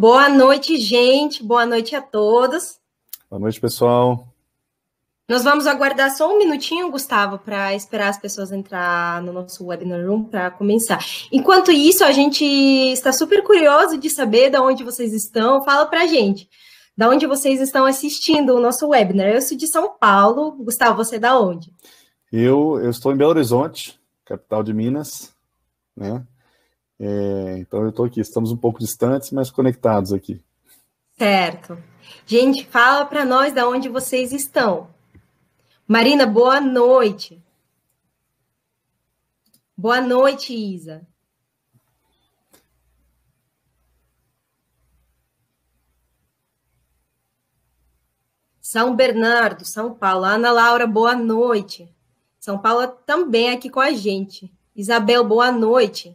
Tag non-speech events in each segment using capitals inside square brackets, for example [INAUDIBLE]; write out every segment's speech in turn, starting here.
Boa noite, gente. Boa noite a todos. Boa noite, pessoal. Nós vamos aguardar só um minutinho, Gustavo, para esperar as pessoas entrar no nosso webinar room para começar. Enquanto isso, a gente está super curioso de saber de onde vocês estão. Fala para a gente, de onde vocês estão assistindo o nosso webinar. Eu sou de São Paulo. Gustavo, você é da onde? Eu, eu estou em Belo Horizonte, capital de Minas, né? É, então eu estou aqui, estamos um pouco distantes, mas conectados aqui. Certo. Gente, fala para nós de onde vocês estão. Marina, boa noite. Boa noite, Isa. São Bernardo, São Paulo. Ana Laura, boa noite. São Paulo também aqui com a gente. Isabel, boa noite.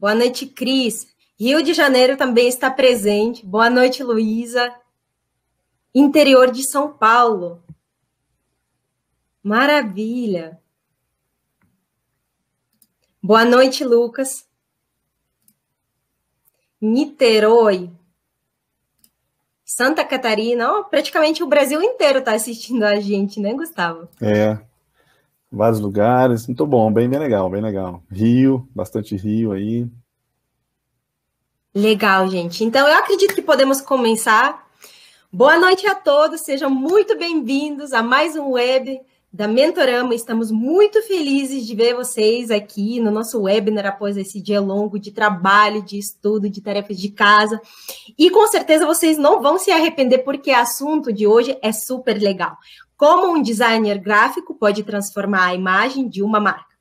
Boa noite, Cris. Rio de Janeiro também está presente. Boa noite, Luísa. Interior de São Paulo. Maravilha. Boa noite, Lucas. Niterói. Santa Catarina, oh, praticamente o Brasil inteiro está assistindo a gente, né, Gustavo? É, Vários lugares, muito então, bom, bem, bem legal, bem legal. Rio, bastante Rio aí. Legal, gente. Então eu acredito que podemos começar. Boa noite a todos, sejam muito bem-vindos a mais um web da Mentorama. Estamos muito felizes de ver vocês aqui no nosso webinar né, após esse dia longo de trabalho, de estudo, de tarefas de casa. E com certeza vocês não vão se arrepender, porque o assunto de hoje é super legal como um designer gráfico pode transformar a imagem de uma marca.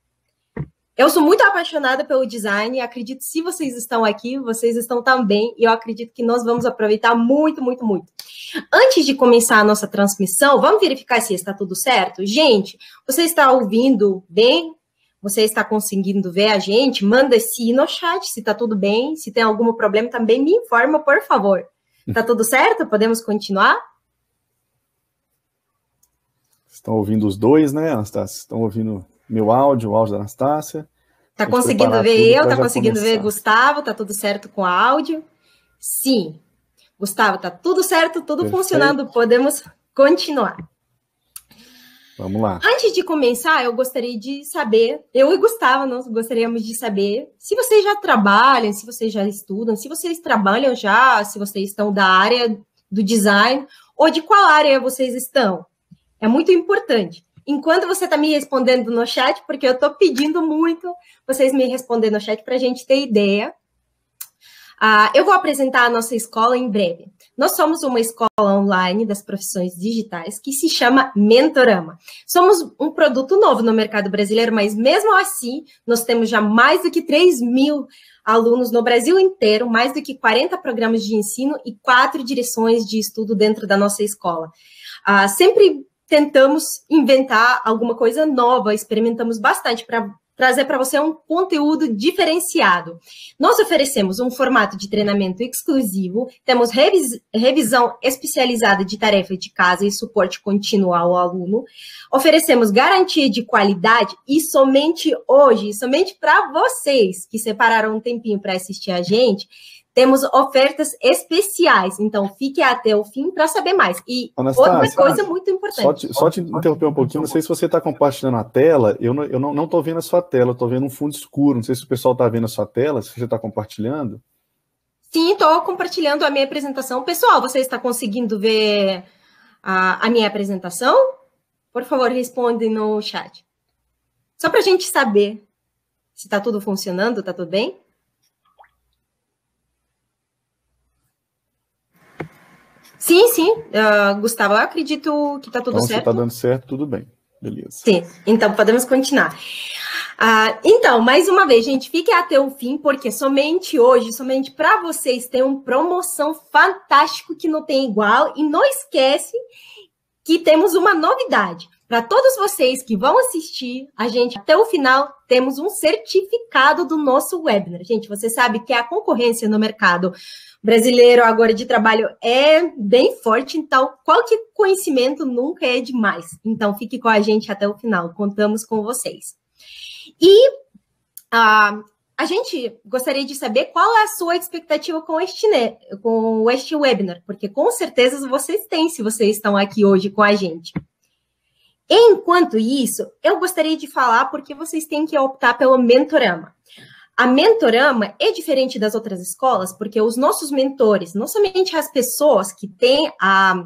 Eu sou muito apaixonada pelo design, acredito que se vocês estão aqui, vocês estão também, e eu acredito que nós vamos aproveitar muito, muito, muito. Antes de começar a nossa transmissão, vamos verificar se está tudo certo? Gente, você está ouvindo bem? Você está conseguindo ver a gente? Manda esse no chat se está tudo bem, se tem algum problema também me informa, por favor. Está tudo certo? Podemos continuar? estão ouvindo os dois, né, Anastácia? Estão ouvindo meu áudio, o áudio da Anastácia. Tá, tá conseguindo ver eu, tá conseguindo começar. ver Gustavo, tá tudo certo com o áudio? Sim. Gustavo, tá tudo certo, tudo Perfeito. funcionando, podemos continuar. Vamos lá. Antes de começar, eu gostaria de saber, eu e Gustavo, nós gostaríamos de saber se vocês já trabalham, se vocês já estudam, se vocês trabalham já, se vocês estão da área do design ou de qual área vocês estão. É muito importante. Enquanto você está me respondendo no chat, porque eu estou pedindo muito vocês me respondendo no chat para a gente ter ideia. Ah, eu vou apresentar a nossa escola em breve. Nós somos uma escola online das profissões digitais que se chama Mentorama. Somos um produto novo no mercado brasileiro, mas mesmo assim, nós temos já mais do que 3 mil alunos no Brasil inteiro, mais do que 40 programas de ensino e quatro direções de estudo dentro da nossa escola. Ah, sempre tentamos inventar alguma coisa nova, experimentamos bastante para trazer para você um conteúdo diferenciado. Nós oferecemos um formato de treinamento exclusivo, temos revis revisão especializada de tarefa de casa e suporte contínuo ao aluno, oferecemos garantia de qualidade e somente hoje, somente para vocês que separaram um tempinho para assistir a gente, temos ofertas especiais, então fique até o fim para saber mais. E outra coisa muito importante. Só te, só te interromper um pouquinho, não sei se você está compartilhando a tela, eu não estou não, não vendo a sua tela, estou vendo um fundo escuro, não sei se o pessoal está vendo a sua tela, se você está compartilhando. Sim, estou compartilhando a minha apresentação. Pessoal, você está conseguindo ver a, a minha apresentação? Por favor, responde no chat. Só para a gente saber se está tudo funcionando, está tudo bem? Sim, sim, uh, Gustavo, eu acredito que está tudo então, certo. Está dando certo, tudo bem. Beleza. Sim, então podemos continuar. Ah, então, mais uma vez, gente, fique até o fim, porque somente hoje, somente para vocês, tem uma promoção fantástica que não tem igual. E não esquece que temos uma novidade. Para todos vocês que vão assistir a gente até o final, temos um certificado do nosso webinar. Gente, você sabe que a concorrência no mercado brasileiro agora de trabalho é bem forte, então qualquer conhecimento nunca é demais. Então fique com a gente até o final, contamos com vocês. E a, a gente gostaria de saber qual é a sua expectativa com este, com este webinar, porque com certeza vocês têm se vocês estão aqui hoje com a gente. Enquanto isso, eu gostaria de falar porque vocês têm que optar pelo mentorama. A mentorama é diferente das outras escolas, porque os nossos mentores, não somente as pessoas que têm a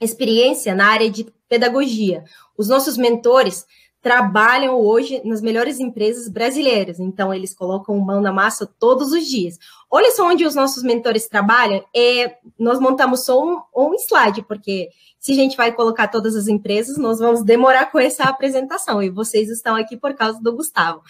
experiência na área de pedagogia, os nossos mentores trabalham hoje nas melhores empresas brasileiras. Então, eles colocam mão na massa todos os dias. Olha só onde os nossos mentores trabalham. É, nós montamos só um, um slide, porque se a gente vai colocar todas as empresas, nós vamos demorar com essa apresentação. E vocês estão aqui por causa do Gustavo.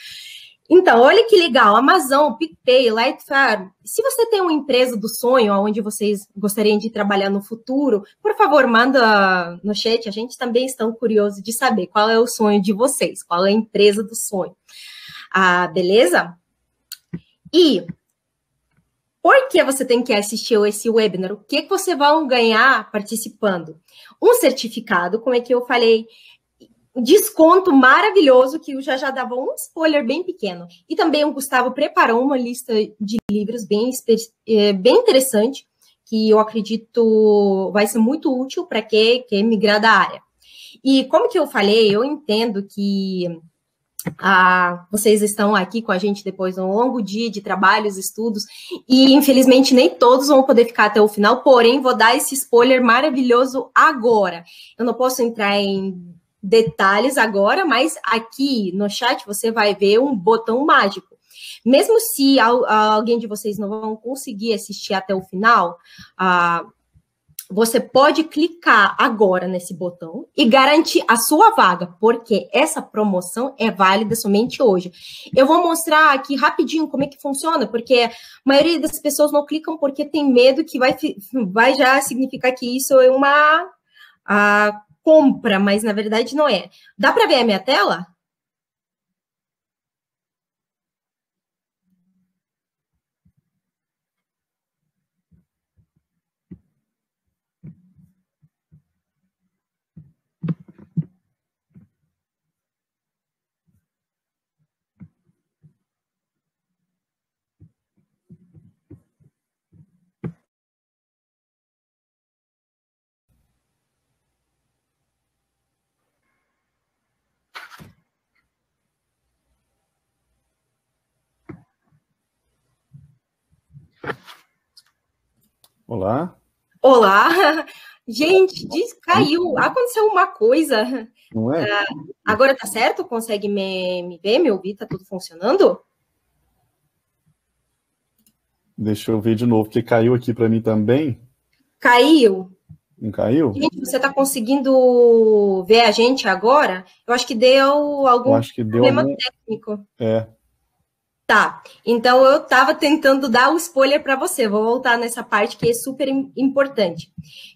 Então, olha que legal, Amazon, PicPay, Lightfarm. Se você tem uma empresa do sonho, onde vocês gostariam de trabalhar no futuro, por favor, manda no chat. A gente também está curioso de saber qual é o sonho de vocês, qual é a empresa do sonho. Ah, beleza? E por que você tem que assistir esse webinar? O que, que você vai ganhar participando? Um certificado, como é que eu falei, desconto maravilhoso que o Jajá dava um spoiler bem pequeno. E também o Gustavo preparou uma lista de livros bem, eh, bem interessante, que eu acredito vai ser muito útil para quem quer migrar da área. E como que eu falei, eu entendo que ah, vocês estão aqui com a gente depois de um longo dia de trabalhos, estudos, e infelizmente nem todos vão poder ficar até o final, porém vou dar esse spoiler maravilhoso agora. Eu não posso entrar em detalhes agora, mas aqui no chat você vai ver um botão mágico. Mesmo se alguém de vocês não vão conseguir assistir até o final, você pode clicar agora nesse botão e garantir a sua vaga, porque essa promoção é válida somente hoje. Eu vou mostrar aqui rapidinho como é que funciona, porque a maioria das pessoas não clicam porque tem medo que vai, vai já significar que isso é uma compra, mas na verdade não é. Dá para ver a minha tela? Olá. Olá. [LAUGHS] Gente, caiu. Aconteceu uma coisa. Não é? Ah, agora tá certo? Consegue me, me ver, me ouvir? Tá tudo funcionando? Deixa eu ver de novo, porque caiu aqui para mim também. Caiu. Não caiu? Gente, você tá conseguindo ver a gente agora? Eu acho que deu algum acho que deu problema algum... técnico. É, Tá, então eu estava tentando dar o um spoiler para você, vou voltar nessa parte que é super importante.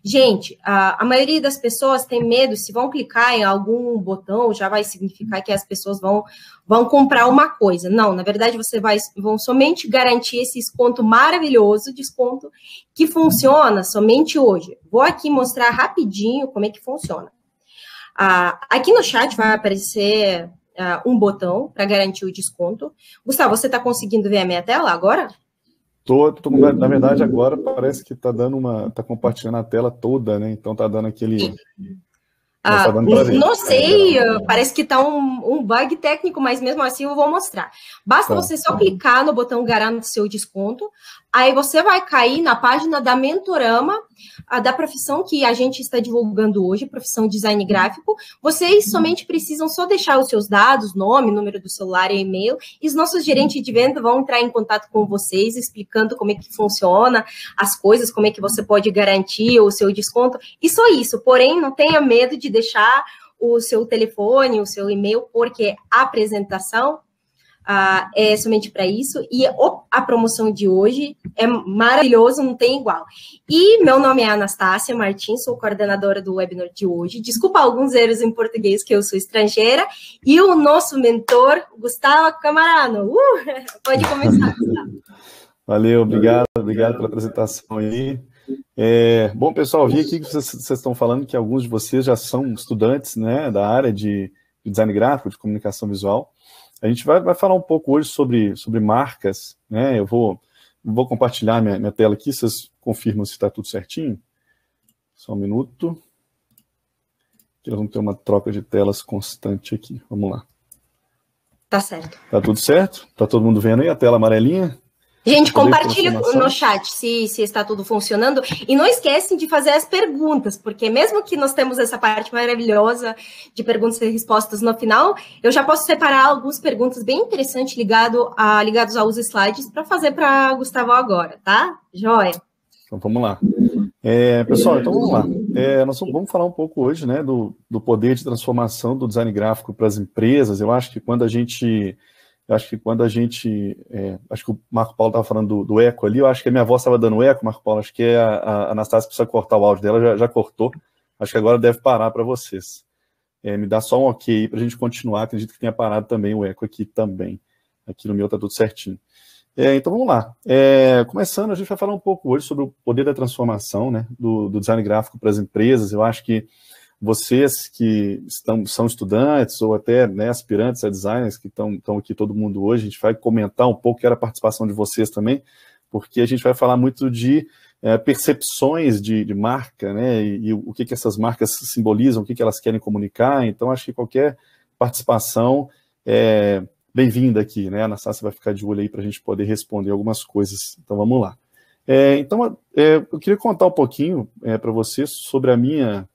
Gente, a, a, maioria das pessoas tem medo, se vão clicar em algum botão, já vai significar que as pessoas vão, vão comprar uma coisa. Não, na verdade, você vai vão somente garantir esse desconto maravilhoso, desconto que funciona somente hoje. Vou aqui mostrar rapidinho como é que funciona. Ah, aqui no chat vai aparecer uh, um botão para garantir o desconto. Gustavo, você está conseguindo ver a minha tela agora? Tô, tô, na verdade, agora parece que está dando uma. está compartilhando a tela toda, né? Então está dando aquele. Tá ah, não sei, é, ah, parece que está um, um, bug técnico, mas mesmo assim eu vou mostrar. Basta tá, você só clicar no botão garantir seu desconto. Aí você vai cair na página da Mentorama, da profissão que a gente está divulgando hoje, profissão design gráfico. Vocês somente precisam só deixar os seus dados, nome, número do celular e e-mail, e os nossos gerentes de venda vão entrar em contato com vocês, explicando como é que funciona as coisas, como é que você pode garantir o seu desconto. E só isso, porém, não tenha medo de deixar o seu telefone, o seu e-mail, porque a apresentação ah, é somente para isso. E a promoção de hoje é maravilhoso, não tem igual. E meu nome é Anastácia Martins, sou coordenadora do webinar de hoje. Desculpa alguns erros em português, que eu sou estrangeira. E o nosso mentor, Gustavo Camarano. Uh, pode começar, Gustavo. [LAUGHS] Valeu, obrigado, obrigado pela apresentação aí. É, bom, pessoal, vi aqui que vocês, vocês estão falando que alguns de vocês já são estudantes né, da área de, de design gráfico, de comunicação visual. A gente vai, vai falar um pouco hoje sobre, sobre marcas, né? Eu vou, vou compartilhar minha, minha tela aqui, vocês confirmam se está tudo certinho. Só um minuto. Que nós vamos ter uma troca de telas constante aqui. Vamos lá. Tá certo. Tá tudo certo? Tá todo mundo vendo aí a tela amarelinha? Gente, compartilha no chat se, se está tudo funcionando. E não esquecem de fazer as perguntas, porque mesmo que nós temos essa parte maravilhosa de perguntas e respostas no final, eu já posso separar algumas perguntas bem interessantes ligado a, ligados aos slides para fazer para Gustavo agora, tá? Joia. Então vamos lá. É, pessoal, então vamos lá. É, nós vamos falar um pouco hoje né, do, do poder de transformação do design gráfico para as empresas. Eu acho que quando a gente eu acho que quando a gente. É, acho que o Marco Paulo estava falando do, do, eco ali, eu acho que a minha voz estava dando eco, Marco Paulo. Acho que a, a Anastácia precisa cortar o áudio dela, já, já cortou. Acho que agora deve parar para vocês. É, me dá só um ok aí para a gente continuar. Acredito que tenha parado também o eco aqui também. Aqui no meu está tudo certinho. É, então vamos lá. É, começando, a gente vai falar um pouco hoje sobre o poder da transformação, né? Do, do design gráfico para as empresas. Eu acho que vocês que estão, são estudantes ou até né, aspirantes a designers que estão, aqui todo mundo hoje, a gente vai comentar um pouco que era a participação de vocês também, porque a gente vai falar muito de é, percepções de, de, marca, né, e, e o que, que essas marcas simbolizam, o que, que elas querem comunicar, então acho que qualquer participação é bem-vinda aqui, né, a Anastácia vai ficar de olho aí para a gente poder responder algumas coisas, então vamos lá. É, então, é, eu queria contar um pouquinho é, para vocês sobre a minha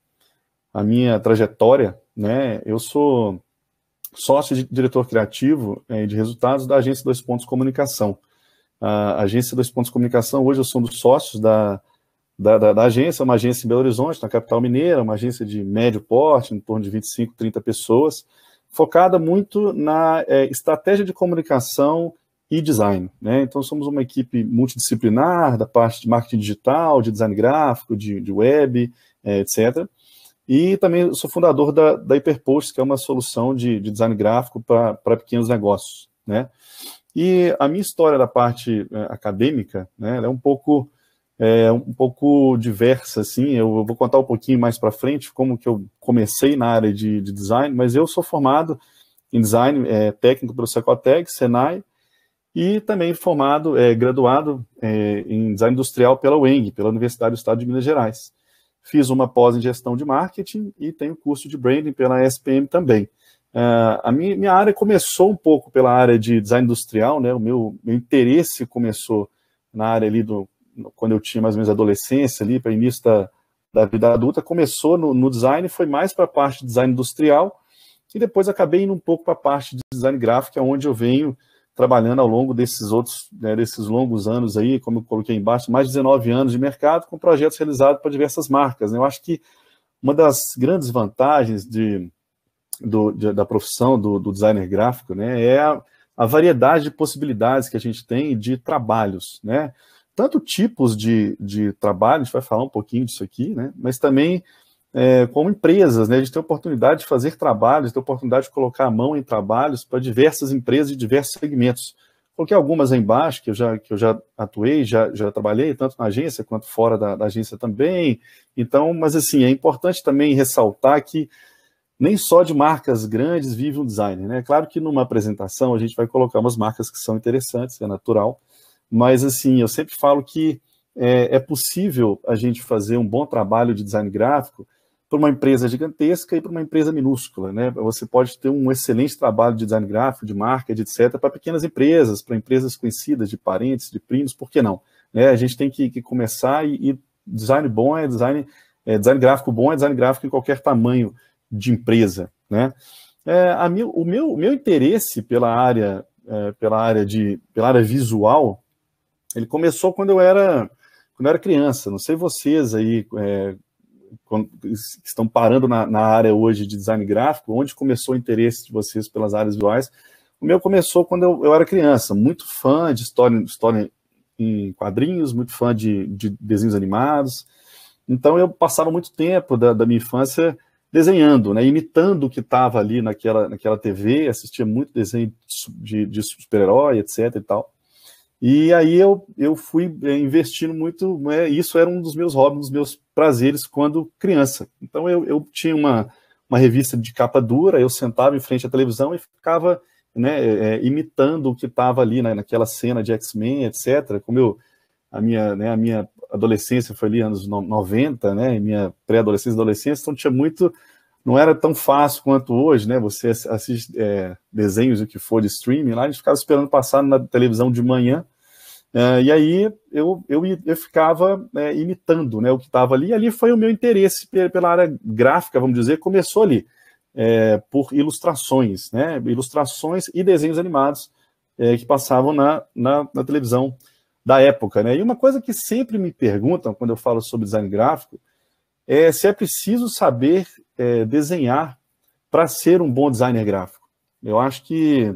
a minha trajetória, né, eu sou sócio de diretor criativo e é, de resultados da Agência Dois Pontos Comunicação. A Agência Dois Pontos Comunicação, hoje eu sou um dos sócios da, da, da, da agência, uma agência em Belo Horizonte, na capital mineira, uma agência de médio porte, em torno de 25, 30 pessoas, focada muito na é, estratégia de comunicação e design. Né? Então, somos uma equipe multidisciplinar da parte de marketing digital, de design gráfico, de, de web, é, etc. E também sou fundador da, da Hyperpost, que é uma solução de, de design gráfico para pequenos negócios. Né? E a minha história da parte eh, acadêmica né, é um pouco é, um pouco diversa, assim, eu vou contar um pouquinho mais para frente como que eu comecei na área de, de, design, mas eu sou formado em design é, técnico pelo Secotec, Senai, e também formado, é, graduado é, em design industrial pela UENG, pela Universidade do Estado de Minas Gerais fiz uma pós em gestão de marketing e tenho curso de branding pela SPM também. Uh, a minha, minha, área começou um pouco pela área de design industrial, né? O meu, meu interesse começou na área ali do quando eu tinha mais ou menos adolescência ali para início da, da vida adulta começou no, no design, foi mais para a parte de design industrial e depois acabei indo um pouco para a parte de design gráfico, é onde eu venho trabalhando ao longo desses outros, né, desses longos anos aí, como eu coloquei embaixo, mais de 19 anos de mercado, com projetos realizados para diversas marcas. Né? Eu acho que uma das grandes vantagens de, do, de da profissão do, do, designer gráfico né, é a, a, variedade de possibilidades que a gente tem de trabalhos, né? Tanto tipos de, de trabalho, a gente vai falar um pouquinho disso aqui, né? Mas também é, como empresas, né, de ter oportunidade de fazer trabalhos, de ter oportunidade de colocar a mão em trabalhos para diversas empresas de diversos segmentos. Coloquei algumas aí embaixo, que eu já, que eu já atuei, já, já trabalhei, tanto na agência quanto fora da, da agência também. Então, mas assim, é importante também ressaltar que nem só de marcas grandes vive um designer, né? Claro que numa apresentação a gente vai colocar umas marcas que são interessantes, é natural, mas assim, eu sempre falo que é, é possível a gente fazer um bom trabalho de design gráfico para uma empresa gigantesca e para uma empresa minúscula. Né? Você pode ter um excelente trabalho de design gráfico, de marketing, etc., para pequenas empresas, para empresas conhecidas, de parentes, de primos, por que não? Né? A gente tem que, que começar e, e, design bom é design, é design gráfico bom é design gráfico em qualquer tamanho de empresa. Né? É, meu, o, meu, o meu interesse pela área, é, pela, área de, pela área visual, ele começou quando eu era quando eu era criança. Não sei vocês aí, é, que estão parando na, na, área hoje de design gráfico, onde começou o interesse de vocês pelas áreas visuais? O meu começou quando eu, eu era criança, muito fã de história, história em quadrinhos, muito fã de, de desenhos animados. Então eu passava muito tempo da, da minha infância desenhando, né, imitando o que estava ali naquela, naquela TV, assistia muito desenho de, de super-herói, etc e tal. E aí eu, eu fui é, investindo muito, né, isso era um dos meus hobbies, um dos meus prazeres quando criança. Então eu, eu tinha uma, uma revista de capa dura, eu sentava em frente à televisão e ficava né, é, é imitando o que estava ali né, naquela cena de X-Men, etc. Como eu, a minha, né, a minha adolescência foi ali anos 90, né, minha pré-adolescência, adolescência, então tinha muito não era tão fácil quanto hoje, né? Você assiste é, desenhos, o que for, de streaming lá, a gente ficava esperando passar na televisão de manhã. É, e aí eu, eu, eu ficava é, imitando né, o que estava ali, e ali foi o meu interesse pela área gráfica, vamos dizer, começou ali, é, por ilustrações, né, ilustrações e desenhos animados é, que passavam na, na, na televisão da época. Né? E uma coisa que sempre me perguntam quando eu falo sobre design gráfico é se é preciso saber é, desenhar para ser um bom designer gráfico? Eu acho que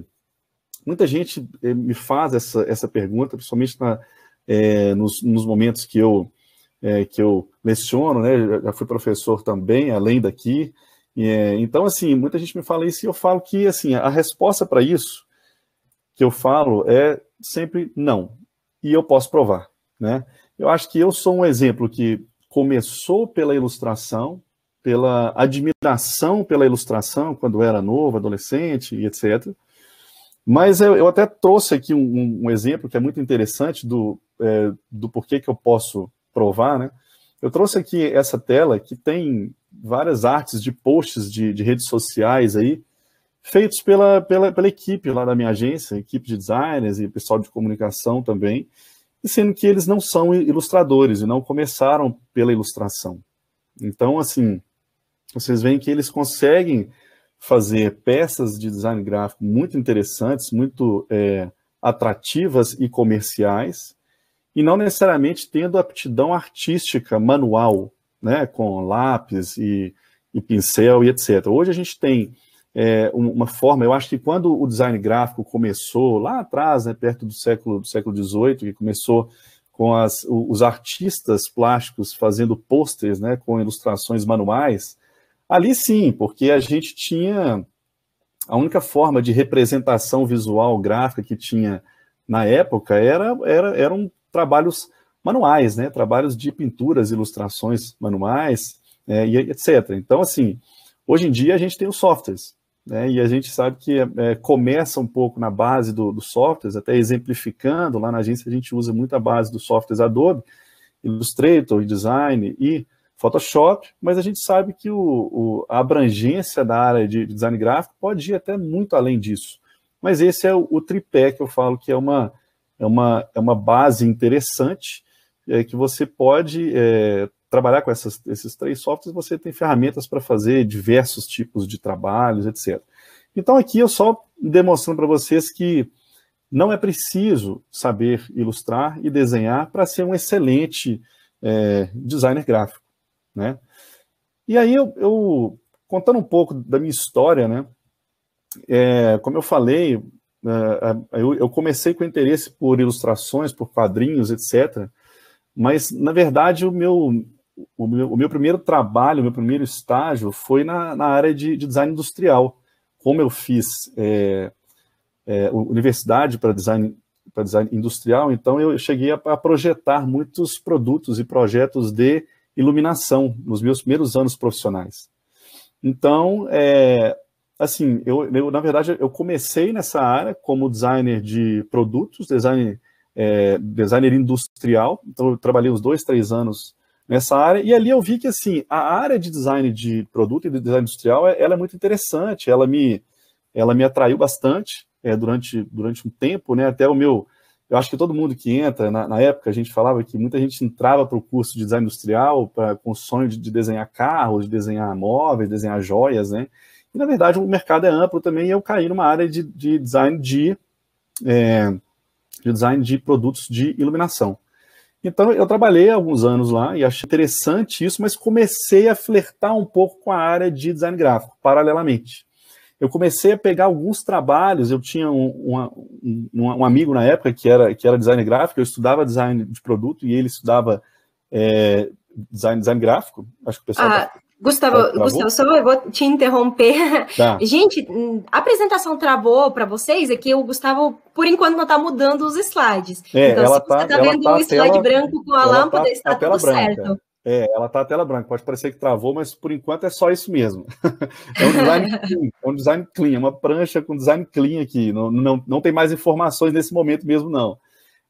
muita gente é, me faz essa, essa pergunta, principalmente na, é, nos, nos, momentos que eu, é, que eu leciono, né? Já fui professor também, além daqui. É, então, assim, muita gente me fala isso e eu falo que assim, a resposta para isso que eu falo é sempre não. E eu posso provar, né? Eu acho que eu sou um exemplo que começou pela ilustração, pela admiração pela ilustração quando era novo, adolescente e etc. Mas eu, eu até trouxe aqui um, um, exemplo que é muito interessante do, é, do porquê que eu posso provar, né? Eu trouxe aqui essa tela que tem várias artes de posts de, de redes sociais aí, feitos pela, pela, pela equipe lá da minha agência, equipe de designers e pessoal de comunicação também, sendo que eles não são ilustradores e não começaram pela ilustração. Então, assim, vocês veem que eles conseguem fazer peças de design gráfico muito interessantes, muito é, atrativas e comerciais, e não necessariamente tendo aptidão artística manual, né, com lápis e, e pincel e etc. Hoje a gente tem é, uma forma, eu acho que quando o design gráfico começou, lá atrás, né, perto do século, do século XVIII, que começou com as, os artistas plásticos fazendo pôsteres né, com ilustrações manuais, Ali sim, porque a gente tinha a única forma de representação visual gráfica que tinha na época era, era eram trabalhos manuais, né? Trabalhos de pinturas, ilustrações manuais, é, e etc. Então, assim, hoje em dia a gente tem os softwares, né? E a gente sabe que é, começa um pouco na base dos do softwares, até exemplificando, lá na agência a gente usa muito a base dos softwares Adobe, Illustrator, Design e Photoshop, mas a gente sabe que o, o, a abrangência da área de design gráfico pode ir até muito além disso. Mas esse é o, o tripé que eu falo que é uma, é uma, é uma base interessante, é, que você pode é, trabalhar com essas, esses três softwares, você tem ferramentas para fazer diversos tipos de trabalhos, etc. Então aqui eu só demonstrando para vocês que não é preciso saber ilustrar e desenhar para ser um excelente é, designer gráfico né? E aí eu, eu contando um pouco da minha história, né? É, como eu falei, é, é eu, eu comecei com interesse por ilustrações, por quadrinhos, etc. Mas na verdade o meu o meu, o meu primeiro trabalho, o meu primeiro estágio foi na, na área de, de design industrial. Como eu fiz é, é, universidade para design, para design industrial, então eu cheguei a, a, projetar muitos produtos e projetos de iluminação nos meus primeiros anos profissionais. Então, é, assim, eu, eu, na verdade eu comecei nessa área como designer de produtos, é, designer industrial. Então eu trabalhei uns dois, três anos nessa área e ali eu vi que assim a área de design de produto e de design industrial é, ela é muito interessante. Ela me ela me atraiu bastante é, durante durante um tempo, né? Até o meu eu acho que todo mundo que entra, na, na época a gente falava que muita gente entrava para o curso de design industrial pra, com o sonho de, de desenhar carros, de desenhar móveis, desenhar joias, né? E na verdade o mercado é amplo também, e eu caí numa área de, de design de, é, de design de produtos de iluminação. Então eu trabalhei alguns anos lá e achei interessante isso, mas comecei a flertar um pouco com a área de design gráfico paralelamente eu comecei a pegar alguns trabalhos. Eu tinha um, um, um, amigo na época que era, que era design gráfico, eu estudava design de produto e ele estudava é, design, design gráfico. Acho que o pessoal. Ah. Tá... Gustavo, tá, tá Gustavo, só eu vou te interromper. Tá. [LAUGHS] Gente, a apresentação travou para vocês, é que o Gustavo, por enquanto, não está mudando os slides. É, então, se você está tá, tá vendo o um slide tela, branco com a lâmpada, está tudo certo. É, ela tá a tela branca, pode parecer que travou, mas por enquanto é só isso mesmo. [LAUGHS] é um design clean, é um design clean, é uma prancha com design clean aqui. Não, não, não tem mais informações nesse momento mesmo, não.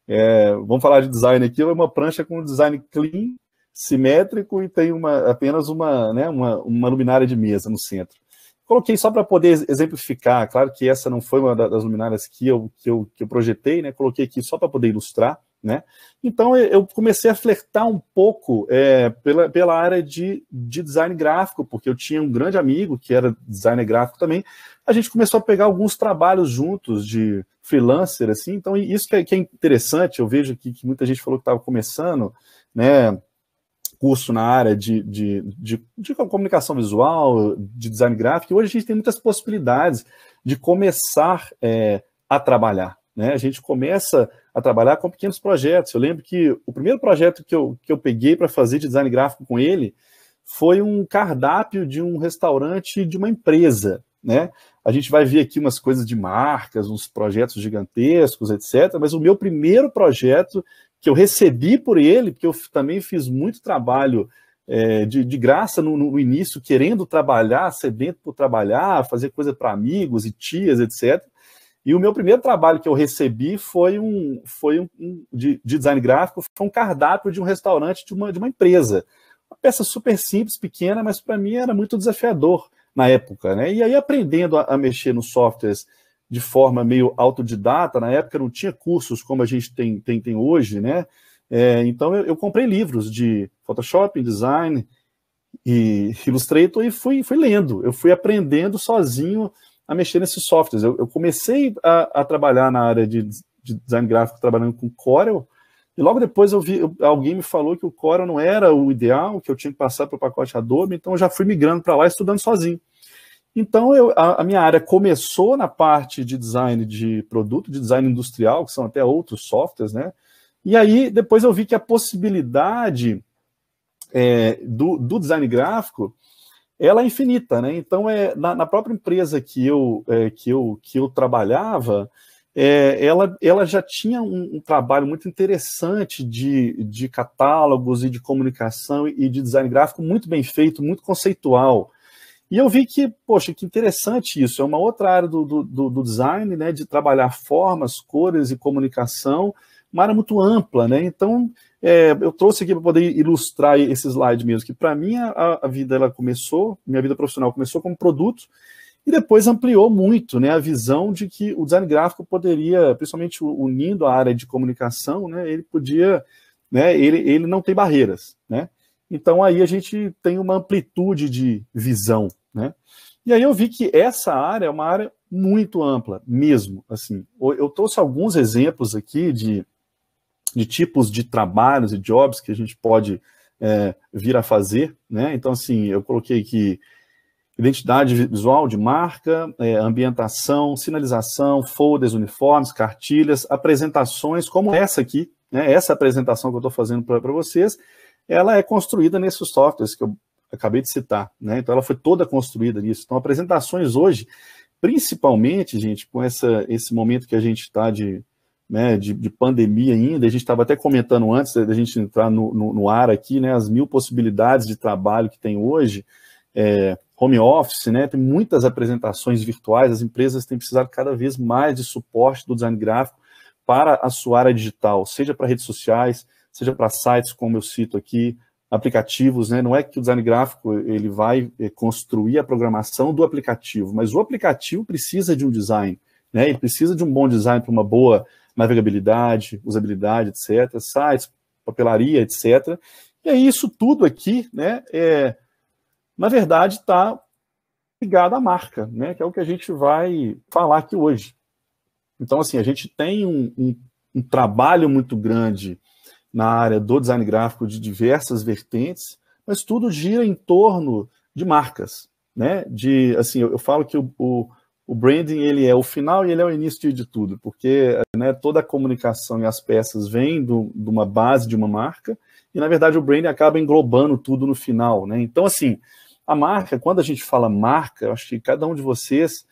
É, vamos falar de design aqui, é uma prancha com design clean, simétrico e tem uma, apenas uma, né, uma, uma luminária de mesa no centro. Coloquei só para poder exemplificar, claro que essa não foi uma das luminárias que eu, que eu, que eu projetei, né? Coloquei aqui só para poder ilustrar né? Então eu comecei a flertar um pouco é, pela, pela área de, de design gráfico, porque eu tinha um grande amigo que era designer gráfico também. A gente começou a pegar alguns trabalhos juntos de freelancer, assim. Então isso que é, que é interessante. Eu vejo que, que muita gente falou que estava começando, né? curso na área de, de, de, de, comunicação visual, de design gráfico, e hoje a gente tem muitas possibilidades de começar é, a trabalhar. Né? A gente começa a trabalhar com pequenos projetos. Eu lembro que o primeiro projeto que eu, que eu peguei para fazer de design gráfico com ele foi um cardápio de um restaurante de uma empresa. Né? A gente vai ver aqui umas coisas de marcas, uns projetos gigantescos, etc. Mas o meu primeiro projeto que eu recebi por ele, porque eu também fiz muito trabalho é, de, de, graça no, no, início, querendo trabalhar, sedento por trabalhar, fazer coisa para amigos e tias, etc. E o meu primeiro trabalho que eu recebi foi um, foi um, um de, de, design gráfico, foi um cardápio de um restaurante de uma, de uma empresa. Uma peça super simples, pequena, mas para mim era muito desafiador na época, né? E aí aprendendo a, a mexer nos softwares de forma meio autodidata, na época não tinha cursos como a gente tem, tem, tem hoje, né? É, então eu, eu, comprei livros de Photoshop, design e Illustrator e fui, fui lendo, eu fui aprendendo sozinho a mexer nesses softwares. Eu, eu comecei a, a, trabalhar na área de, de, design gráfico trabalhando com Corel, e logo depois eu vi, alguém me falou que o Corel não era o ideal, que eu tinha que passar para o pacote Adobe, então eu já fui migrando para lá estudando sozinho. Então, eu, a, a, minha área começou na parte de design de produto, de design industrial, que são até outros softwares, né? E aí, depois eu vi que a possibilidade é, do, do design gráfico ela é infinita, né? Então é na, na própria empresa que eu, é, que eu que eu trabalhava, é, ela, ela já tinha um, um, trabalho muito interessante de, de catálogos e de comunicação e de design gráfico muito bem feito, muito conceitual. E eu vi que, poxa, que interessante isso. É uma outra área do, do, do design, né? De trabalhar formas, cores e comunicação, uma área muito ampla, né? Então é, eu trouxe aqui para poder ilustrar esse slide mesmo, que para mim a, a, vida ela começou, minha vida profissional começou como produto e depois ampliou muito né, a visão de que o design gráfico poderia, principalmente unindo a área de comunicação, né, ele podia, né, ele, ele não tem barreiras. Né? Então aí a gente tem uma amplitude de visão. Né? E aí eu vi que essa área é uma área muito ampla mesmo. assim. Eu trouxe alguns exemplos aqui de de tipos de trabalhos e jobs que a gente pode é, vir a fazer, né? Então, assim, eu coloquei aqui identidade visual de marca, é, ambientação, sinalização, folders, uniformes, cartilhas, apresentações, como essa aqui, né? Essa apresentação que eu estou fazendo para vocês, ela é construída nesses softwares que eu acabei de citar, né? Então, ela foi toda construída nisso. Então, apresentações hoje, principalmente, gente, com essa, esse momento que a gente está de né, de, de, pandemia ainda, a gente estava até comentando antes da gente entrar no, no, no, ar aqui, né, as mil possibilidades de trabalho que tem hoje, é, home office, né, tem muitas apresentações virtuais, as empresas têm precisado cada vez mais de suporte do design gráfico para a sua área digital, seja para redes sociais, seja para sites, como eu cito aqui, aplicativos, né, não é que o design gráfico ele vai é, construir a programação do aplicativo, mas o aplicativo precisa de um design, né, ele precisa de um bom design para uma boa navegabilidade, usabilidade, etc., sites, papelaria, etc. E aí isso tudo aqui, né, é, na verdade, está ligado à marca, né, que é o que a gente vai falar aqui hoje. Então, assim, a gente tem um, um, um trabalho muito grande na área do design gráfico de diversas vertentes, mas tudo gira em torno de marcas, né? De, assim, eu, eu falo que o, o o branding ele é o final e ele é o início de, tudo, porque né, toda a comunicação e as peças vêm do, de uma base de uma marca, e na verdade o branding acaba englobando tudo no final. Né? Então, assim, a marca, quando a gente fala marca, acho que cada um de vocês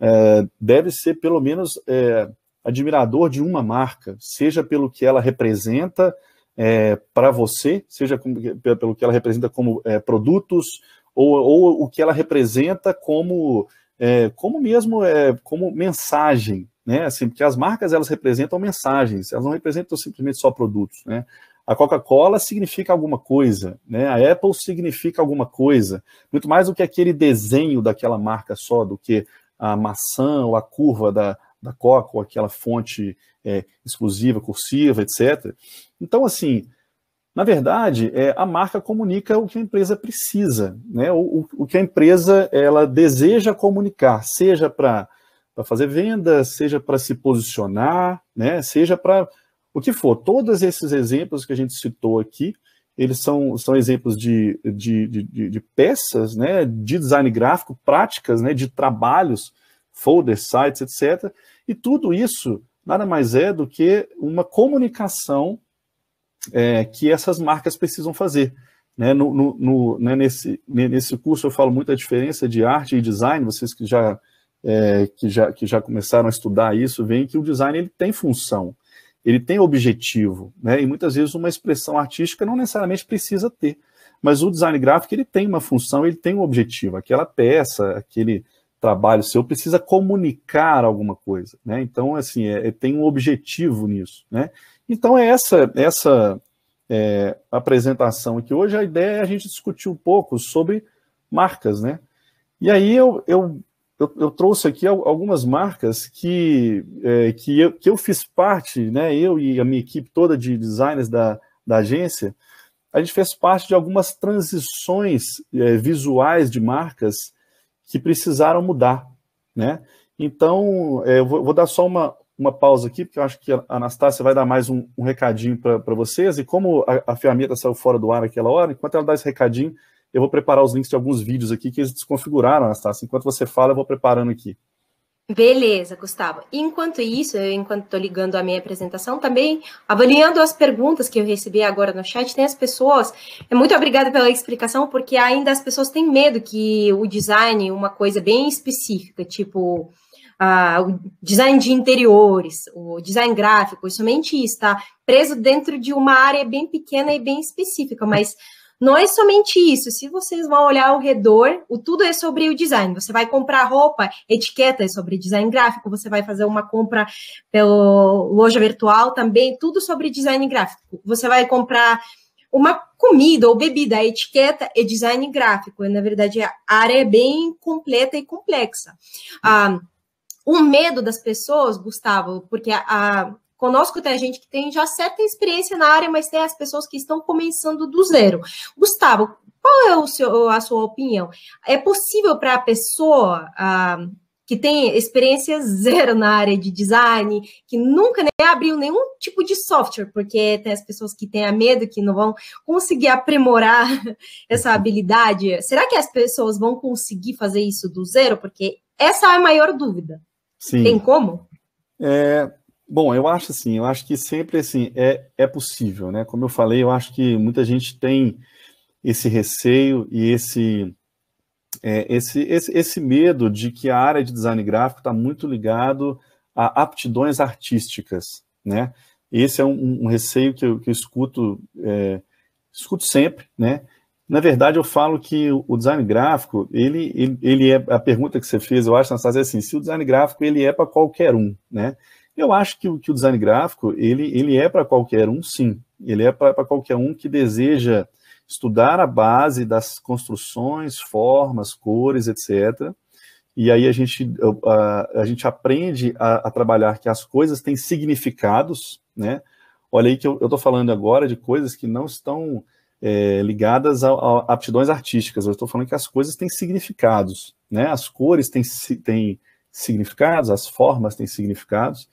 é, deve ser pelo menos é, admirador de uma marca, seja pelo que ela representa é, para você, seja como, pelo que ela representa como é, produtos, ou, ou o que ela representa como é, como mesmo é, como mensagem, né? Assim, porque as marcas elas representam mensagens, elas não representam simplesmente só produtos, né? A Coca-Cola significa alguma coisa, né? A Apple significa alguma coisa, muito mais do que aquele desenho daquela marca só, do que a maçã ou a curva da, da Coca, ou aquela fonte é, exclusiva, cursiva, etc. Então, assim, na verdade, é, a marca comunica o que a empresa precisa, né? o, o, o que a empresa ela deseja comunicar, seja para fazer venda, seja para se posicionar, né? seja para o que for. Todos esses exemplos que a gente citou aqui, eles são, são exemplos de, de, de, de peças, né? de design gráfico, práticas, né? de trabalhos, folders, sites, etc. E tudo isso nada mais é do que uma comunicação é, que essas marcas precisam fazer. Né? No, no, no, né, nesse, nesse curso eu falo muito a diferença de arte e design, vocês que já, é, que já, que já começaram a estudar isso, veem que o design ele tem função, ele tem objetivo, né? e muitas vezes uma expressão artística não necessariamente precisa ter, mas o design gráfico ele tem uma função, ele tem um objetivo, aquela peça, aquele trabalho seu precisa comunicar alguma coisa, né? Então, assim, é, é tem um objetivo nisso, né? Então é essa essa é, apresentação aqui hoje. A ideia é a gente discutir um pouco sobre marcas, né? E aí eu, eu, eu, eu trouxe aqui algumas marcas que, é, que, eu, que eu fiz parte, né? Eu e a minha equipe toda de designers da, da agência, a gente fez parte de algumas transições é, visuais de marcas que precisaram mudar, né? Então, é, eu vou, vou dar só uma, uma pausa aqui, porque eu acho que a Anastácia vai dar mais um, um recadinho para vocês. E como a, a ferramenta saiu fora do ar naquela hora, enquanto ela dá esse recadinho, eu vou preparar os links de alguns vídeos aqui que eles desconfiguraram, Anastácia. Enquanto você fala, eu vou preparando aqui. Beleza, Gustavo. Enquanto isso, eu, enquanto estou ligando a minha apresentação, também avaliando as perguntas que eu recebi agora no chat, tem né, as pessoas. É muito obrigada pela explicação, porque ainda as pessoas têm medo que o design, uma coisa bem específica, tipo ah, o design de interiores, o design gráfico, somente isso, tá? Preso dentro de uma área bem pequena e bem específica, mas não é somente isso. Se vocês vão olhar ao redor, o tudo é sobre o design. Você vai comprar roupa, etiqueta é sobre design gráfico, você vai fazer uma compra pela loja virtual também, tudo sobre design gráfico. Você vai comprar uma comida ou bebida, a etiqueta é design gráfico. Na verdade, a área é bem completa e complexa. Ah, o medo das pessoas, Gustavo, porque a, a, conosco tem gente que tem já certa experiência na área, mas tem as pessoas que estão começando do zero. Gustavo, qual é o seu, a sua opinião? É possível para a pessoa a, que tem experiência zero na área de design, que nunca nem abriu nenhum tipo de software, porque tem as pessoas que têm medo que não vão conseguir aprimorar [LAUGHS] essa uhum. habilidade. Será que as pessoas vão conseguir fazer isso do zero? Porque essa é a maior dúvida. Sim. Tem como? É, bom, eu acho assim, eu acho que sempre assim é, é possível, né? Como eu falei, eu acho que muita gente tem esse receio e esse é, esse, esse, esse medo de que a área de design gráfico está muito ligado a aptidões artísticas, né? Esse é um, um receio que eu, que eu escuto, é, escuto sempre, né? Na verdade, eu falo que o design gráfico, ele, ele, ele é a pergunta que você fez, eu acho, Anastasia, é assim, se o design gráfico ele é para qualquer um, né? Eu acho que, que o design gráfico ele, ele é para qualquer um, sim. Ele é para qualquer um que deseja estudar a base das construções, formas, cores, etc. E aí a gente, a, a gente aprende a, a, trabalhar que as coisas têm significados, né? Olha aí que eu estou falando agora de coisas que não estão é, ligadas a, a, aptidões artísticas. Eu estou falando que as coisas têm significados, né? As cores têm, têm significados, as formas têm significados.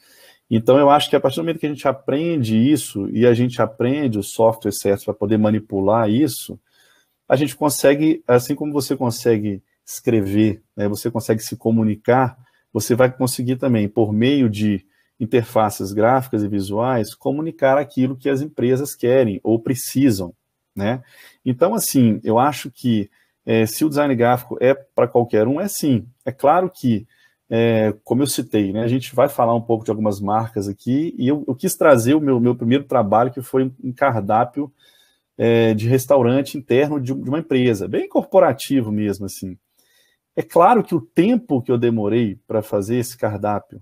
Então, eu acho que a partir do momento que a gente aprende isso e a gente aprende o software certo para poder manipular isso, a gente consegue, assim como você consegue escrever, né, você consegue se comunicar, você vai conseguir também, por meio de interfaces gráficas e visuais, comunicar aquilo que as empresas querem ou precisam né? Então, assim, eu acho que é, se o design gráfico é para qualquer um, é sim. É claro que, é, como eu citei, né, a gente vai falar um pouco de algumas marcas aqui, e eu, eu quis trazer o meu, meu primeiro trabalho, que foi um cardápio é, de restaurante interno de, de uma empresa, bem corporativo mesmo, assim. É claro que o tempo que eu demorei para fazer esse cardápio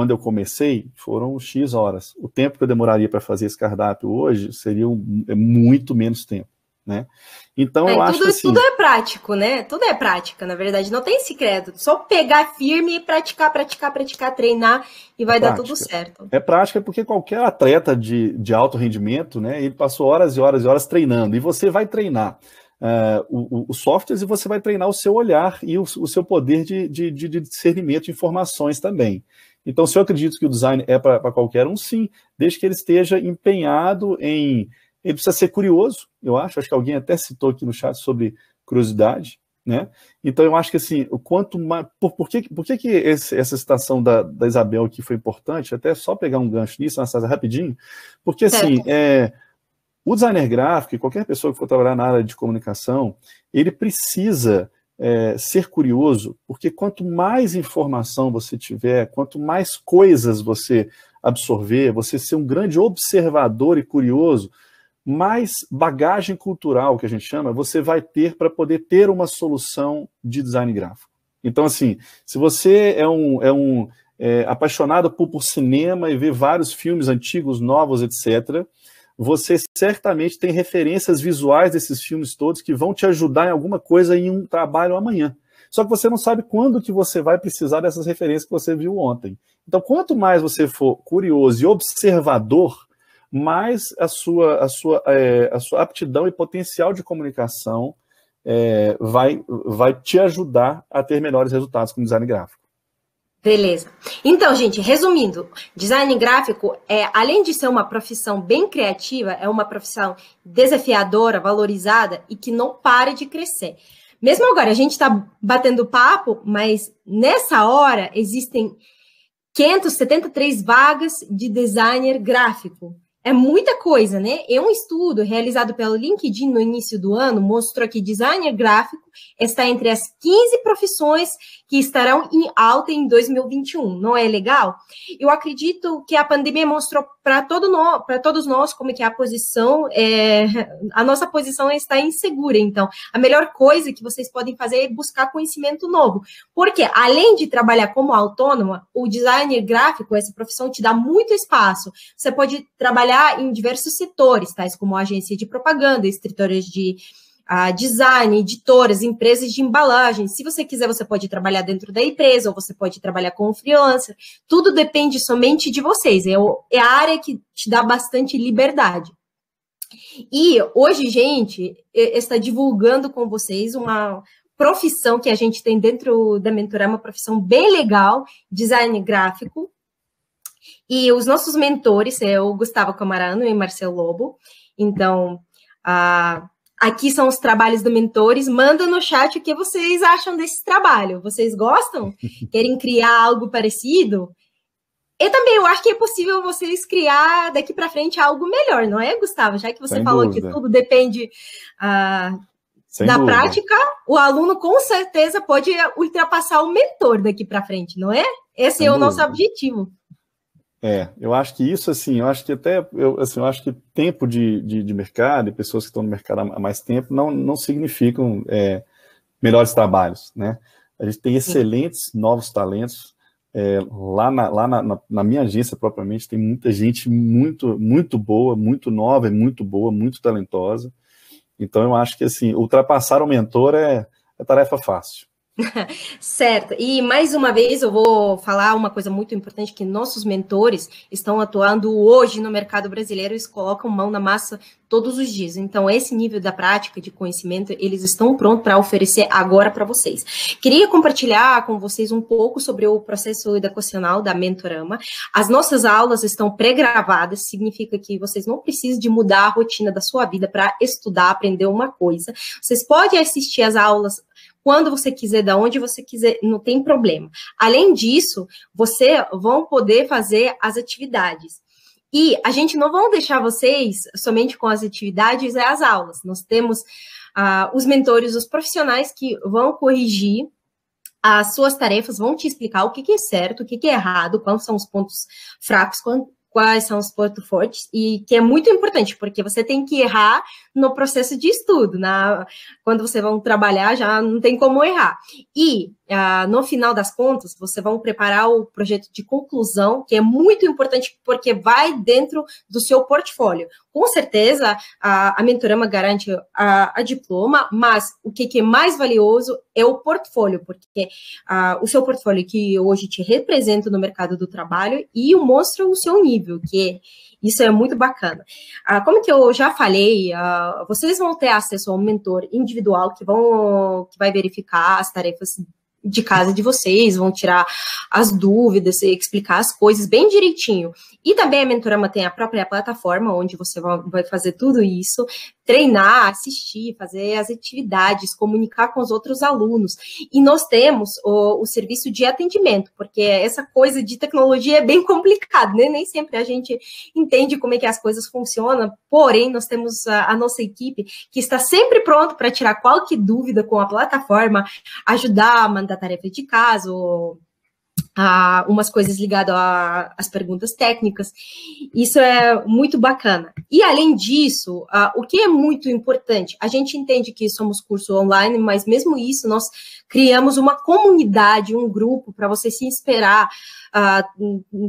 quando eu comecei, foram X horas. O tempo que eu demoraria para fazer esse cardápio hoje seria um, é muito menos tempo. Né? Então é, eu tudo, acho que assim, tudo é prático, né? Tudo é prática, na verdade, não tem segredo. Só pegar firme e praticar, praticar, praticar, treinar e vai prática. dar tudo certo. É prática porque qualquer atleta de, de alto rendimento, né? Ele passou horas e horas e horas treinando e você vai treinar. Uh, os softwares e você vai treinar o seu olhar e o, o seu poder de, de, de discernimento de informações também. Então, se eu acredito que o design é para qualquer um, sim, desde que ele esteja empenhado em. Ele precisa ser curioso, eu acho. Acho que alguém até citou aqui no chat sobre curiosidade. Né? Então, eu acho que assim, o quanto mais. Por, por que, por que, que esse, essa citação da, da Isabel aqui foi importante? Até só pegar um gancho nisso, Anastasia, rapidinho. Porque assim, é, o designer gráfico, qualquer pessoa que for trabalhar na área de comunicação, ele precisa é, ser curioso, porque quanto mais informação você tiver, quanto mais coisas você absorver, você ser um grande observador e curioso, mais bagagem cultural, que a gente chama, você vai ter para poder ter uma solução de design gráfico. Então, assim, se você é um, é um é, apaixonado por, por cinema e vê vários filmes antigos, novos, etc., você certamente tem referências visuais desses filmes todos que vão te ajudar em alguma coisa em um trabalho amanhã. Só que você não sabe quando que você vai precisar dessas referências que você viu ontem. Então, quanto mais você for curioso e observador, mais a sua, a sua, é, a sua aptidão e potencial de comunicação é, vai, vai te ajudar a ter melhores resultados com design gráfico. Beleza. Então, gente, resumindo, design gráfico é, além de ser uma profissão bem criativa, é uma profissão desafiadora, valorizada e que não para de crescer. Mesmo agora, a gente está batendo papo, mas nessa hora existem 573 vagas de designer gráfico. É muita coisa, né? E é um estudo realizado pelo LinkedIn no início do ano mostrou que designer gráfico está entre as 15 profissões que estarão em alta em 2021. Não é legal? Eu acredito que a pandemia mostrou para todo para todos nós como é que é a posição é, a nossa posição está insegura. Então, a melhor coisa que vocês podem fazer é buscar conhecimento novo, porque além de trabalhar como autônoma, o designer gráfico, essa profissão te dá muito espaço. Você pode trabalhar em diversos setores, tais como agência de propaganda, escritórios de uh, design, editoras, empresas de embalagem. Se você quiser, você pode trabalhar dentro da empresa ou você pode trabalhar como freelancer. Tudo depende somente de vocês. É, o, é a área que te dá bastante liberdade. E hoje, gente, está divulgando com vocês uma profissão que a gente tem dentro da Mentorama, uma profissão bem legal, design gráfico. E os nossos mentores é o Gustavo Camarano e Marcelo Lobo. Então, a Aqui são os trabalhos do Mentores. Manda no chat o que vocês acham desse trabalho. Vocês gostam? [LAUGHS] Querem criar algo parecido? Eu também eu acho que é possível vocês criar daqui para frente algo melhor, não é, Gustavo? Já que você Sem falou dúvida. que tudo depende ah, da prática, o aluno com certeza pode ultrapassar o mentor daqui para frente, não é? Esse Sem é o dúvida. nosso objetivo. É, eu acho que isso, assim, eu acho que até, eu, assim, eu acho que tempo de, de, de mercado e pessoas que estão no mercado há mais tempo não, não significam é, melhores trabalhos, né? A gente tem excelentes novos talentos, é, lá, na, lá na, na, minha agência propriamente tem muita gente muito muito boa, muito nova e muito boa, muito talentosa. Então eu acho que assim ultrapassar o mentor é, é tarefa fácil. [LAUGHS] certo. E mais uma vez eu vou falar uma coisa muito importante que nossos mentores estão atuando hoje no mercado brasileiro, eles colocam mão na massa todos os dias. Então esse nível da prática de conhecimento, eles estão prontos para oferecer agora para vocês. Queria compartilhar com vocês um pouco sobre o processo educacional da Mentorama. As nossas aulas estão pré-gravadas, significa que vocês não precisam de mudar a rotina da sua vida para estudar, aprender uma coisa. Vocês podem assistir as aulas quando você quiser, da onde você quiser, não tem problema. Além disso, você vão poder fazer as atividades. E a gente não vão deixar vocês somente com as atividades e as aulas. Nós temos ah, os mentores, os profissionais que vão corrigir as suas tarefas, vão te explicar o que, que é certo, o que, que é errado, quais são os pontos fracos, quais são os pontos fortes e que é muito importante, porque você tem que errar no processo de estudo, na quando você vão trabalhar já não tem como errar. E ah, no final das contas, você vão preparar o projeto de conclusão, que é muito importante porque vai dentro do seu portfólio. Com certeza, a, a Mentorama garante a, a, diploma, mas o que, que, é mais valioso é o portfólio, porque ah, o seu portfólio que hoje te representa no mercado do trabalho e mostra o seu nível, que é, isso é muito bacana. Ah, como que eu já falei, vocês vão ter acesso a um mentor individual que, vão, que vai verificar as tarefas de casa de vocês, vão tirar as dúvidas, eh, explicar as coisas bem direitinho. E também a Mentorama tem a própria plataforma onde você vai fazer tudo isso treinar, assistir, fazer as atividades, comunicar com os outros alunos. E nós temos o, o serviço de atendimento, porque essa coisa de tecnologia é bem [LAUGHS] complicada, né? Nem sempre a gente entende como é que as coisas funcionam, porém, nós temos a, a nossa equipe que está sempre pronto para tirar qualquer dúvida com a plataforma, ajudar a mandar tarefa de casa, ou a umas coisas ligadas às perguntas técnicas. Isso é muito bacana. E além disso, a, o que é muito importante, a gente entende que somos curso online, mas mesmo isso nós criamos uma comunidade, um grupo para você se inspirar, a,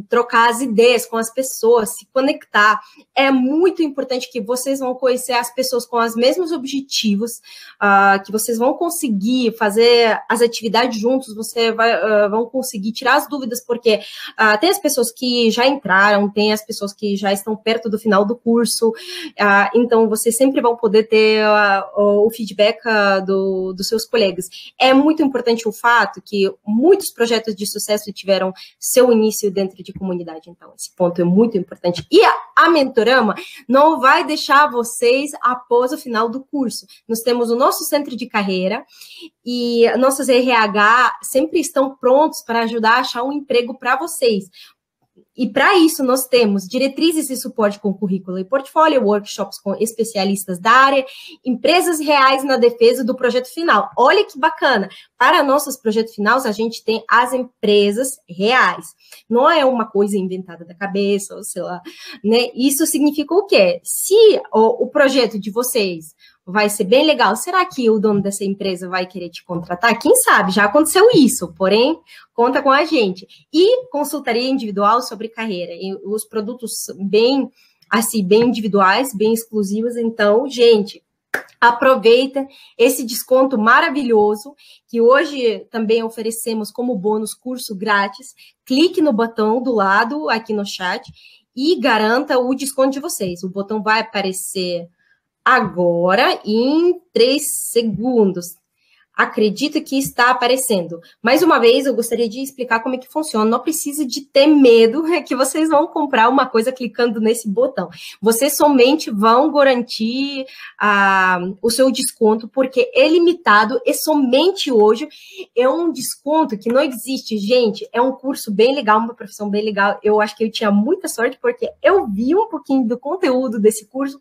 trocar as ideias com as pessoas, se conectar. É muito importante que vocês vão conhecer as pessoas com os mesmos objetivos, a, que vocês vão conseguir fazer as atividades juntos, você vai, ah, vão conseguir tirar tirar as dúvidas, porque uh, tem as pessoas que já entraram, tem as pessoas que já estão perto do final do curso, uh, então vocês sempre vão poder ter uh, o feedback do, dos seus colegas. É muito importante o fato que muitos projetos de sucesso tiveram seu início dentro de comunidade, então esse ponto é muito importante. E a, a Mentorama não vai deixar vocês após o final do curso. Nós temos o nosso centro de carreira e nossas RH sempre estão prontos para ajudar achar um emprego para vocês. E para isso nós temos diretrizes de suporte com currículo e portfólio, workshops com especialistas da área, empresas reais na defesa do projeto final. Olha que bacana! Para nossos projetos finais, a gente tem as empresas reais. Não é uma coisa inventada da cabeça, ou sei lá, né? Isso significa o quê? Se o, o projeto de vocês vai ser bem legal. Será que o dono dessa empresa vai querer te contratar? Quem sabe? Já aconteceu isso, porém, conta com a gente. E consultaria individual sobre carreira. E os produtos bem assim, bem individuais, bem exclusivos. Então, gente, aproveita esse desconto maravilhoso que hoje também oferecemos como bônus curso grátis. Clique no botão do lado aqui no chat e garanta o desconto de vocês. O botão vai aparecer agora em três segundos acredita que está aparecendo. Mais uma vez, eu gostaria de explicar como é que funciona. Não precisa de ter medo [LAUGHS] é que vocês vão comprar uma coisa clicando nesse botão. Vocês somente vão garantir ah, o seu desconto, porque é limitado e somente hoje é um desconto que não existe. Gente, é um curso bem legal, uma profissão bem legal. Eu acho que eu tinha muita sorte, porque eu vi um pouquinho do conteúdo desse curso.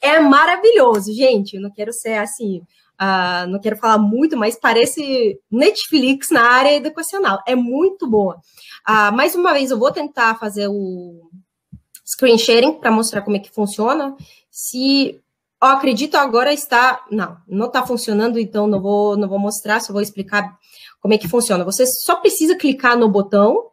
É maravilhoso, gente. Eu não quero ser assim Uh, não quero falar muito, mas parece Netflix na área educacional. É muito boa. Uh, mais uma vez, eu vou tentar fazer o screen sharing para mostrar como é que funciona. Se eu acredito agora está. Não, não está funcionando, então não vou, não vou mostrar, só vou explicar como é que funciona. Você só precisa clicar no botão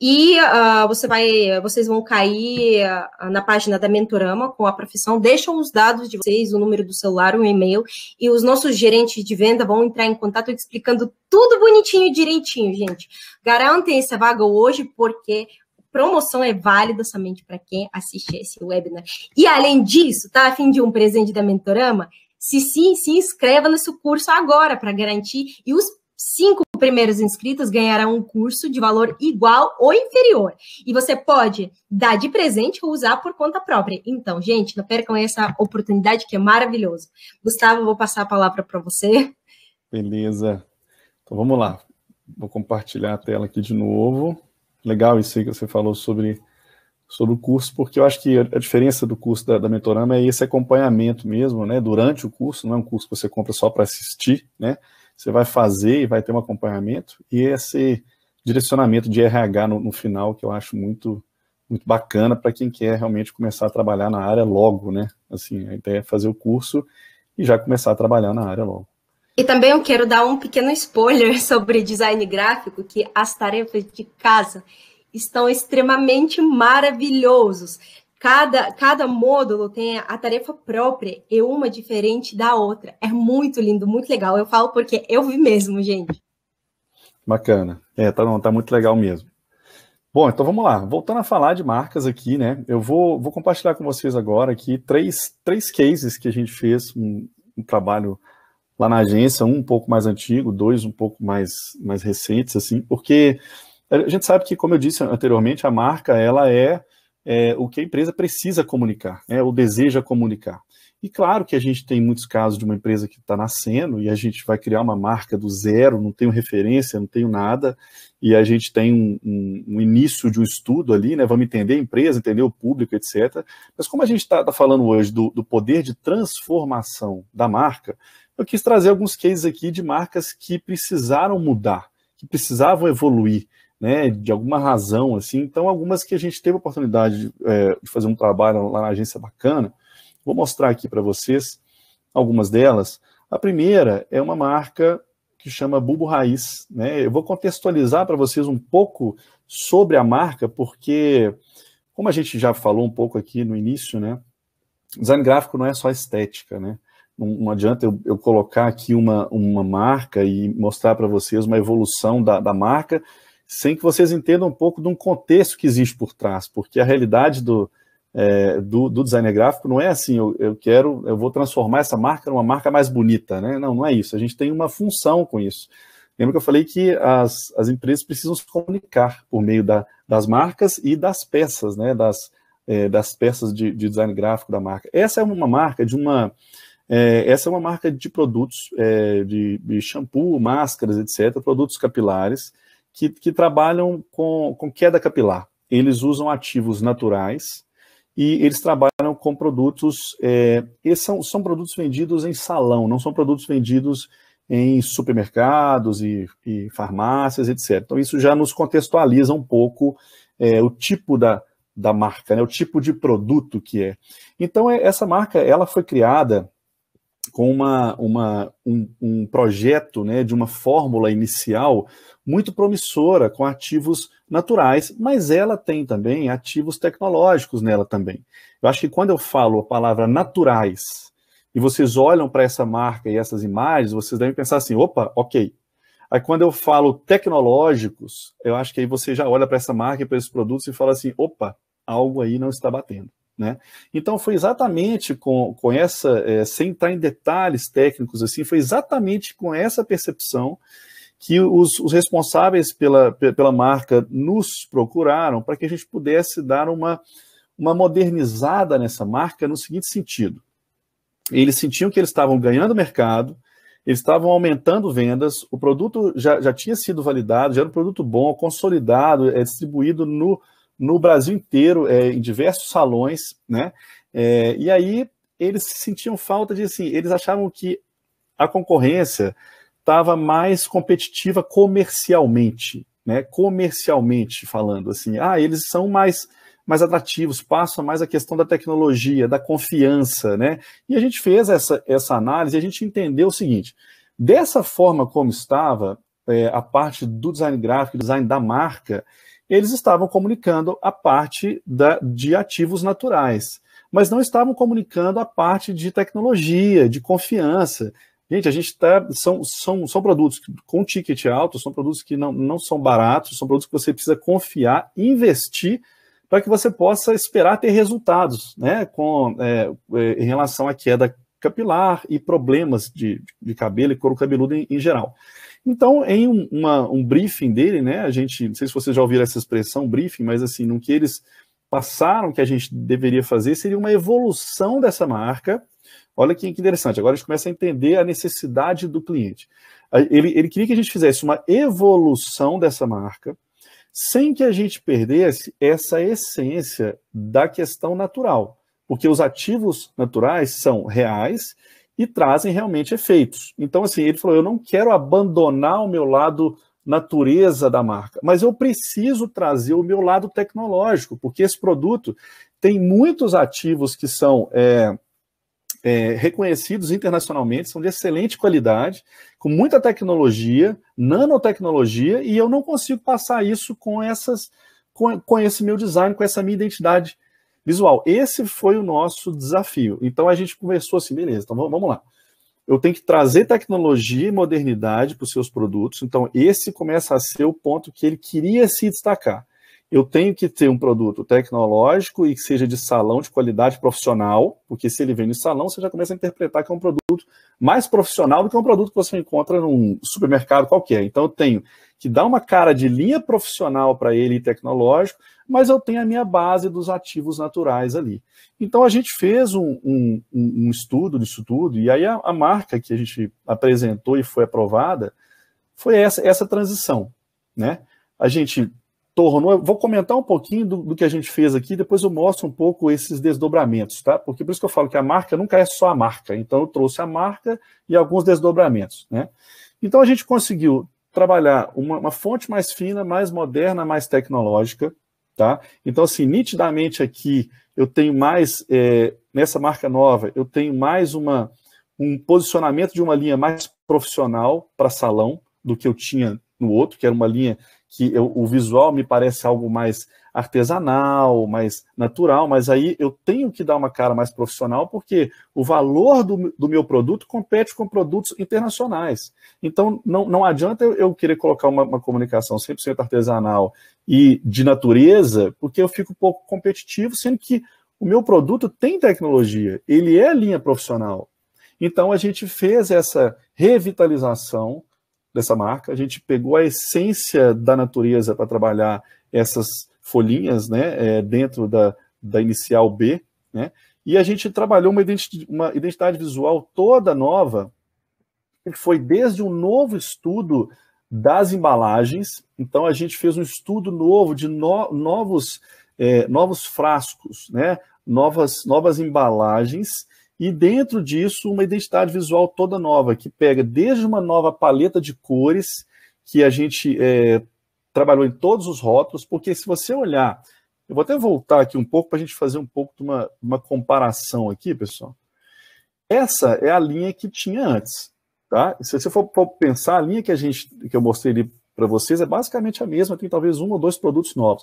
e uh, você vai, vocês vão cair ah, na página da Mentorama com a profissão, deixam os dados de vocês, o número do celular, o e-mail, e os nossos gerentes de venda vão entrar em contato explicando tudo bonitinho e direitinho, gente. Garantem essa vaga hoje, porque promoção é válida somente para quem assiste esse webinar. E além disso, tá a fim de um presente da Mentorama? Se sim, se inscreva nesse curso agora para garantir e os cinco primeiros inscritos ganharão um curso de valor igual ou inferior. E você pode dar de presente ou usar por conta própria. Então, gente, não percam essa oportunidade que é maravilhoso. Gustavo, vou passar a palavra para você. Beleza. Então vamos lá. Vou compartilhar a tela aqui de novo. Legal isso aí que você falou sobre, sobre o curso, porque eu acho que a diferença do curso da, da Mentorama é esse acompanhamento mesmo, né? Durante o curso, não é um curso que você compra só para assistir, né? você vai fazer e vai ter um acompanhamento, e esse direcionamento de RH no, no final, que eu acho muito, muito bacana para quem quer realmente começar a trabalhar na área logo, né? Assim, a ideia é fazer o curso e já começar a trabalhar na área logo. E também eu quero dar um pequeno spoiler [LAUGHS] sobre design gráfico, que as tarefas de casa estão extremamente maravilhosos. Cada, cada módulo tem a tarefa própria e uma diferente da outra. É muito lindo, muito legal. Eu falo porque eu vi mesmo, gente. Bacana. É, tá, não, tá muito legal mesmo. Bom, então vamos lá. Voltando a falar de marcas aqui, né? Eu vou, vou compartilhar com vocês agora aqui três, três cases que a gente fez, um, um trabalho lá na agência, um um pouco mais antigo, dois um pouco mais, mais recentes, assim, porque a gente sabe que, como eu disse anteriormente, a marca, ela é é, o que a empresa precisa comunicar, né, ou deseja comunicar. E claro que a gente tem muitos casos de uma empresa que está nascendo e a gente vai criar uma marca do zero, não tenho referência, não tenho nada, e a gente tem um, um, um início de um estudo ali, né? Vamos entender a empresa, entender o público, etc. Mas como a gente está tá falando hoje do, do poder de transformação da marca, eu quis trazer alguns cases aqui de marcas que precisaram mudar, que precisavam evoluir, né, de alguma razão, assim. Então, algumas que a gente teve a oportunidade de, é, de fazer um trabalho lá na agência bacana, vou mostrar aqui para vocês algumas delas. A primeira é uma marca que chama Bulbo Raiz, né? Eu vou contextualizar para vocês um pouco sobre a marca, porque, como a gente já falou um pouco aqui no início, né, design gráfico não é só estética, né? Não, não adianta eu, eu, colocar aqui uma, uma marca e mostrar para vocês uma evolução da, da marca sem que vocês entendam um pouco de um contexto que existe por trás, porque a realidade do, é, do, do, design gráfico não é assim, eu, eu, quero, eu vou transformar essa marca numa marca mais bonita, né? Não, não é isso. A gente tem uma função com isso. Lembra que eu falei que as, as empresas precisam se comunicar por meio da, das marcas e das peças, né? Das, é, das peças de, de, design gráfico da marca. Essa é uma marca de uma. É, essa é uma marca de produtos é, de, de shampoo, máscaras, etc., produtos capilares, que, que trabalham com, com queda capilar. Eles usam ativos naturais e eles trabalham com produtos, é, são, são produtos vendidos em salão, não são produtos vendidos em supermercados e, e farmácias, etc. Então, isso já nos contextualiza um pouco é, o tipo da, da marca, né, o tipo de produto que é. Então, é, essa marca ela foi criada com uma, uma, um, um, projeto né, de uma fórmula inicial muito promissora, com ativos naturais, mas ela tem também ativos tecnológicos nela também. Eu acho que quando eu falo a palavra naturais, e vocês olham para essa marca e essas imagens, vocês devem pensar assim: opa, ok. Aí quando eu falo tecnológicos, eu acho que aí você já olha para essa marca e para esses produtos e fala assim: opa, algo aí não está batendo. Né? Então foi exatamente com, com essa, é, sem entrar em detalhes técnicos assim, foi exatamente com essa percepção que os, os responsáveis pela, pela marca nos procuraram para que a gente pudesse dar uma, uma modernizada nessa marca no seguinte sentido. Eles sentiam que eles estavam ganhando mercado, eles estavam aumentando vendas, o produto já, já tinha sido validado, já era um produto bom, consolidado, é distribuído no, no Brasil inteiro, é, em diversos salões, né? É, e aí eles sentiam falta de assim, eles achavam que a concorrência estava mais competitiva comercialmente, né? Comercialmente falando assim, ah, eles são mais mais atrativos, passam mais a questão da tecnologia, da confiança, né? E a gente fez essa, essa análise e a gente entendeu o seguinte: dessa forma como estava é, a parte do design gráfico, design da marca, eles estavam comunicando a parte da, de ativos naturais, mas não estavam comunicando a parte de tecnologia, de confiança. Gente, a gente está. São, são, são produtos com ticket alto, são produtos que não, não são baratos, são produtos que você precisa confiar, investir para que você possa esperar ter resultados né, com, é, é em relação à queda capilar e problemas de, de cabelo e couro cabeludo em, em geral. Então, em um, uma, um briefing dele, né, a gente, não sei se vocês já ouviram essa expressão, briefing, mas assim, no que eles passaram que a gente deveria fazer seria uma evolução dessa marca. Olha que, que interessante, agora a gente começa a entender a necessidade do cliente. Ele, ele queria que a gente fizesse uma evolução dessa marca, sem que a gente perdesse essa essência da questão natural, porque os ativos naturais são reais e trazem realmente efeitos. Então, assim, ele falou: eu não quero abandonar o meu lado natureza da marca, mas eu preciso trazer o meu lado tecnológico, porque esse produto tem muitos ativos que são. É, é, reconhecidos internacionalmente, são de excelente qualidade, com muita tecnologia, nanotecnologia, e eu não consigo passar isso com essas com, com esse meu design, com essa minha identidade visual. Esse foi o nosso desafio. Então a gente começou assim, beleza, então vamos lá. Eu tenho que trazer tecnologia e modernidade para os seus produtos. Então, esse começa a ser o ponto que ele queria se destacar. Eu tenho que ter um produto tecnológico e que seja de salão de qualidade profissional, porque se ele vem no salão, você já começa a interpretar que é um produto mais profissional do que um produto que você encontra num supermercado qualquer. Então, eu tenho que dá uma cara de linha profissional para ele e tecnológico, mas eu tenho a minha base dos ativos naturais ali. Então a gente fez um, um, um estudo disso tudo, e aí a, a, marca que a gente apresentou e foi aprovada foi essa, essa transição. Né? A gente tornou. Vou comentar um pouquinho do, do, que a gente fez aqui, depois eu mostro um pouco esses desdobramentos, tá? Porque por isso que eu falo que a marca nunca é só a marca. Então eu trouxe a marca e alguns desdobramentos, né? Então a gente conseguiu trabalhar uma, uma fonte mais fina, mais moderna, mais tecnológica, tá? Então, assim, nitidamente aqui eu tenho mais, é, nessa marca nova, eu tenho mais uma, um posicionamento de uma linha mais profissional para salão do que eu tinha no outro, que era uma linha que eu, o visual me parece algo mais artesanal, mais natural, mas aí eu tenho que dar uma cara mais profissional, porque o valor do, do meu produto compete com produtos internacionais. Então, não, não adianta eu, eu querer colocar uma, uma comunicação 100% artesanal e de natureza, porque eu fico um pouco competitivo, sendo que o meu produto tem tecnologia, ele é linha profissional. Então, a gente fez essa revitalização dessa marca, a gente pegou a essência da natureza para trabalhar essas folhinhas né, é, dentro da, da inicial B, né? E a gente trabalhou uma identidade, uma identidade visual toda nova, que foi desde um novo estudo das embalagens. Então, a gente fez um estudo novo de no, novos, é, novos frascos, né? novas, novas embalagens, e dentro disso, uma identidade visual toda nova, que pega desde uma nova paleta de cores, que a gente é, trabalhou em todos os rótulos, porque se você olhar, eu vou até voltar aqui um pouco para a gente fazer um pouco de uma, uma comparação aqui, pessoal. Essa é a linha que tinha antes, tá? Se você for pensar, a linha que a gente que eu mostrei ali para vocês é basicamente a mesma, tem talvez um ou dois produtos novos.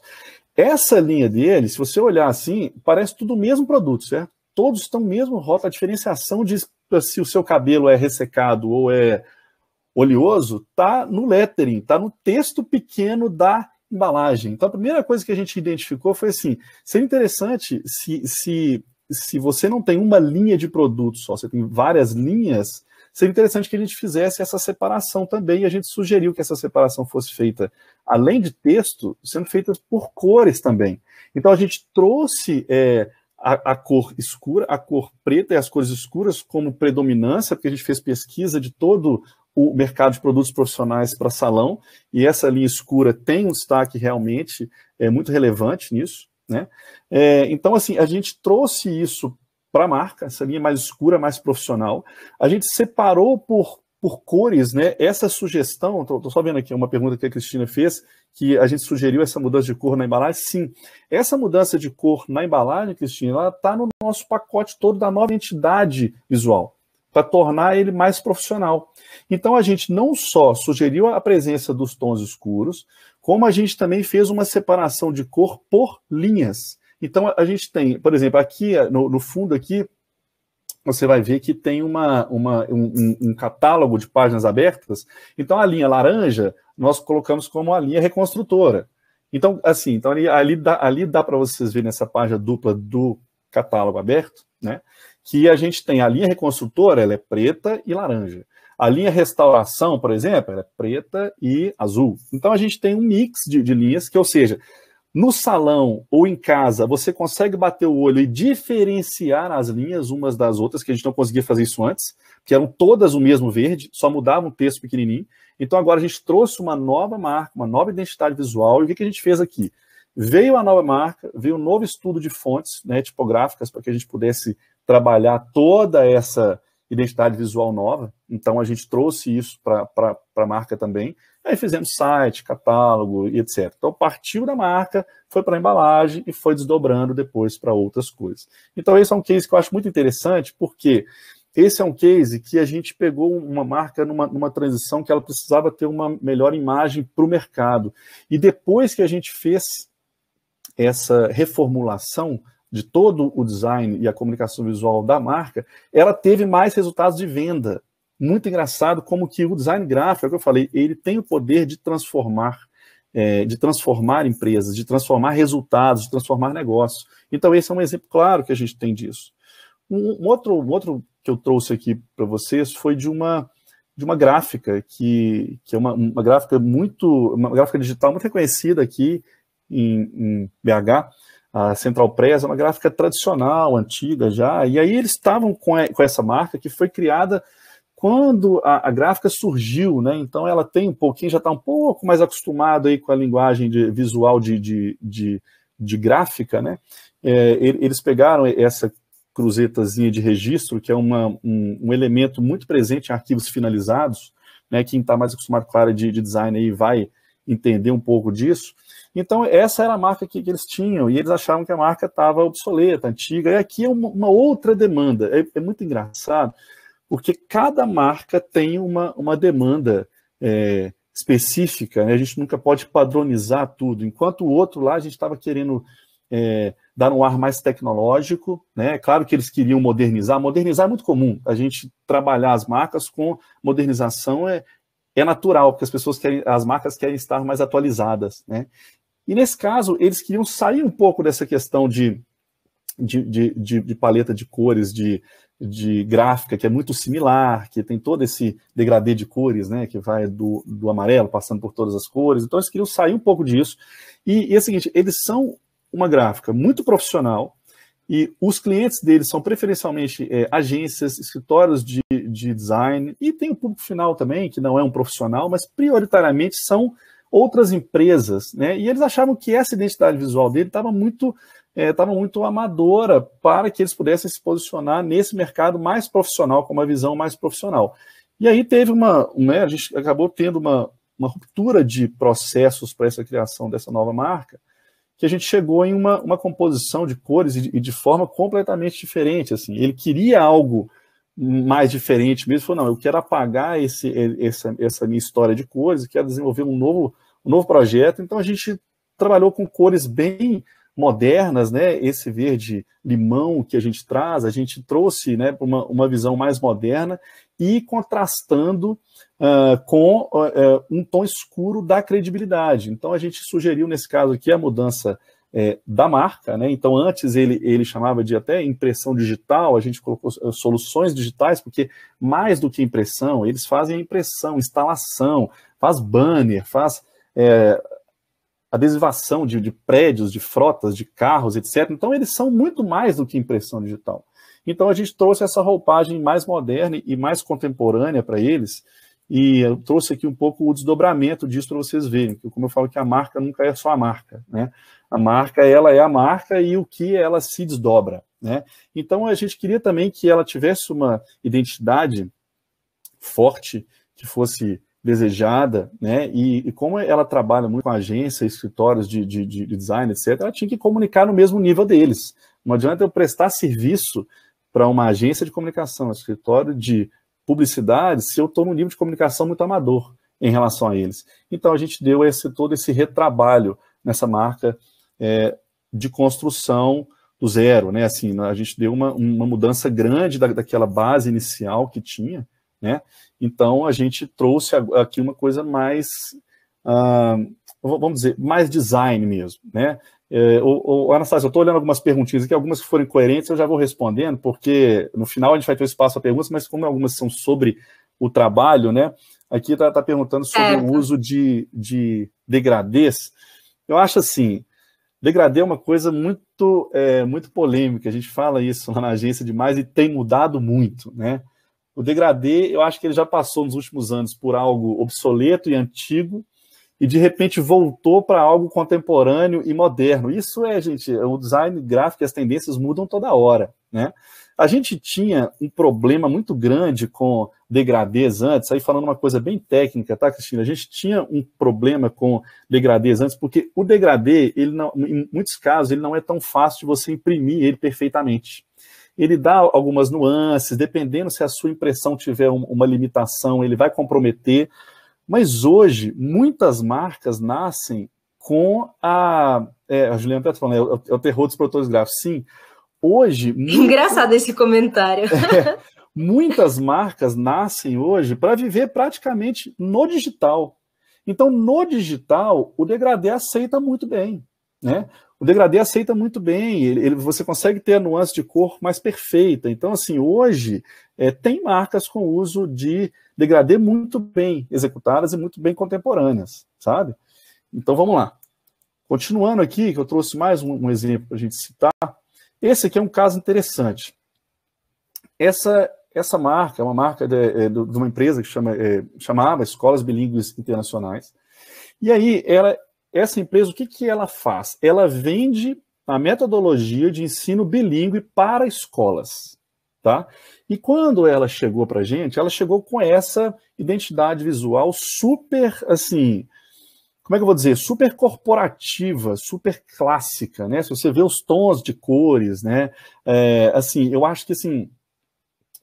Essa linha dele, se você olhar assim, parece tudo o mesmo produto, certo? Todos estão mesmo rota, a diferenciação de se o seu cabelo é ressecado ou é oleoso está no lettering, está no texto pequeno da embalagem. Então a primeira coisa que a gente identificou foi assim: seria interessante se, se, se você não tem uma linha de produto só, você tem várias linhas, seria interessante que a gente fizesse essa separação também. E a gente sugeriu que essa separação fosse feita, além de texto, sendo feita por cores também. Então a gente trouxe. É, a, a, cor escura, a cor preta e as cores escuras como predominância, porque a gente fez pesquisa de todo o mercado de produtos profissionais para salão, e essa linha escura tem um destaque realmente é, muito relevante nisso. Né? É, então, assim, a gente trouxe isso para a marca, essa linha mais escura, mais profissional. A gente separou por, por cores né, essa sugestão. Estou só vendo aqui uma pergunta que a Cristina fez, que a gente sugeriu essa mudança de cor na embalagem. Sim, essa mudança de cor na embalagem, Cristina, ela está no nosso pacote todo da nova entidade visual para tornar ele mais profissional. Então a gente não só sugeriu a presença dos tons escuros, como a gente também fez uma separação de cor por linhas. Então a gente tem, por exemplo, aqui no, no fundo aqui, você vai ver que tem uma, uma um, um, catálogo de páginas abertas. Então a linha laranja nós colocamos como a linha reconstrutora. Então assim, então ali, ali dá, ali dá para vocês verem essa página dupla do catálogo aberto, né? que a gente tem a linha reconstrutora, ela é preta e laranja. A linha restauração, por exemplo, ela é preta e azul. Então a gente tem um mix de, de linhas que, ou seja, no salão ou em casa, você consegue bater o olho e diferenciar as linhas umas das outras, que a gente não conseguia fazer isso antes, que eram todas o mesmo verde, só mudava um texto pequenininho. Então agora a gente trouxe uma nova marca, uma nova identidade visual, e o que, que a gente fez aqui? Veio a nova marca, veio um novo estudo de fontes né, tipográficas para que a gente pudesse trabalhar toda essa identidade visual nova. Então a gente trouxe isso para a marca também. Aí fizemos site, catálogo e etc. Então partiu da marca, foi para a embalagem e foi desdobrando depois para outras coisas. Então esse é um case que eu acho muito interessante, porque esse é um case que a gente pegou uma marca numa, numa transição que ela precisava ter uma melhor imagem para o mercado. E depois que a gente fez essa reformulação, de todo o design e a comunicação visual da marca, ela teve mais resultados de venda. Muito engraçado como que o design gráfico, é o que eu falei, ele tem o poder de transformar, é, de transformar empresas, de transformar resultados, de transformar negócios. Então esse é um exemplo claro que a gente tem disso. Um, um outro, um outro que eu trouxe aqui para vocês foi de uma de uma gráfica que, que é uma, uma gráfica muito uma gráfica digital muito reconhecida aqui em, em BH a Central Press é uma gráfica tradicional, antiga já, e aí eles estavam com, com essa marca que foi criada quando a, a, gráfica surgiu, né? Então ela tem um pouquinho, já está um pouco mais acostumado aí com a linguagem de, visual de, de, de, de gráfica, né? É, eles pegaram essa cruzetazinha de registro, que é uma, um, um, elemento muito presente em arquivos finalizados, né? Quem está mais acostumado com a área de, de design aí vai entender um pouco disso então, essa era a marca que, que eles tinham, e eles achavam que a marca estava obsoleta, antiga. E aqui é uma, uma outra demanda. É, é, muito engraçado, porque cada marca tem uma, uma demanda é, específica, né? a gente nunca pode padronizar tudo. Enquanto o outro lá, a gente estava querendo. É, dar um ar mais tecnológico, né? Claro que eles queriam modernizar. Modernizar é muito comum. A gente trabalhar as marcas com modernização é, é natural, porque as pessoas querem, as marcas querem estar mais atualizadas, né? E nesse caso, eles queriam sair um pouco dessa questão de, de, de, de, de paleta de cores, de, de gráfica que é muito similar, que tem todo esse degradê de cores, né, que vai do, do amarelo passando por todas as cores. Então eles queriam sair um pouco disso. E, e é o seguinte, eles são uma gráfica muito profissional e os clientes deles são preferencialmente é, agências, escritórios de, de design e tem o público final também, que não é um profissional, mas prioritariamente são outras empresas, né? E eles achavam que essa identidade visual dele estava muito estava é, muito amadora para que eles pudessem se posicionar nesse mercado mais profissional, com uma visão mais profissional. E aí teve uma, né, a gente acabou tendo uma, uma ruptura de processos para essa criação dessa nova marca, que a gente chegou em uma, uma composição de cores e de, e de forma completamente diferente. Assim, ele queria algo mais diferente mesmo, falou, não, eu quero apagar esse, essa, essa minha história de cores, quero desenvolver um novo, um novo projeto, então a gente trabalhou com cores bem modernas, né, esse verde limão que a gente traz, a gente trouxe, né, uma, uma visão mais moderna e contrastando uh, com uh, um tom escuro da credibilidade. Então a gente sugeriu nesse caso aqui a mudança é, da marca, né? Então, antes ele, ele chamava de até impressão digital, a gente colocou eh, soluções digitais, porque mais do que impressão, eles fazem a impressão, instalação, faz banner, faz é, adesivação de, de prédios, de frotas, de carros, etc. Então, eles são muito mais do que impressão digital. Então, a gente trouxe essa roupagem mais moderna e mais contemporânea para eles, e eu trouxe aqui um pouco o desdobramento disso para vocês verem, que como eu falo que a marca nunca é só a marca, né? A marca, ela é a marca e o que ela se desdobra, né? Então a gente queria também que ela tivesse uma identidade forte, que fosse desejada, né? E, e, como ela trabalha muito com agências escritórios de, de, de, design, etc., ela tinha que comunicar no mesmo nível deles. Não adianta eu prestar serviço para uma agência de comunicação, um escritório de publicidade se eu estou num nível de comunicação muito amador em relação a eles. Então a gente deu esse todo esse retrabalho nessa marca é, de construção do zero, né? Assim, a gente deu uma, uma mudança grande da, daquela base inicial que tinha, né? Então a gente trouxe aqui uma coisa mais, uh, vamos dizer, mais design mesmo, né? É, o, o Anastasia, eu estou olhando algumas perguntinhas aqui, algumas que forem coerentes eu já vou respondendo, porque no final a gente vai ter espaço para perguntas, mas como algumas são sobre o trabalho, né? Aqui está tá perguntando sobre é. o uso de, de degradês. Eu acho assim, degradê é uma coisa muito, é, muito polêmica, a gente fala isso lá na agência demais e tem mudado muito, né? O degradê, eu acho que ele já passou nos últimos anos por algo obsoleto e antigo, e de repente voltou para algo contemporâneo e moderno. Isso é, gente, o design gráfico, e as tendências mudam toda hora, né? A gente tinha um problema muito grande com degradês antes, aí falando uma coisa bem técnica, tá, Cristina? A gente tinha um problema com degradês antes, porque o degradê, ele não, em muitos casos, ele não é tão fácil de você imprimir ele perfeitamente ele dá algumas nuances, dependendo se a sua impressão tiver uma limitação, ele vai comprometer. Mas hoje, muitas marcas nascem com a. É, a Juliana Petro falando, é, é o é terror dos produtores gráficos. Sim, hoje. [LAUGHS] Muito... Engraçado esse comentário. [LAUGHS] É, muitas marcas nascem hoje para viver praticamente no digital. Então, no digital, o degradê aceita muito bem. Né? O degradê aceita muito bem, ele, ele, você consegue ter a nuance de cor mais perfeita. Então, assim, hoje é, tem marcas com uso de degradê muito bem executadas e muito bem contemporâneas, sabe? Então vamos lá. Continuando aqui, que eu trouxe mais um, um exemplo para a gente citar. Esse aqui é um caso interessante. Essa essa marca é uma marca de, é, de uma empresa que chama, é, chamava Escolas Bilíngues Internacionais. E aí, ela, essa empresa, o que, que ela faz? Ela vende a metodologia de ensino bilíngue para escolas tá? E quando ela chegou para a gente, ela chegou com essa identidade visual super, assim, como é que eu vou dizer? Super corporativa, super clássica, né? Se você vê os tons de cores, né? É, assim, eu acho que, assim,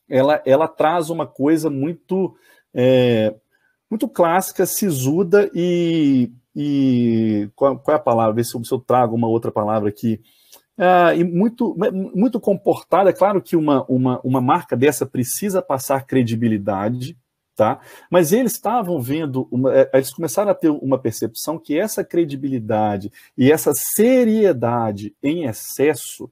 ela, ela traz uma coisa muito, é, muito clássica, sisuda e, e qual, qual é a palavra? Ver se se eu trago uma outra palavra aqui. Uh, e muito, muito comportada. É claro que uma, uma, uma marca dessa precisa passar credibilidade, tá? Mas eles estavam vendo, uma, é, eles começaram a ter uma percepção que essa credibilidade e essa seriedade em excesso,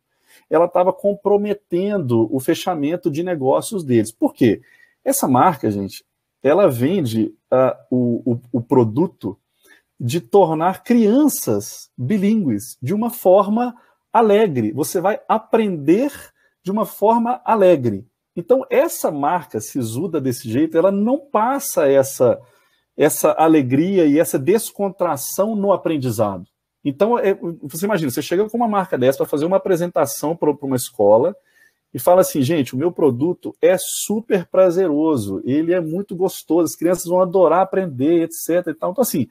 ela estava comprometendo o fechamento de negócios deles. Por quê? Essa marca, gente, ela vende uh, o, o, o produto de tornar crianças bilíngues de uma forma alegre, você vai aprender de uma forma alegre. Então, essa marca sisuda desse jeito, ela não passa essa, essa alegria e essa descontração no aprendizado. Então, é, você imagina, você chega com uma marca dessa para fazer uma apresentação para uma escola e fala assim, gente, o meu produto é super prazeroso, ele é muito gostoso, as crianças vão adorar aprender, etc. Então, assim,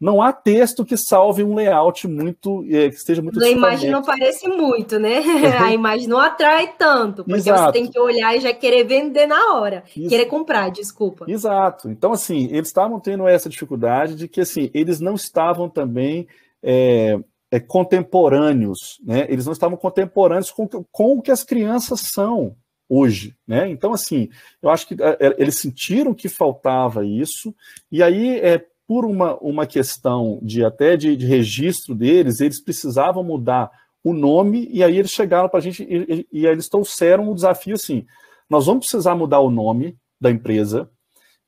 não há texto que salve um layout muito é, que esteja muito. A imagem não parece muito, né? Uhum. [LAUGHS] a imagem não atrai tanto, porque Exato. você tem que olhar e já querer vender na hora, Isso. querer comprar, desculpa. Exato. Então assim, eles estavam tendo essa dificuldade de que assim eles não estavam também é, é, contemporâneos, né? Eles não estavam contemporâneos com, com o que as crianças são hoje, né? Então assim, eu acho que eles sentiram que faltava isso e aí é, por uma, uma questão de até de, de registro deles, eles precisavam mudar o nome, e aí eles chegaram para a gente, e, e, aí eles trouxeram o desafio assim: nós vamos precisar mudar o nome da empresa,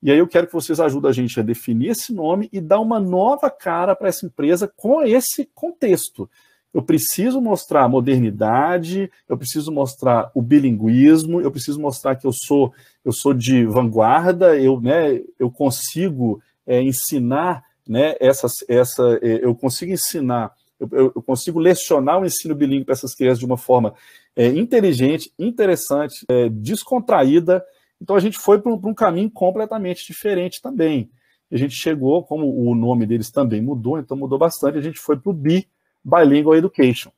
e aí eu quero que vocês ajudem a gente a definir esse nome e dar uma nova cara para essa empresa com esse contexto. Eu preciso mostrar modernidade, eu preciso mostrar o bilinguismo, eu preciso mostrar que eu sou eu sou de vanguarda, eu, né, eu consigo é, ensinar, né, essas, essa, é, eu consigo ensinar, eu, eu consigo lecionar o ensino bilíngue para essas crianças de uma forma é, inteligente, interessante, é, descontraída. Então a gente foi para um, um, caminho completamente diferente também. A gente chegou, como o nome deles também mudou, então mudou bastante, a gente foi para o BI, Bilingual Education.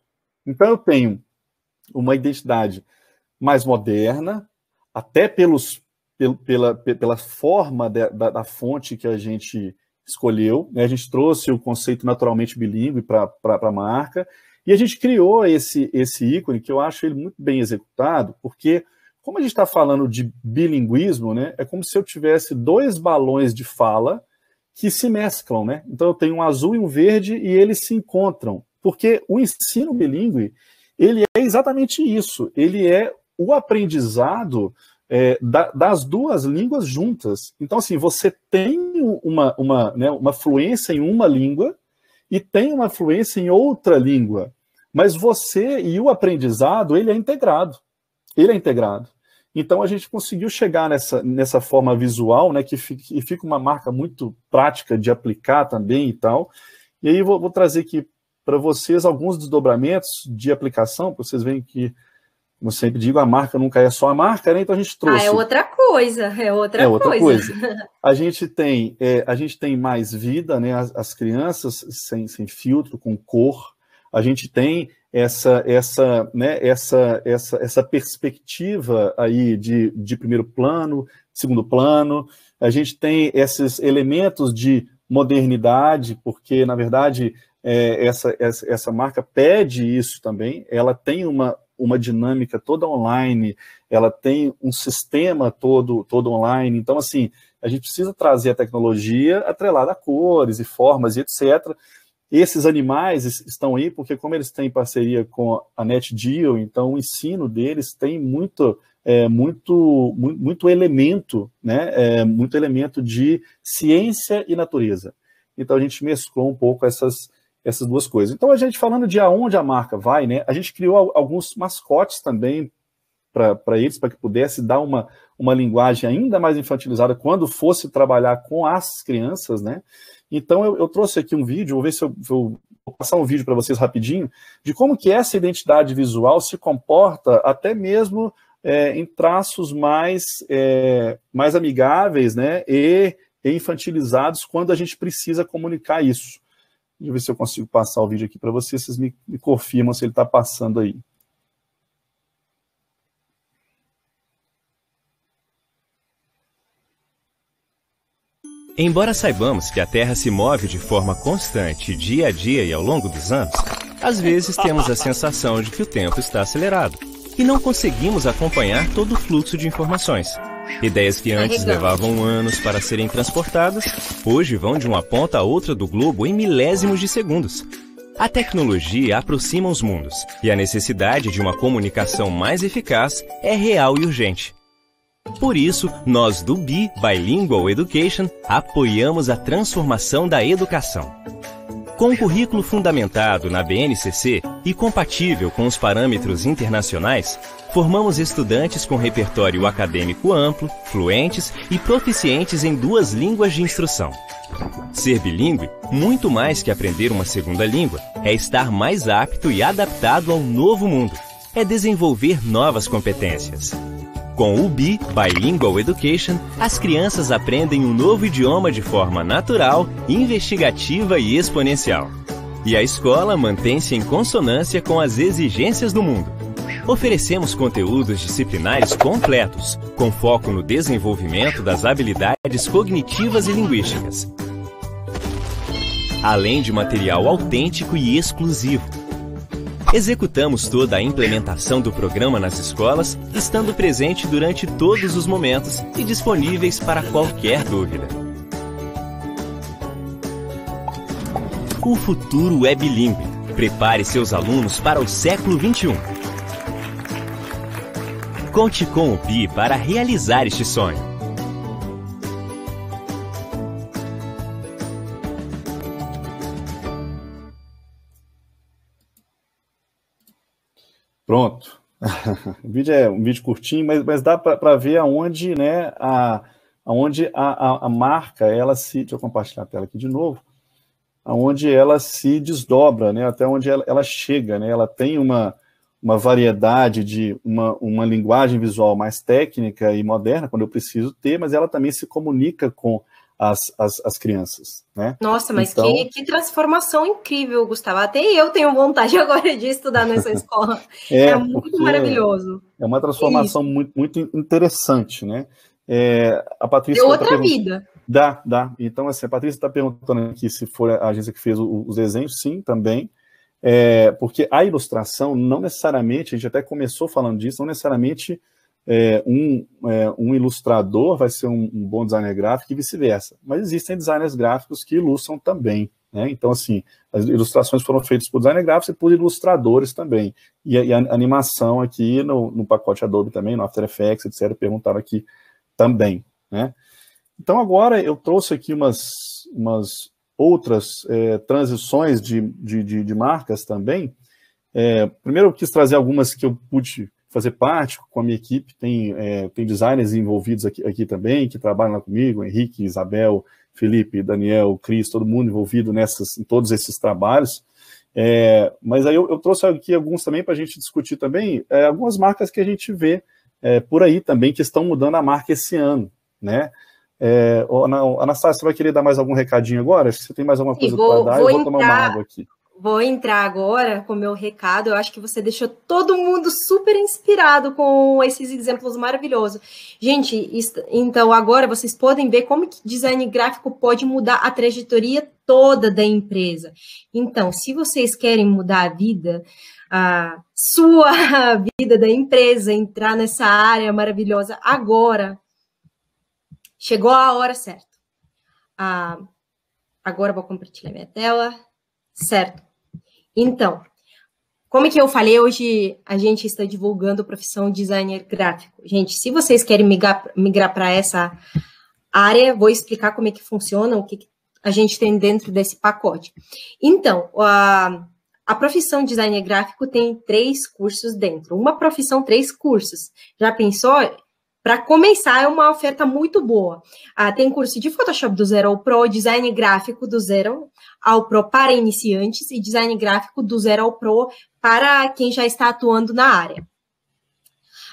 Então eu tenho uma identidade mais moderna, até pelos pela, pela forma da, da, da fonte que a gente escolheu. Né? A gente trouxe o conceito naturalmente bilíngue para a marca e a gente criou esse, esse ícone que eu acho ele muito bem executado, porque como a gente está falando de bilinguismo, né, é como se eu tivesse dois balões de fala que se mesclam, né? Então eu tenho um azul e um verde e eles se encontram, porque o ensino bilíngue ele é exatamente isso, ele é o aprendizado é, da, das duas línguas juntas. Então, assim, você tem uma, uma, né, uma fluência em uma língua e tem uma fluência em outra língua, mas você e o aprendizado, ele é integrado. Ele é integrado. Então, a gente conseguiu chegar nessa, nessa forma visual, né, que fica, e fica uma marca muito prática de aplicar também e tal. E aí, vou, vou trazer aqui para vocês alguns desdobramentos de aplicação, para vocês verem que como sempre digo, a marca nunca é só a marca, né? Então a gente trouxe. Ah, é outra coisa, é outra, é outra coisa. coisa. A gente tem, é, a gente tem mais vida, né? As, as, crianças sem, sem filtro, com cor. A gente tem essa essa né essa essa essa perspectiva aí de, de primeiro plano, segundo plano. A gente tem esses elementos de modernidade, porque na verdade é, essa, essa, essa marca pede isso também, ela tem uma, uma dinâmica toda online, ela tem um sistema todo, todo online. Então, assim, a gente precisa trazer a tecnologia atrelada a cores e formas e etc. Esses animais estão aí porque, como eles têm parceria com a NetGeo, então o ensino deles tem muito, é, muito, muito, muito, elemento, né? É, muito elemento de ciência e natureza. Então a gente mesclou um pouco essas, essas duas coisas. Então, a gente falando de aonde a marca vai, né? A gente criou alguns mascotes também para eles, para que pudesse dar uma, uma linguagem ainda mais infantilizada quando fosse trabalhar com as crianças, né? Então, eu, eu trouxe aqui um vídeo, vou ver se eu vou passar um vídeo para vocês rapidinho, de como que essa identidade visual se comporta até mesmo é, em traços mais, é, mais amigáveis, né? E, e infantilizados quando a gente precisa comunicar isso. Deixa eu ver se eu consigo passar o vídeo aqui para vocês. Vocês me, me confirmam se ele está passando aí. Embora saibamos que a Terra se move de forma constante dia a dia e ao longo dos anos, às vezes temos a sensação de que o tempo está acelerado e não conseguimos acompanhar todo o fluxo de informações. Ideias que antes levavam anos para serem transportadas, hoje vão de uma ponta a outra do globo em milésimos de segundos. A tecnologia aproxima os mundos e a necessidade de uma comunicação mais eficaz é real e urgente. Por isso, nós do BI Bilingual Education apoiamos a transformação da educação. Com um currículo fundamentado na BNCC e compatível com os parâmetros internacionais, formamos estudantes com repertório acadêmico amplo, fluentes e proficientes em duas línguas de instrução. Ser bilíngue, muito mais que aprender uma segunda língua, é estar mais apto e adaptado ao novo mundo. É desenvolver novas competências. Com o BI Bilingual Education, as crianças aprendem um novo idioma de forma natural, investigativa e exponencial. E a escola mantém-se em consonância com as exigências do mundo. Oferecemos conteúdos disciplinares completos, com foco no desenvolvimento das habilidades cognitivas e linguísticas, além de material autêntico e exclusivo Executamos toda a implementação do programa nas escolas, estando presente durante todos os momentos e disponíveis para qualquer dúvida. O futuro é bilíngue. Prepare seus alunos para o século XXI. Conte com o PI para realizar este sonho. Pronto. [LAUGHS] o vídeo é um vídeo curtinho, mas, mas dá para ver aonde, né, a, aonde a, a, a, marca, ela se... Deixa eu compartilhar a tela aqui de novo. Aonde ela se desdobra, né, até onde ela, ela chega, né, ela tem uma, uma variedade de uma, uma linguagem visual mais técnica e moderna, quando eu preciso ter, mas ela também se comunica com as, as, as crianças, né? Nossa, mas então... que, que, transformação incrível, Gustavo. Até eu tenho vontade [LAUGHS] agora de estudar nessa [LAUGHS] escola. é, é, muito maravilhoso. É uma transformação muito, muito interessante, né? É, a Patrícia. Deu tá outra vida. Dá, dá. Então, assim, a Patrícia está perguntando aqui se foi a agência que fez o, os desenhos, sim, também. É, porque a ilustração, não necessariamente, a gente até começou falando disso, não necessariamente é, um, é, um ilustrador vai ser um, um bom designer gráfico e vice-versa. Mas existem designers gráficos que ilustram também. Né? Então, assim, as ilustrações foram feitas por designer gráficos e por ilustradores também. E a, e a animação aqui no, no, pacote Adobe também, no After Effects, etc., perguntaram aqui também. Né? Então, agora eu trouxe aqui umas, umas outras é, transições de, de, de, de, marcas também. É, primeiro, eu quis trazer algumas que eu pude fazer parte com a minha equipe. Tem, é, tem designers envolvidos aqui, aqui também, que trabalham lá comigo, Henrique, Isabel, Felipe, Daniel, Cris, todo mundo envolvido nessas, em todos esses trabalhos. É, mas aí eu, eu, trouxe aqui alguns também para a gente discutir também, é, algumas marcas que a gente vê é, por aí também que estão mudando a marca esse ano, né? É, Anastácia, você vai querer dar mais algum recadinho agora? Se você tem mais alguma coisa para dar, vou eu vou entrar, tomar uma água aqui. Vou entrar agora com o meu recado. Eu acho que você deixou todo mundo super inspirado com esses exemplos maravilhosos. Gente, então agora vocês podem ver como que design gráfico pode mudar a trajetória toda da empresa. Então, se vocês querem mudar a vida, a sua [LAUGHS] vida da empresa, entrar nessa área maravilhosa agora, chegou a hora certa. Ah, agora vou compartilhar minha tela. Certo. Então, como é que eu falei hoje, a gente está divulgando a profissão designer gráfico. Gente, se vocês querem migrar, migrar para essa área, vou explicar como é que funciona, o que, que a gente tem dentro desse pacote. Então, a, a profissão designer gráfico tem três cursos dentro. Uma profissão, três cursos. Já pensou? Para começar, é uma oferta muito boa. Ah, tem curso de Photoshop do zero ao Pro, design gráfico do zero ao Pro para iniciantes e design gráfico do zero ao Pro para quem já está atuando na área.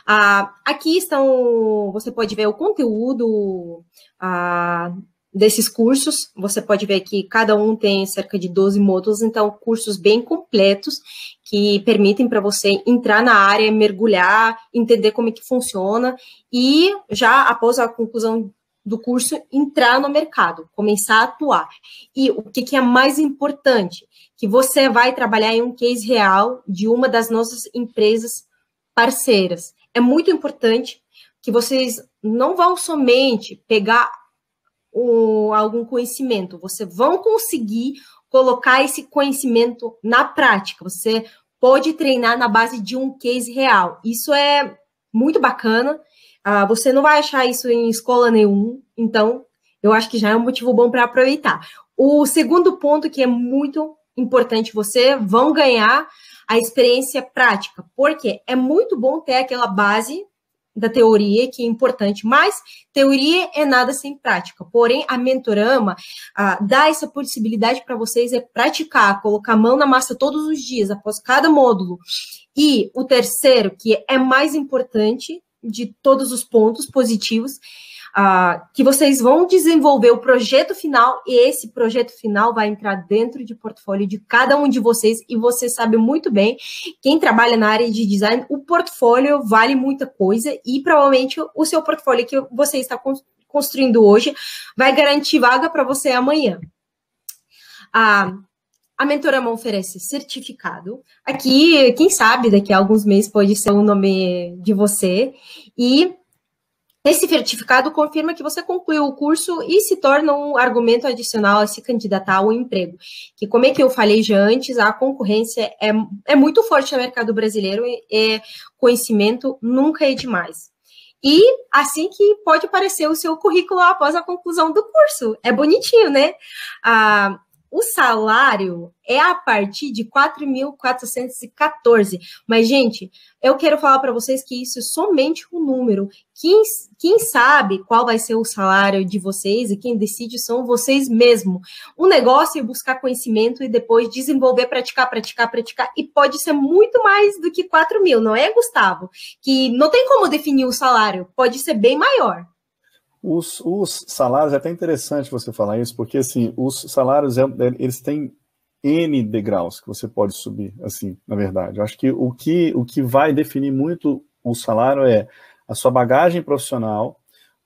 Ah, aqui estão, você pode ver o conteúdo ah, desses cursos. Você pode ver que cada um tem cerca de 12 módulos, então cursos bem completos que permitem para você entrar na área, mergulhar, entender como é que funciona e já após a conclusão do curso entrar no mercado, começar a atuar. E o que, que é mais importante, que você vai trabalhar em um case real de uma das nossas empresas parceiras. É muito importante que vocês não vão somente pegar o, algum conhecimento, vocês vão conseguir colocar esse conhecimento na prática. Você pode treinar na base de um case real. Isso é muito bacana. Uh, você não vai achar isso em escola nenhum, então eu acho que já é um motivo bom para aproveitar. O segundo ponto que é muito importante, você vão ganhar a experiência prática, porque é muito bom ter aquela base da teoria, que é importante, mas teoria é nada sem prática. Porém, a mentorama ah, dá essa possibilidade para vocês é praticar, colocar a mão na massa todos os dias, após cada módulo. E o terceiro, que é mais importante de todos os pontos positivos, ah, que vocês vão desenvolver o projeto final e esse projeto final vai entrar dentro de portfólio de cada um de vocês e você sabe muito bem, quem trabalha na área de design, o portfólio vale muita coisa e provavelmente o seu portfólio que você está construindo hoje vai garantir vaga para você amanhã. Ah, a a Mentorama oferece certificado. Aqui, quem sabe, daqui a alguns meses pode ser o nome de você. E esse certificado confirma que você concluiu o curso e se torna um argumento adicional a se candidatar ao emprego. Que, como é que eu falei já antes, a concorrência é, é muito forte no mercado brasileiro e, e conhecimento nunca é demais. E assim que pode aparecer o seu currículo após a conclusão do curso. É bonitinho, né? Ah, o salário é a partir de 4.414. Mas, gente, eu quero falar para vocês que isso é somente um número. Quem, quem sabe qual vai ser o salário de vocês e quem decide são vocês mesmos. O negócio é buscar conhecimento e depois desenvolver, praticar, praticar, praticar. E pode ser muito mais do que 4 mil, não é, Gustavo? Que não tem como definir o salário, pode ser bem maior. Os, os salários, é até interessante você falar isso, porque assim, os salários, é, é, eles têm N degraus que você pode subir, assim, na verdade. Eu acho que o que, o que vai definir muito o salário é a sua bagagem profissional,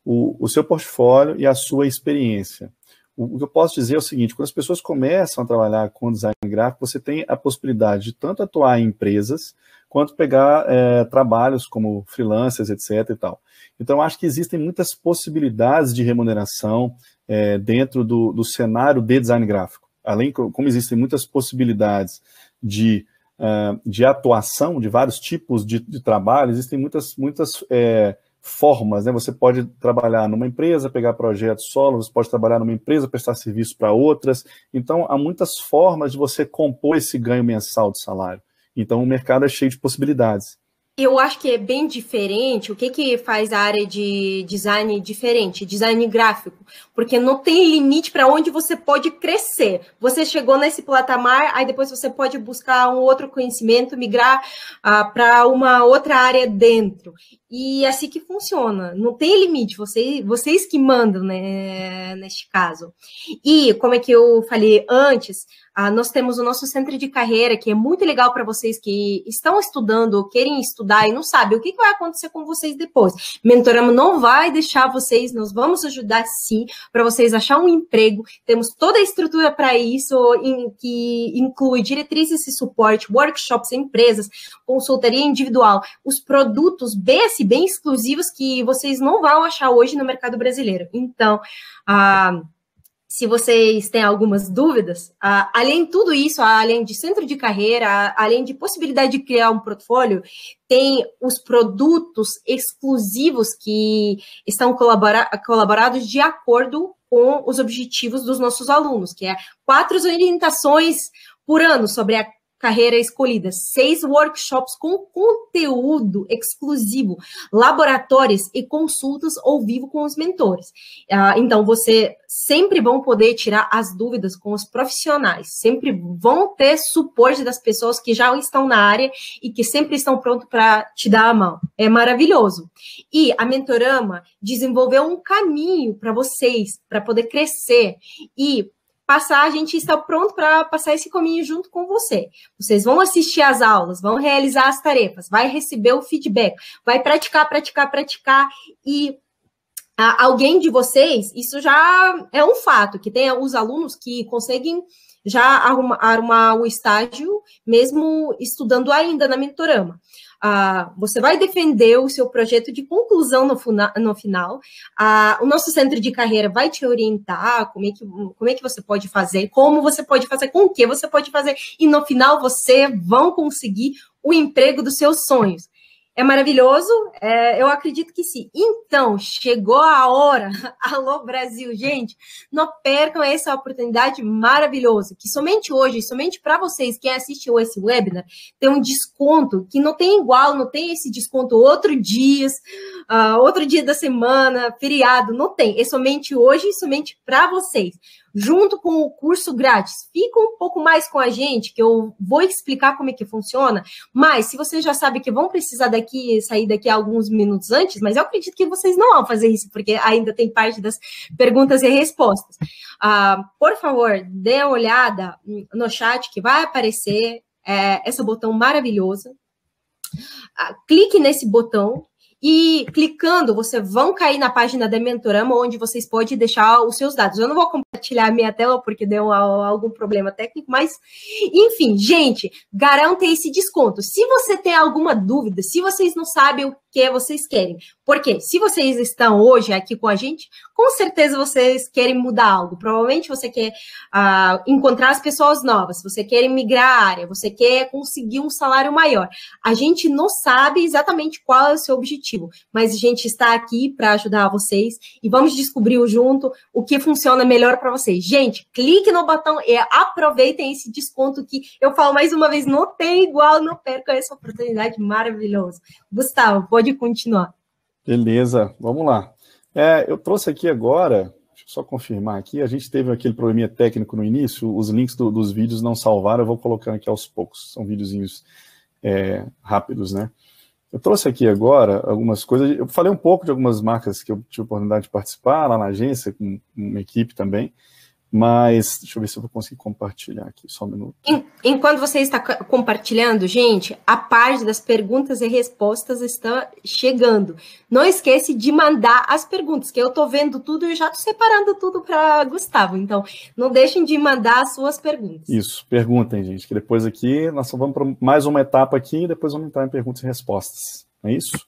o, o seu portfólio e a sua experiência. O, o, que eu posso dizer é o seguinte: quando as pessoas começam a trabalhar com design gráfico, você tem a possibilidade de tanto atuar em empresas quanto pegar é, trabalhos como freelancers, etc. E tal. Então, acho que existem muitas possibilidades de remuneração é, dentro do, do cenário de design gráfico. Além, como existem muitas possibilidades de é, de atuação de vários tipos de, de trabalho, existem muitas, muitas é, formas, né? Você pode trabalhar numa empresa, pegar projetos solo, você pode trabalhar numa empresa, prestar serviço para outras. Então, há muitas formas de você compor esse ganho mensal de salário. Então, o mercado é cheio de possibilidades. Eu acho que é bem diferente. O que, que faz a área de design diferente? Design gráfico. Porque não tem limite para onde você pode crescer. Você chegou nesse patamar, aí depois você pode buscar um outro conhecimento, migrar ah, para uma outra área dentro. E é assim que funciona. Não tem limite. Vocês, vocês que mandam, né, neste caso. E, como é que eu falei antes, ah, nós temos o nosso centro de carreira, que é muito legal para vocês que estão estudando ou querem estudar e não sabem o que, que vai acontecer com vocês depois. Mentorama não vai deixar vocês, nós vamos ajudar sim para vocês achar um emprego. Temos toda a estrutura para isso, em, que inclui diretrizes e suporte, workshops, empresas, consultoria individual, os produtos BS bem exclusivos que vocês não vão achar hoje no mercado brasileiro. Então, ah, se vocês têm algumas dúvidas, além de tudo isso, além de centro de carreira, além de possibilidade de criar um portfólio, tem os produtos exclusivos que estão colabora, colaborados de acordo com os objetivos dos nossos alunos, que é quatro orientações por ano sobre a carreira escolhida, seis workshops com conteúdo exclusivo, laboratórios e consultas ao vivo com os mentores. Ah, então, você sempre vão poder tirar as dúvidas com os profissionais, sempre vão ter suporte das pessoas que já estão na área e que sempre estão prontos para te dar a mão. É maravilhoso. E a Mentorama desenvolveu um caminho para vocês, para poder crescer e passar, a gente está pronto para passar esse caminho junto com você. Vocês vão assistir às aulas, vão realizar as tarefas, vai receber o feedback, vai praticar, praticar, praticar e alguém de vocês, isso já é um fato, que tem os alunos que conseguem já arrumar, arrumar o estágio, mesmo estudando ainda na mentorama você vai defender o seu projeto de conclusão no, no final, o nosso centro de carreira vai te orientar como é, que, como é que você pode fazer, como você pode fazer, com o que você pode fazer, e no final você vão conseguir o emprego dos seus sonhos. É maravilhoso, é, eu acredito que sim. Então, chegou a hora. [LAUGHS] Alô, Brasil, gente, não percam essa oportunidade maravilhosa, que somente hoje, somente para vocês, quem assistiu esse webinar, tem um desconto que não tem igual, não tem esse desconto outro dia, uh, ah, outro dia da semana, feriado, não tem. É somente hoje, somente para vocês junto com o curso grátis. Fica um pouco mais com a gente, que eu vou explicar como é que funciona. Mas se vocês já sabem que vão precisar daqui sair daqui alguns minutos antes, mas eu acredito que vocês não vão fazer isso, porque ainda tem parte das perguntas e respostas. Ah, por favor, dê uma olhada no chat que vai aparecer é, esse botão maravilhoso. Ah, clique nesse botão e clicando, vocês vão cair na página da Mentorama, onde vocês podem deixar os seus dados. Eu não vou compartilhar a minha tela porque deu algum problema técnico, mas enfim, gente, garanta esse desconto. Se você tem alguma dúvida, se vocês não sabem o que vocês querem. Porque se vocês estão hoje aqui com a gente, com certeza vocês querem mudar algo. Provavelmente você quer uh, encontrar as pessoas novas, você quer migrar a área, você quer conseguir um salário maior. A gente não sabe exatamente qual é o seu objetivo, mas a gente está aqui para ajudar vocês e vamos descobrir junto o que funciona melhor para vocês. Gente, clique no botão e aproveitem esse desconto que eu falo mais uma vez, não tem igual, não percam essa oportunidade maravilhosa. Gustavo, pode pode continuar. Beleza, vamos lá. É, eu trouxe aqui agora, deixa eu só confirmar aqui, a gente teve aquele probleminha técnico no início, os links do, dos vídeos não salvaram, eu vou colocando aqui aos poucos, são videozinhos é, rápidos, né? Eu trouxe aqui agora algumas coisas, eu falei um pouco de algumas marcas que eu tive a oportunidade de participar lá na agência, com uma equipe também, mas deixa eu ver se eu vou conseguir compartilhar aqui, só um minuto. Enquanto você está compartilhando, gente, a página das perguntas e respostas está chegando. Não esquece de mandar as perguntas, que eu estou vendo tudo e já estou separando tudo para Gustavo. Então, não deixem de mandar as suas perguntas. Isso, perguntem, gente, que depois aqui nós só vamos para mais uma etapa aqui e depois vamos entrar em perguntas e respostas. é isso?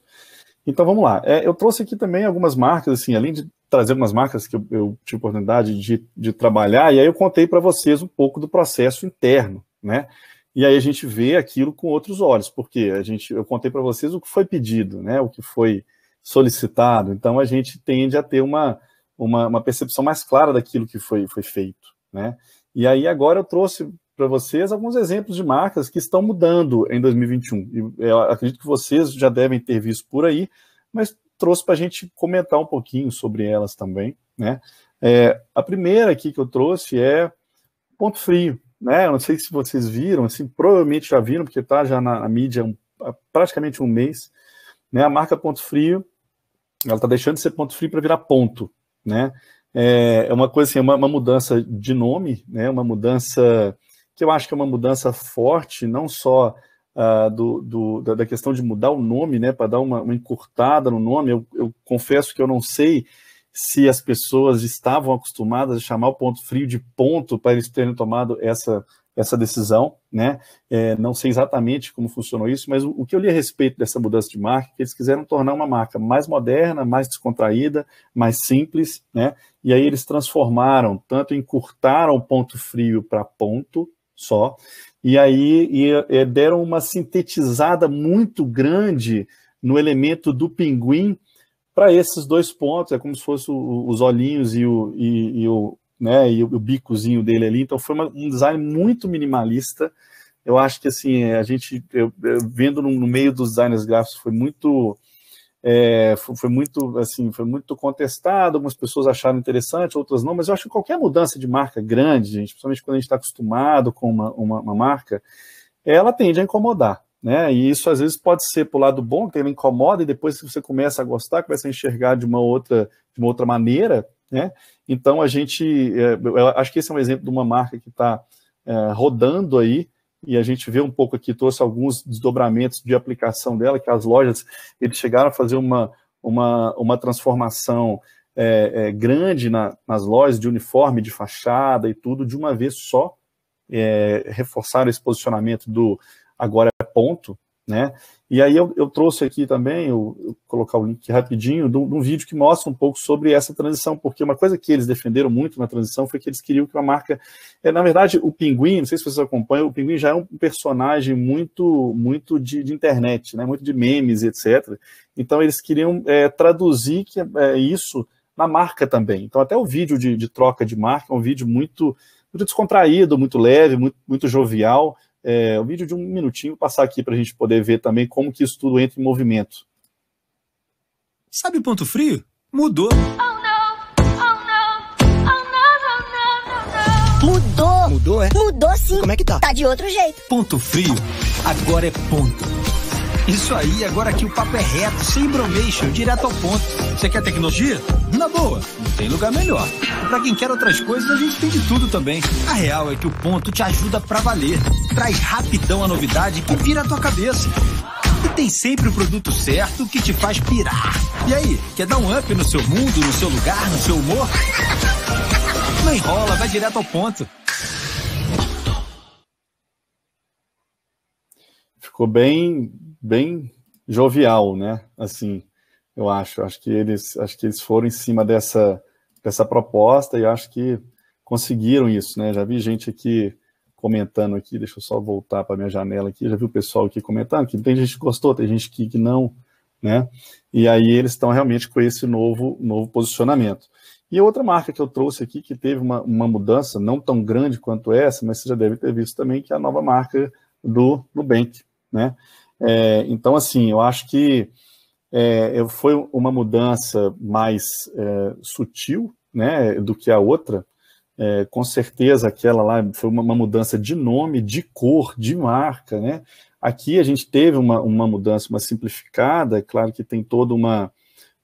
Então vamos lá. É, eu trouxe aqui também algumas marcas, assim, além de trazer algumas marcas que eu, eu tive oportunidade de, de, trabalhar, e aí eu contei para vocês um pouco do processo interno, né? E aí a gente vê aquilo com outros olhos, porque a gente, eu contei para vocês o que foi pedido, né? O que foi solicitado. Então a gente tende a ter uma, uma, uma percepção mais clara daquilo que foi, foi feito, né? E aí agora eu trouxe para vocês alguns exemplos de marcas que estão mudando em 2021. E é, eu acredito que vocês já devem ter visto por aí, mas trouxe para a gente comentar um pouquinho sobre elas também. Né? É, a primeira aqui que eu trouxe é Ponto Frio. Né? Eu não sei se vocês viram, assim, provavelmente já viram, porque está já na, na mídia um, há praticamente um mês. Né? A marca Ponto Frio ela está deixando de ser Ponto Frio para virar Ponto. Né? É, é uma coisa assim, é uma, uma mudança de nome, né? uma mudança que eu acho que é uma mudança forte, não só uh, do, do, da, questão de mudar o nome, né, para dar uma, uma, encurtada no nome. Eu, eu, confesso que eu não sei se as pessoas estavam acostumadas a chamar o ponto frio de ponto para eles terem tomado essa, essa decisão, né? É, não sei exatamente como funcionou isso, mas o, o, que eu li a respeito dessa mudança de marca é que eles quiseram tornar uma marca mais moderna, mais descontraída, mais simples, né? E aí eles transformaram, tanto encurtaram o ponto frio para ponto, só. E aí e, e deram uma sintetizada muito grande no elemento do pinguim para esses dois pontos. É como se fosse os olhinhos e o, e, e o, né, e o, bicozinho dele ali. Então foi uma, um design muito minimalista. Eu acho que assim, a gente eu, eu, vendo no, no meio dos designers gráficos foi muito é, foi, muito assim, foi muito contestado. Algumas pessoas acharam interessante, outras não. Mas eu acho que qualquer mudança de marca grande, gente, principalmente quando a gente está acostumado com uma, uma, uma, marca, ela tende a incomodar. Né? E isso às vezes pode ser para o lado bom, que ela incomoda, e depois se você começa a gostar, começa a enxergar de uma outra, de uma outra maneira. Né? Então a gente. É, eu acho que esse é um exemplo de uma marca que está é, rodando aí e a gente vê um pouco aqui, trouxe alguns desdobramentos de aplicação dela, que as lojas, eles chegaram a fazer uma, uma, uma transformação é, é, grande na, nas lojas de uniforme, de fachada e tudo, de uma vez só, é, reforçaram esse posicionamento do agora é ponto, né? E aí eu, eu trouxe aqui também, eu, eu, colocar o link rapidinho, de um vídeo que mostra um pouco sobre essa transição, porque uma coisa que eles defenderam muito na transição foi que eles queriam que uma marca. É, na verdade, o Pinguim, não sei se vocês acompanham, o Pinguim já é um personagem muito muito de, de internet, né? muito de memes, etc. Então eles queriam é, traduzir que, é, isso na marca também. Então, até o vídeo de, de troca de marca é um vídeo muito, muito descontraído, muito leve, muito, muito jovial é, um vídeo de um minutinho, passar aqui para a gente poder ver também como que isso tudo entra em movimento. Sabe o ponto frio? Mudou. Mudou! Mudou, é? Mudou sim! Como é que tá? Tá de outro jeito. Ponto frio, agora é ponto isso aí, agora que o papo é reto, sem bromation, direto ao ponto. Você quer tecnologia? Na boa, não tem lugar melhor. E pra quem quer outras coisas, a gente tem de tudo também. A real é que o ponto te ajuda pra valer. Traz rapidão a novidade que vira a tua cabeça. E tem sempre o produto certo que te faz pirar. E aí, quer dar um up no seu mundo, no seu lugar, no seu humor? Não enrola, vai direto ao ponto. Ficou bem, bem jovial, né? Assim, eu acho. Acho que eles, acho que eles foram em cima dessa, dessa proposta e acho que conseguiram isso, né? Já vi gente aqui comentando aqui, deixa eu só voltar para minha janela aqui, já vi o pessoal aqui comentando que tem gente que gostou, tem gente que, que não, né? E aí eles estão realmente com esse novo, novo posicionamento. E outra marca que eu trouxe aqui, que teve uma, uma mudança não tão grande quanto essa, mas você já deve ter visto também, que é a nova marca do Nubank, né? É, então, assim, eu acho que é, foi uma mudança mais é, sutil né, do que a outra. É, com certeza, aquela lá foi uma, uma, mudança de nome, de cor, de marca. Né? Aqui a gente teve uma, uma mudança, uma simplificada. É claro que tem toda uma,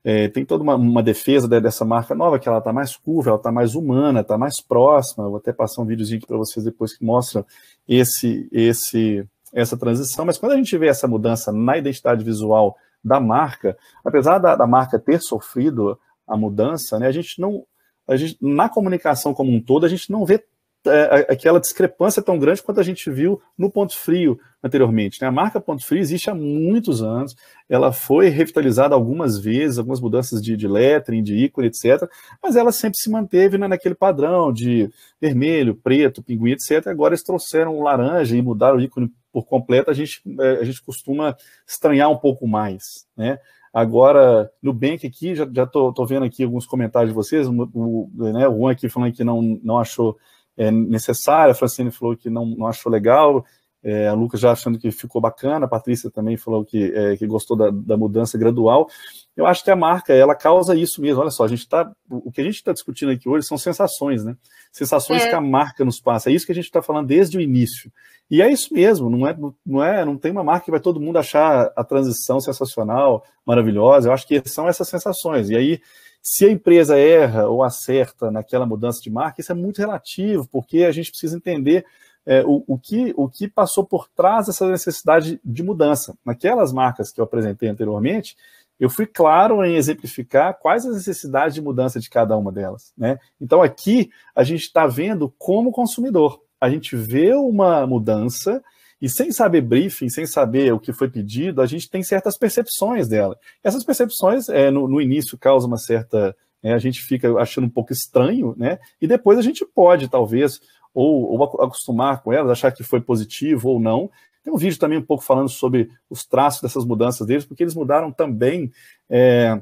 é, tem toda uma, uma, defesa dessa marca nova, que ela está mais curva, ela está mais humana, está mais próxima. Eu vou até passar um videozinho aqui para vocês depois que mostra esse, esse, essa transição, mas quando a gente vê essa mudança na identidade visual da marca, apesar da, da marca ter sofrido a mudança, né, a gente não, a gente, na comunicação como um todo, a gente não vê é, aquela discrepância tão grande quanto a gente viu no Ponto Frio anteriormente. Né? A marca Ponto Frio existe há muitos anos, ela foi revitalizada algumas vezes, algumas mudanças de, de lettering, de ícone, etc. Mas ela sempre se manteve né, naquele padrão de vermelho, preto, pinguim, etc. Agora eles trouxeram laranja e mudaram o ícone por completo, a gente, é, a gente costuma estranhar um pouco mais. Né? Agora, no Bank aqui, já estou vendo aqui alguns comentários de vocês, o, o, né, o Juan aqui falando que não, não achou é, necessária. A Francine falou que não, não achou legal. É, a Lucas já achando que ficou bacana, a Patrícia também falou que, é, que gostou da, da, mudança gradual. Eu acho que a marca ela causa isso mesmo. Olha só, a gente tá, o que a gente está discutindo aqui hoje são sensações, né? Sensações é. que a marca nos passa. É isso que a gente está falando desde o início. E é isso mesmo. Não é, não é, não tem uma marca que vai todo mundo achar a transição sensacional, maravilhosa. Eu acho que são essas sensações. E aí se a empresa erra ou acerta naquela mudança de marca, isso é muito relativo, porque a gente precisa entender é, o, o, que, o que passou por trás dessa necessidade de mudança. Naquelas marcas que eu apresentei anteriormente, eu fui claro em exemplificar quais as necessidades de mudança de cada uma delas. Né? Então aqui a gente está vendo como consumidor. A gente vê uma mudança e sem saber briefing, sem saber o que foi pedido, a gente tem certas percepções dela. Essas percepções, é, no, no, início, causam uma certa. É, a gente fica achando um pouco estranho, né? E depois a gente pode, talvez, ou, ou acostumar com elas, achar que foi positivo ou não. Tem um vídeo também um pouco falando sobre os traços dessas mudanças deles, porque eles mudaram também. É,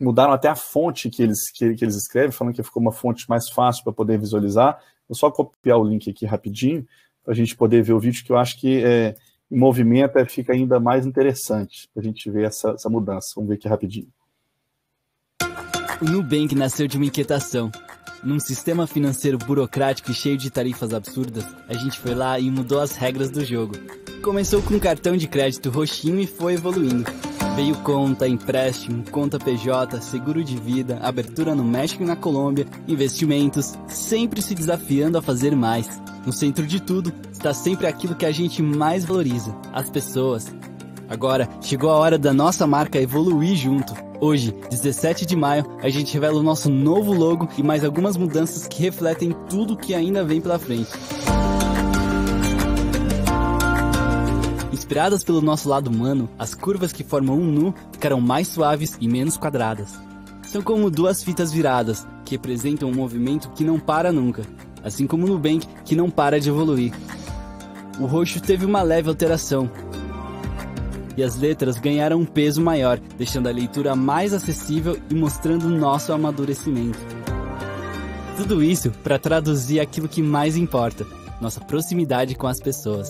mudaram até a fonte que eles, que, que, eles escrevem, falando que ficou uma fonte mais fácil para poder visualizar. Vou só copiar o link aqui rapidinho, para a gente poder ver o vídeo, que eu acho que é, em movimento é, fica ainda mais interessante para a gente ver essa, essa mudança. Vamos ver aqui rapidinho. O Nubank nasceu de uma inquietação. Num sistema financeiro burocrático e cheio de tarifas absurdas, a gente foi lá e mudou as regras do jogo. Começou com um cartão de crédito roxinho e foi evoluindo. Veio conta, empréstimo, conta PJ, seguro de vida, abertura no México e na Colômbia, investimentos, sempre se desafiando a fazer mais. No centro de tudo está sempre aquilo que a gente mais valoriza: as pessoas. Agora chegou a hora da nossa marca evoluir junto. Hoje, 17 de maio, a gente revela o nosso novo logo e mais algumas mudanças que refletem tudo que ainda vem pela frente. Inspiradas pelo nosso lado humano, as curvas que formam um nu ficarão mais suaves e menos quadradas. São como duas fitas viradas, que representam um movimento que não para nunca, assim como o Nubank, que não para de evoluir. O roxo teve uma leve alteração, e as letras ganharam um peso maior, deixando a leitura mais acessível e mostrando nosso amadurecimento. Tudo isso para traduzir aquilo que mais importa, nossa proximidade com as pessoas.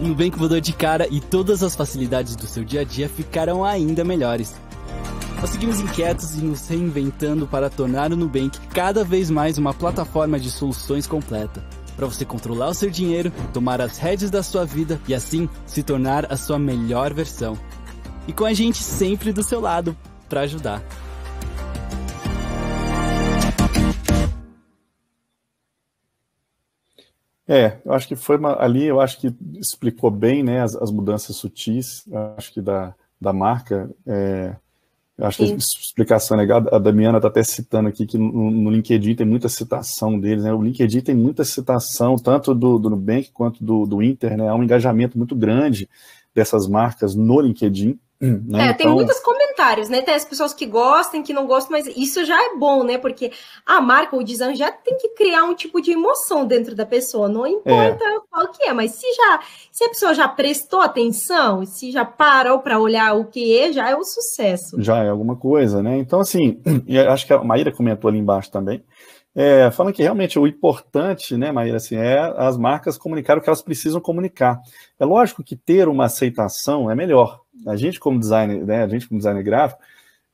Nubank mudou de cara e todas as facilidades do seu dia a dia ficaram ainda melhores. Nós seguimos inquietos e nos reinventando para tornar o Nubank cada vez mais uma plataforma de soluções completa, para você controlar o seu dinheiro, tomar as redes da sua vida e assim se tornar a sua melhor versão. E com a gente sempre do seu lado para ajudar. É, eu acho que foi uma, ali, eu acho que explicou bem, né, as, as mudanças sutis, acho que da, da marca, é, eu acho Sim. que a explicação é legal, a Damiana está até citando aqui que no, no, LinkedIn tem muita citação deles, né, o LinkedIn tem muita citação, tanto do, do Nubank quanto do, do Inter, né, há um engajamento muito grande dessas marcas no LinkedIn, Hum, é, né? É, então... tem muitos comentários, né? Tem as pessoas que gostam, que não gostam, mas isso já é bom, né? Porque a marca, o design já tem que criar um tipo de emoção dentro da pessoa, não importa é. qual que é, mas se já, se a pessoa já prestou atenção, se já parou para olhar o que é, já é um sucesso. Já é alguma coisa, né? Então, assim, [CLEARS THROAT] acho que a Maíra comentou ali embaixo também, é, falando que realmente o importante, né, Maíra, assim, é as marcas comunicar o que elas precisam comunicar. É lógico que ter uma aceitação é melhor. A gente, como designer, né, a gente como designer gráfico,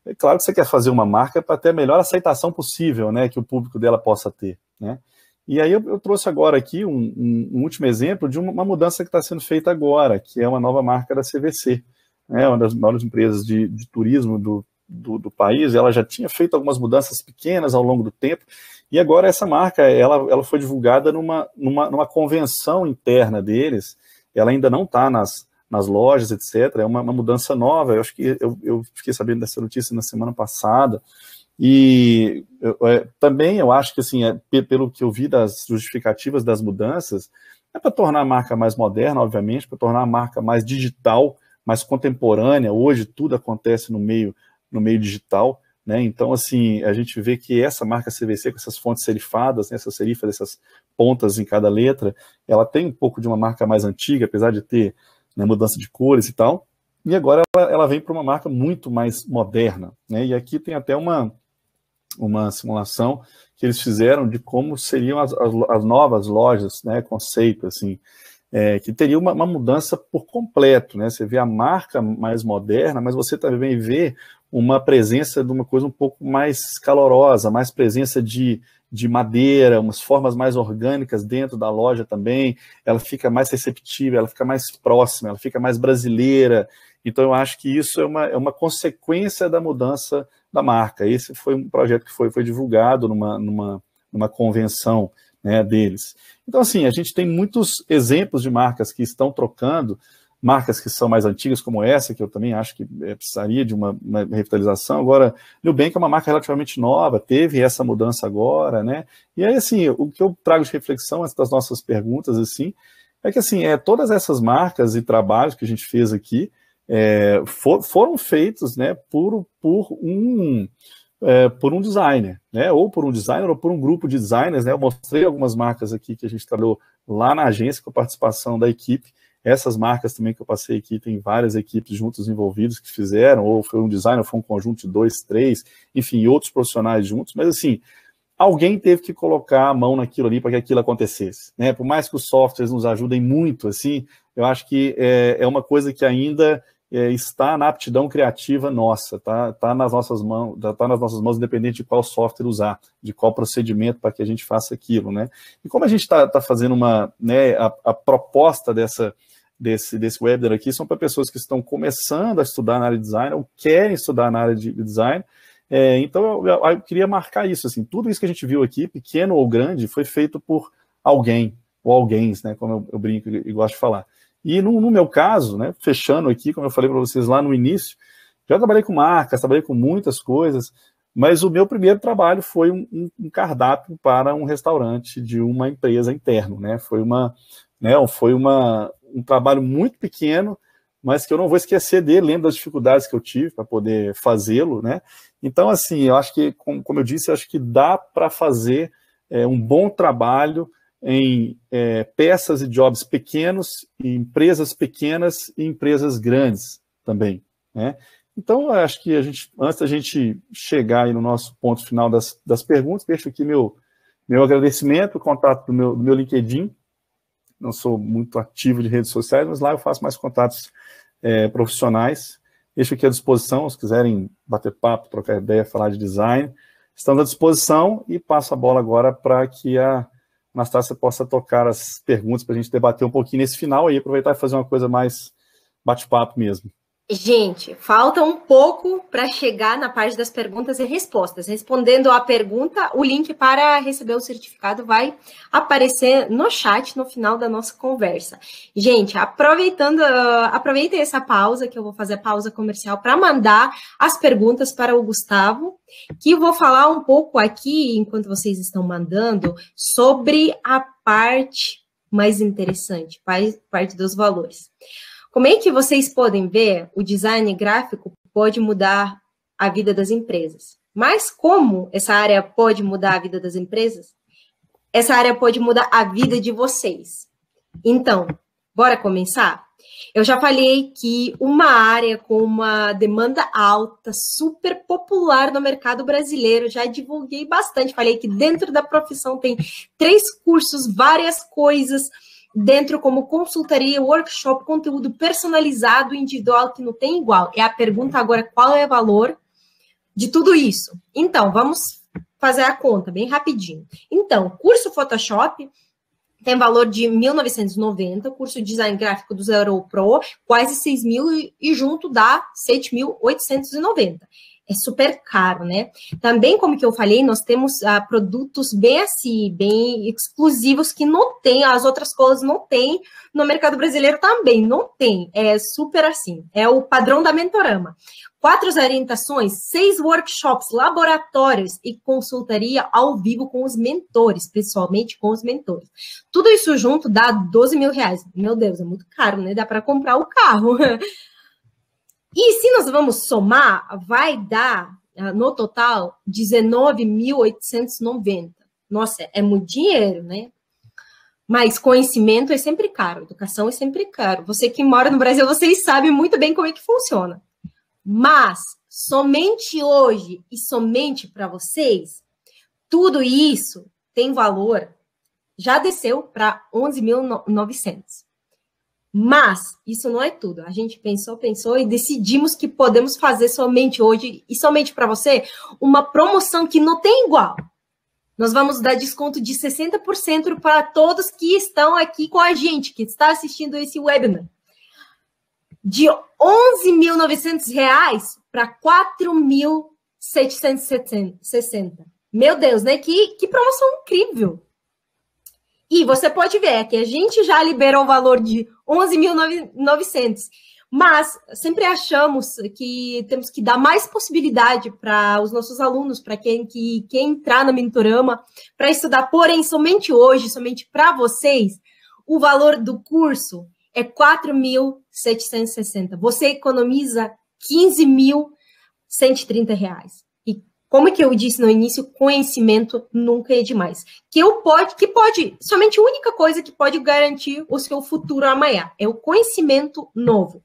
é claro que você quer fazer uma marca para ter a melhor aceitação possível, né, que o público dela possa ter, né? E aí eu, eu trouxe agora aqui um, um, um, último exemplo de uma, uma mudança que está sendo feita agora, que é uma nova marca da CVC, né, uma das maiores empresas de, de turismo do, do, do país. Ela já tinha feito algumas mudanças pequenas ao longo do tempo, e agora essa marca, ela, ela foi divulgada numa, numa, numa convenção interna deles, ela ainda não está nas, nas lojas, etc. É uma, uma, mudança nova. Eu acho que eu, eu, fiquei sabendo dessa notícia na semana passada. E eu, é, também eu acho que, assim, é, pelo que eu vi das justificativas das mudanças, é para tornar a marca mais moderna, obviamente, para tornar a marca mais digital, mais contemporânea. Hoje tudo acontece no meio, no meio digital. Né? Então, assim, a gente vê que essa marca CVC, com essas fontes serifadas, né, essas serifas, essas pontas em cada letra, ela tem um pouco de uma marca mais antiga, apesar de ter né, mudança de cores e tal, e agora ela, ela vem para uma marca muito mais moderna. Né? E aqui tem até uma, uma simulação que eles fizeram de como seriam as, as, as novas lojas, né, conceito, assim, é, que teria uma, uma, mudança por completo, né? Você vê a marca mais moderna, mas você também vê uma presença de uma coisa um pouco mais calorosa, mais presença de, de madeira, umas formas mais orgânicas dentro da loja também, ela fica mais receptiva, ela fica mais próxima, ela fica mais brasileira. Então, eu acho que isso é uma, é uma consequência da mudança da marca. Esse foi um projeto que foi, foi divulgado numa, numa, numa convenção né, deles. Então, assim, a gente tem muitos exemplos de marcas que estão trocando marcas que são mais antigas, como essa, que eu também acho que é, precisaria de uma, uma revitalização. Agora, Nubank é uma marca relativamente nova, teve essa mudança agora, né? E aí, assim, o que eu trago de reflexão das nossas perguntas, assim, é que, assim, é, todas essas marcas e trabalhos que a gente fez aqui é, for, foram feitos, né, por, por um... É, por um designer, né? Ou por um designer, ou por um grupo de designers, né? Eu mostrei algumas marcas aqui que a gente trabalhou lá na agência com a participação da equipe, essas marcas também que eu passei aqui, tem várias equipes juntos envolvidos que fizeram, ou foi um designer ou foi um conjunto de dois, três, enfim, outros profissionais juntos, mas assim, alguém teve que colocar a mão naquilo ali para que aquilo acontecesse. Né? Por mais que os softwares nos ajudem muito, assim, eu acho que é, é uma coisa que ainda é, está na aptidão criativa nossa, tá, tá nas nossas mãos, tá, tá nas nossas mãos, independente de qual software usar, de qual procedimento para que a gente faça aquilo, né? E como a gente está tá fazendo uma, né, a, a proposta dessa desse, desse webinar aqui são para pessoas que estão começando a estudar na área de design ou querem estudar na área de design. É, então, eu, eu, eu, queria marcar isso. Assim, tudo isso que a gente viu aqui, pequeno ou grande, foi feito por alguém, ou alguém, né, como eu, eu brinco e gosto de falar. E no, no, meu caso, né, fechando aqui, como eu falei para vocês lá no início, já trabalhei com marcas, trabalhei com muitas coisas, mas o meu primeiro trabalho foi um, um, cardápio para um restaurante de uma empresa interno. Né, foi uma, né, foi uma, um trabalho muito pequeno, mas que eu não vou esquecer dele, lembro das dificuldades que eu tive para poder fazê-lo, né? Então, assim, eu acho que, como eu disse, eu acho que dá para fazer é, um bom trabalho em é, peças e jobs pequenos, em empresas pequenas e empresas grandes também, né? Então, acho que a gente, antes da gente chegar no nosso ponto final das, das perguntas, deixo aqui meu, meu agradecimento, o contato do meu, do meu LinkedIn, não sou muito ativo de redes sociais, mas lá eu faço mais contatos é, profissionais. Deixo aqui à disposição, se quiserem bater papo, trocar ideia, falar de design, estamos à disposição e passo a bola agora para que a Anastácia possa tocar as perguntas para a gente debater um pouquinho nesse final e aproveitar e fazer uma coisa mais bate-papo mesmo. Gente, falta um pouco para chegar na parte das perguntas e respostas. Respondendo à pergunta, o link para receber o certificado vai aparecer no chat no final da nossa conversa. Gente, aproveitando, uh, aproveitem essa pausa que eu vou fazer a pausa comercial para mandar as perguntas para o Gustavo, que vou falar um pouco aqui enquanto vocês estão mandando sobre a parte mais interessante, parte dos valores. Como é que vocês podem ver, o design gráfico pode mudar a vida das empresas. Mas como essa área pode mudar a vida das empresas? Essa área pode mudar a vida de vocês. Então, bora começar? Eu já falei que uma área com uma demanda alta, super popular no mercado brasileiro, já divulguei bastante. Falei que dentro da profissão tem três cursos, várias coisas dentro como consultoria, workshop, conteúdo personalizado, individual, que não tem igual. É a pergunta agora, qual é o valor de tudo isso? Então, vamos fazer a conta bem rapidinho. Então, curso Photoshop tem valor de 1.990, curso de design gráfico do Zero Pro, quase 6 mil e junto dá 7.890 é super caro, né? Também, como que eu falei, nós temos ah, produtos bem assim, bem exclusivos que não tem, as outras colas não tem, no mercado brasileiro também não tem. É super assim, é o padrão da mentorama. Quatro orientações, seis workshops, laboratórios e consultoria ao vivo com os mentores, pessoalmente com os mentores. Tudo isso junto dá 12 mil reais. Meu Deus, é muito caro, né? Dá para comprar o carro. [LAUGHS] E se nós vamos somar, vai dar, ah, no total, 19.890. Nossa, é muito dinheiro, né? Mas conhecimento é sempre caro, educação é sempre caro. Você que mora no Brasil, vocês sabem muito bem como é que funciona. Mas somente hoje e somente para vocês, tudo isso tem valor já desceu para 11.900. Mas isso não é tudo. A gente pensou, pensou e decidimos que podemos fazer somente hoje e somente para você uma promoção que não tem igual. Nós vamos dar desconto de 60% para todos que estão aqui com a gente, que está assistindo esse webinar. De R$ 11.900 para R$ 4.760. Meu Deus, né? Que, que promoção incrível! E você pode ver é que a gente já liberou o valor de 11.900, mas sempre achamos que temos que dar mais possibilidade para os nossos alunos, para quem que entrar na Mentorama para estudar, porém somente hoje, somente para vocês, o valor do curso é 4.760. Você economiza 15.130 reais. Como que eu disse no início, conhecimento nunca é demais. Que eu pode, que pode, somente a única coisa que pode garantir o seu futuro amanhã é o conhecimento novo.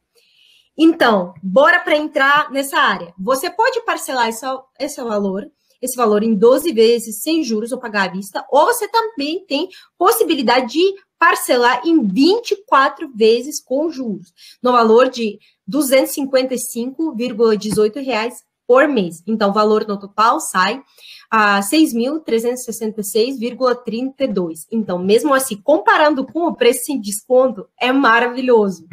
Então, bora para entrar nessa área. Você pode parcelar essa, esse valor, esse valor em 12 vezes sem juros ou pagar à vista, ou você também tem possibilidade de parcelar em 24 vezes com juros, no valor de R$ 255,18 por mês. Então, o valor no total sai a 6.366,32. Então, mesmo assim, comparando com o preço sem desconto, é maravilhoso.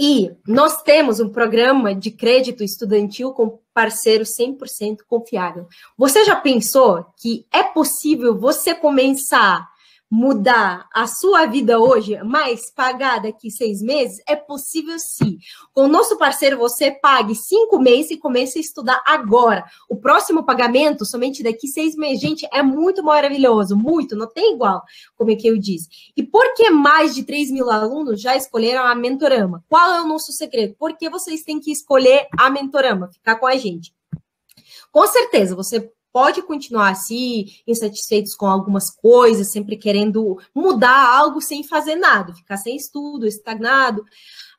E nós temos um programa de crédito estudantil com parceiro 100% confiável. Você já pensou que é possível você começar mudar a sua vida hoje, mas pagar daqui seis meses, é possível sim. Com o nosso parceiro, você pague cinco meses e comece a estudar agora. O próximo pagamento, somente daqui seis meses. Gente, é muito maravilhoso, muito, não tem igual, como é que eu disse. E por que mais de 3 mil alunos já escolheram a Mentorama? Qual é o nosso segredo? Por que vocês têm que escolher a Mentorama? Ficar com a gente. Com certeza, você pode continuar assim, insatisfeitos com algumas coisas, sempre querendo mudar algo sem fazer nada, ficar sem estudo, estagnado,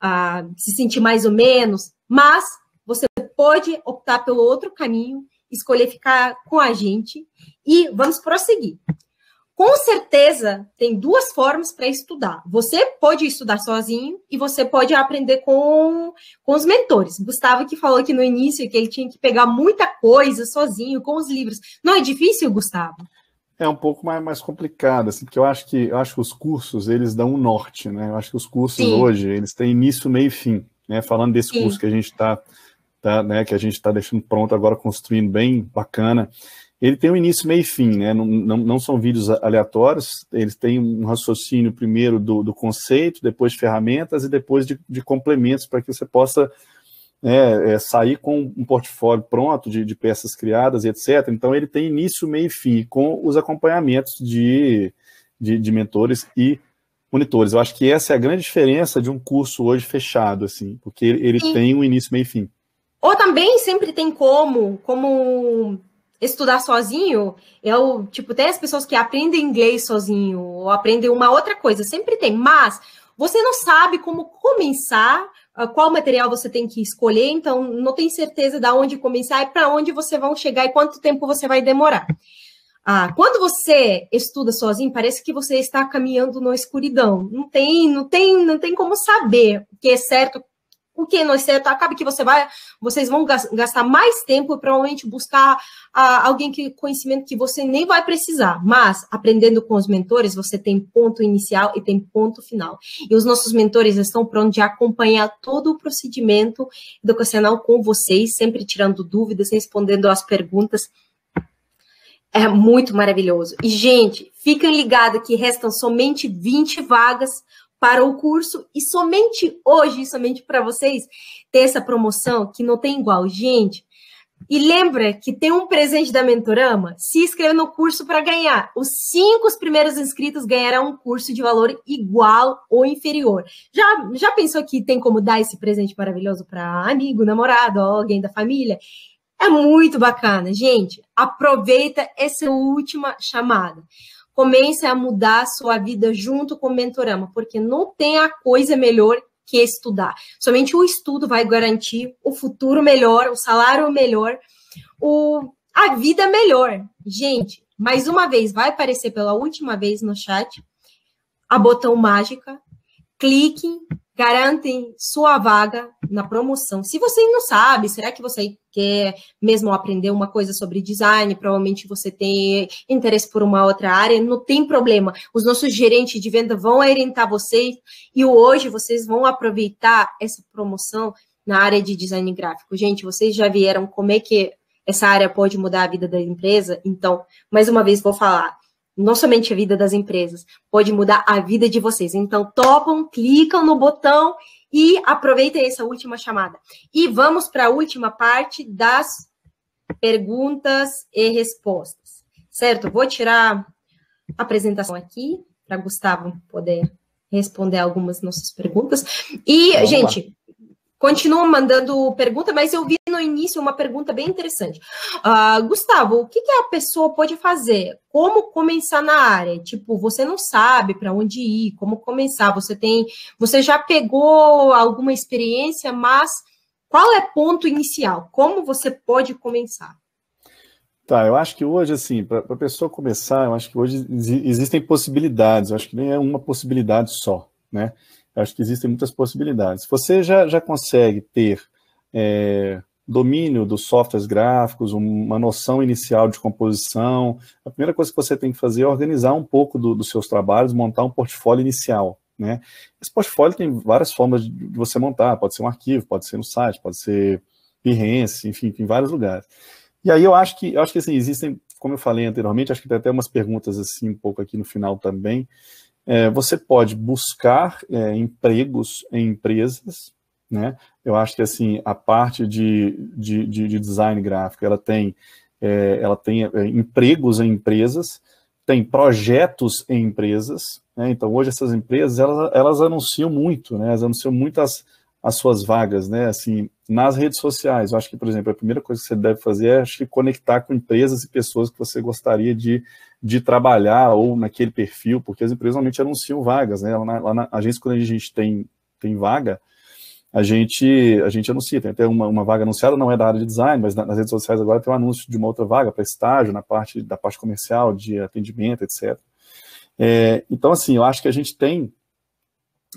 ah, se sentir mais ou menos, mas você pode optar pelo outro caminho, escolher ficar com a gente e vamos prosseguir com certeza tem duas formas para estudar. Você pode estudar sozinho e você pode aprender com, com os mentores. Gustavo que falou aqui no início que ele tinha que pegar muita coisa sozinho com os livros. Não é difícil, Gustavo? É um pouco mais, mais complicado, assim, porque eu acho que eu acho que os cursos eles dão um norte, né? Eu acho que os cursos Sim. hoje eles têm início, meio e fim. Né? Falando desse Sim. curso que a gente está tá, né, que a gente está deixando pronto agora, construindo bem bacana ele tem um início, meio e fim, né? Não, não, não, são vídeos aleatórios, eles têm um raciocínio primeiro do, do conceito, depois de ferramentas e depois de, de complementos para que você possa é, é, sair com um portfólio pronto de, de, peças criadas, e etc. Então ele tem início, meio e fim, com os acompanhamentos de, de, de mentores e monitores. Eu acho que essa é a grande diferença de um curso hoje fechado, assim, porque ele, ele tem um início, meio e fim. Ou também sempre tem como, como estudar sozinho, eu, tipo, tem as pessoas que aprendem inglês sozinho, ou aprendem uma outra coisa, sempre tem, mas você não sabe como começar, ah, qual material você tem que escolher, então não tem certeza de onde começar e para onde você vai chegar e quanto tempo você vai demorar. Ah, quando você estuda sozinho, parece que você está caminhando na escuridão. Não tem, não tem, não tem como saber o que é certo, o que não certo, é, acaba que você vai, vocês vão gastar mais tempo provavelmente buscar ah, alguém que conhecimento que você nem vai precisar, mas aprendendo com os mentores, você tem ponto inicial e tem ponto final. E os nossos mentores estão prontos de acompanhar todo o procedimento educacional com vocês, sempre tirando dúvidas, respondendo as perguntas. É muito maravilhoso. E, gente, fiquem ligados que restam somente 20 vagas para o curso e somente hoje, somente para vocês, ter essa promoção que não tem igual, gente. E lembra que tem um presente da Mentorama? Se inscreva no curso para ganhar. Os cinco primeiros inscritos ganharão um curso de valor igual ou inferior. Já, já pensou que tem como dar esse presente maravilhoso para amigo, namorado, alguém da família? É muito bacana, gente. Aproveita essa última chamada comece a mudar a sua vida junto com o mentorama, porque não tem a coisa melhor que estudar. Somente o estudo vai garantir o futuro melhor, o salário melhor, o, a vida melhor. Gente, mais uma vez, vai aparecer pela última vez no chat a botão mágica. Clique garantem sua vaga na promoção. Se você não sabe, será que você quer mesmo aprender uma coisa sobre design? Provavelmente você tem interesse por uma outra área, não tem problema. Os nossos gerentes de venda vão orientar vocês e hoje vocês vão aproveitar essa promoção na área de design gráfico. Gente, vocês já vieram como é que essa área pode mudar a vida da empresa? Então, mais uma vez vou falar, não somente a vida das empresas, pode mudar a vida de vocês. Então, topam, clicam no botão e aproveitem essa última chamada. E vamos para a última parte das perguntas e respostas, certo? Vou tirar a apresentação aqui para Gustavo poder responder algumas nossas perguntas. E, vamos gente, lá. Continua mandando pergunta, mas eu vi no início uma pergunta bem interessante. Uh, Gustavo, o que, que, a pessoa pode fazer? Como começar na área? Tipo, você não sabe para onde ir, como começar? Você tem, você já pegou alguma experiência, mas qual é ponto inicial? Como você pode começar? Tá, eu acho que hoje, assim, para a pessoa começar, eu acho que hoje existem possibilidades, eu acho que nem é uma possibilidade só, né? acho que existem muitas possibilidades. Você já, já consegue ter é, domínio dos softwares gráficos, uma noção inicial de composição. A primeira coisa que você tem que fazer é organizar um pouco do, dos seus trabalhos, montar um portfólio inicial. Né? Esse portfólio tem várias formas de você montar, pode ser um arquivo, pode ser no site, pode ser Behance, enfim, em vários lugares. E aí eu acho que, eu acho que assim, existem, como eu falei anteriormente, acho que tem até umas perguntas assim um pouco aqui no final também, é, você pode buscar é, empregos em empresas, né? Eu acho que assim a parte de, de, de design gráfico ela tem é, ela tem é, empregos em empresas, tem projetos em empresas. Né? Então hoje essas empresas elas, elas anunciam muito, né? Elas anunciam muitas as suas vagas, né? Assim, nas redes sociais. Eu acho que, por exemplo, a primeira coisa que você deve fazer é conectar com empresas e pessoas que você gostaria de, de trabalhar ou naquele perfil, porque as empresas normalmente anunciam vagas, né? Lá na, lá na agência, quando a gente tem, tem vaga, a gente, a gente anuncia, tem até uma, uma vaga anunciada, não é da área de design, mas nas redes sociais agora tem um anúncio de uma outra vaga para estágio, na parte da parte comercial, de atendimento, etc. É, então, assim, eu acho que a gente tem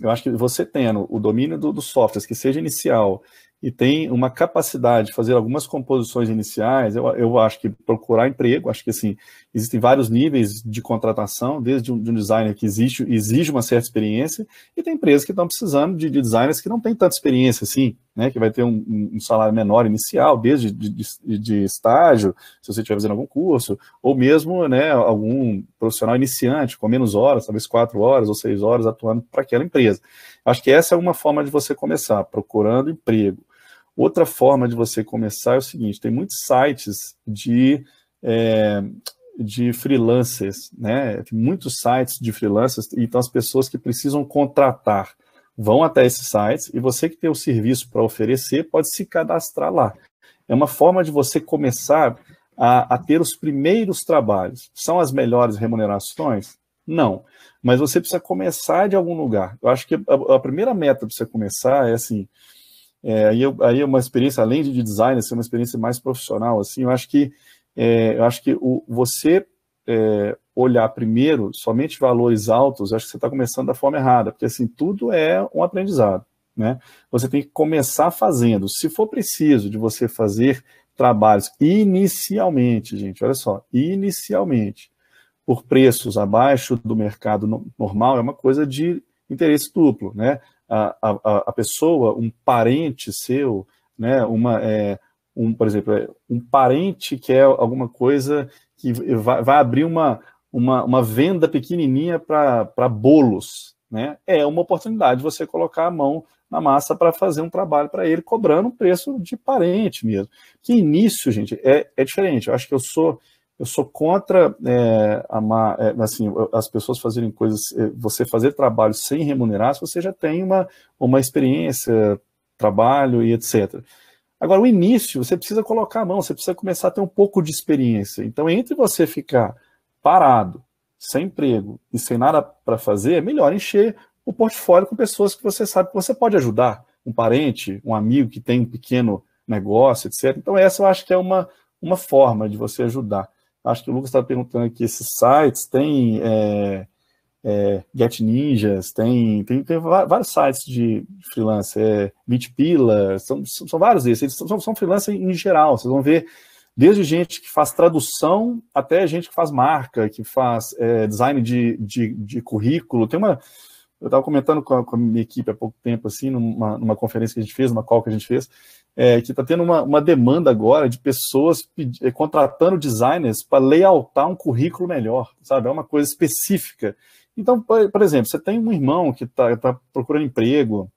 eu acho que você tendo o domínio do, dos softwares, que seja inicial, e tem uma capacidade de fazer algumas composições iniciais, eu, eu acho que procurar emprego, acho que assim, existem vários níveis de contratação, desde um, de um designer que exige, exige uma certa experiência, e tem empresas que estão precisando de, de designers que não têm tanta experiência assim, né, que vai ter um, um, salário menor inicial, desde de, de, de estágio, se você estiver fazendo algum curso, ou mesmo né, algum profissional iniciante com menos horas, talvez quatro horas ou seis horas atuando para aquela empresa. Acho que essa é uma forma de você começar, procurando emprego. Outra forma de você começar é o seguinte: tem muitos sites de. É, de freelancers, né? Tem muitos sites de freelancers, então as pessoas que precisam contratar vão até esses sites e você que tem o serviço para oferecer pode se cadastrar lá. É uma forma de você começar a, a, ter os primeiros trabalhos. São as melhores remunerações? Não. Mas você precisa começar de algum lugar. Eu acho que a, a primeira meta para você começar é assim. É, aí, eu, aí é uma experiência, além de design, assim, é assim, uma experiência mais profissional. Assim, eu acho que, é, eu acho que o, você é, olhar primeiro somente valores altos, acho que você está começando da forma errada, porque assim, tudo é um aprendizado. Né? Você tem que começar fazendo. Se for preciso de você fazer trabalhos inicialmente, gente, olha só, inicialmente, por preços abaixo do mercado normal, é uma coisa de interesse duplo. Né? A, a, a pessoa, um parente seu, né, uma, é, um, por exemplo, eh, um parente quer alguma coisa que vai, vai abrir uma, uma, uma venda pequenininha para bolos. Né? É uma oportunidade você colocar a mão na massa para fazer um trabalho para ele, cobrando um preço de parente mesmo. Que início, gente, é, é diferente. Eu acho que eu sou eu sou contra é, amar, é, assim, as pessoas fazerem coisas, é, você fazer trabalho sem remunerar se você já tem uma, uma experiência, trabalho e etc. Agora, o início, você precisa colocar a mão, você precisa começar a ter um pouco de experiência. Então, entre você ficar parado, sem emprego e sem nada para fazer, é melhor encher o portfólio com pessoas que você sabe que você pode ajudar. Um parente, um amigo que tem um pequeno negócio, etc. Então, essa eu acho que é uma, uma forma de você ajudar. Acho que o Lucas está perguntando aqui, esses sites têm é, é, Get Ninjas, tem, tem, tem, vários sites de freelance, é, são, são vários desses, eles são, são freelance em geral, vocês vão ver desde gente que faz tradução até gente que faz marca, que faz é, design de, de, de, currículo. Tem uma. Eu estava comentando com a, com a, minha equipe há pouco tempo, assim, numa, numa conferência que a gente fez, numa call que a gente fez, é, que está tendo uma, uma demanda agora de pessoas é, contratando designers para layoutar um currículo melhor, sabe? É uma coisa específica. Então, por exemplo, você tem um irmão que está tá procurando emprego,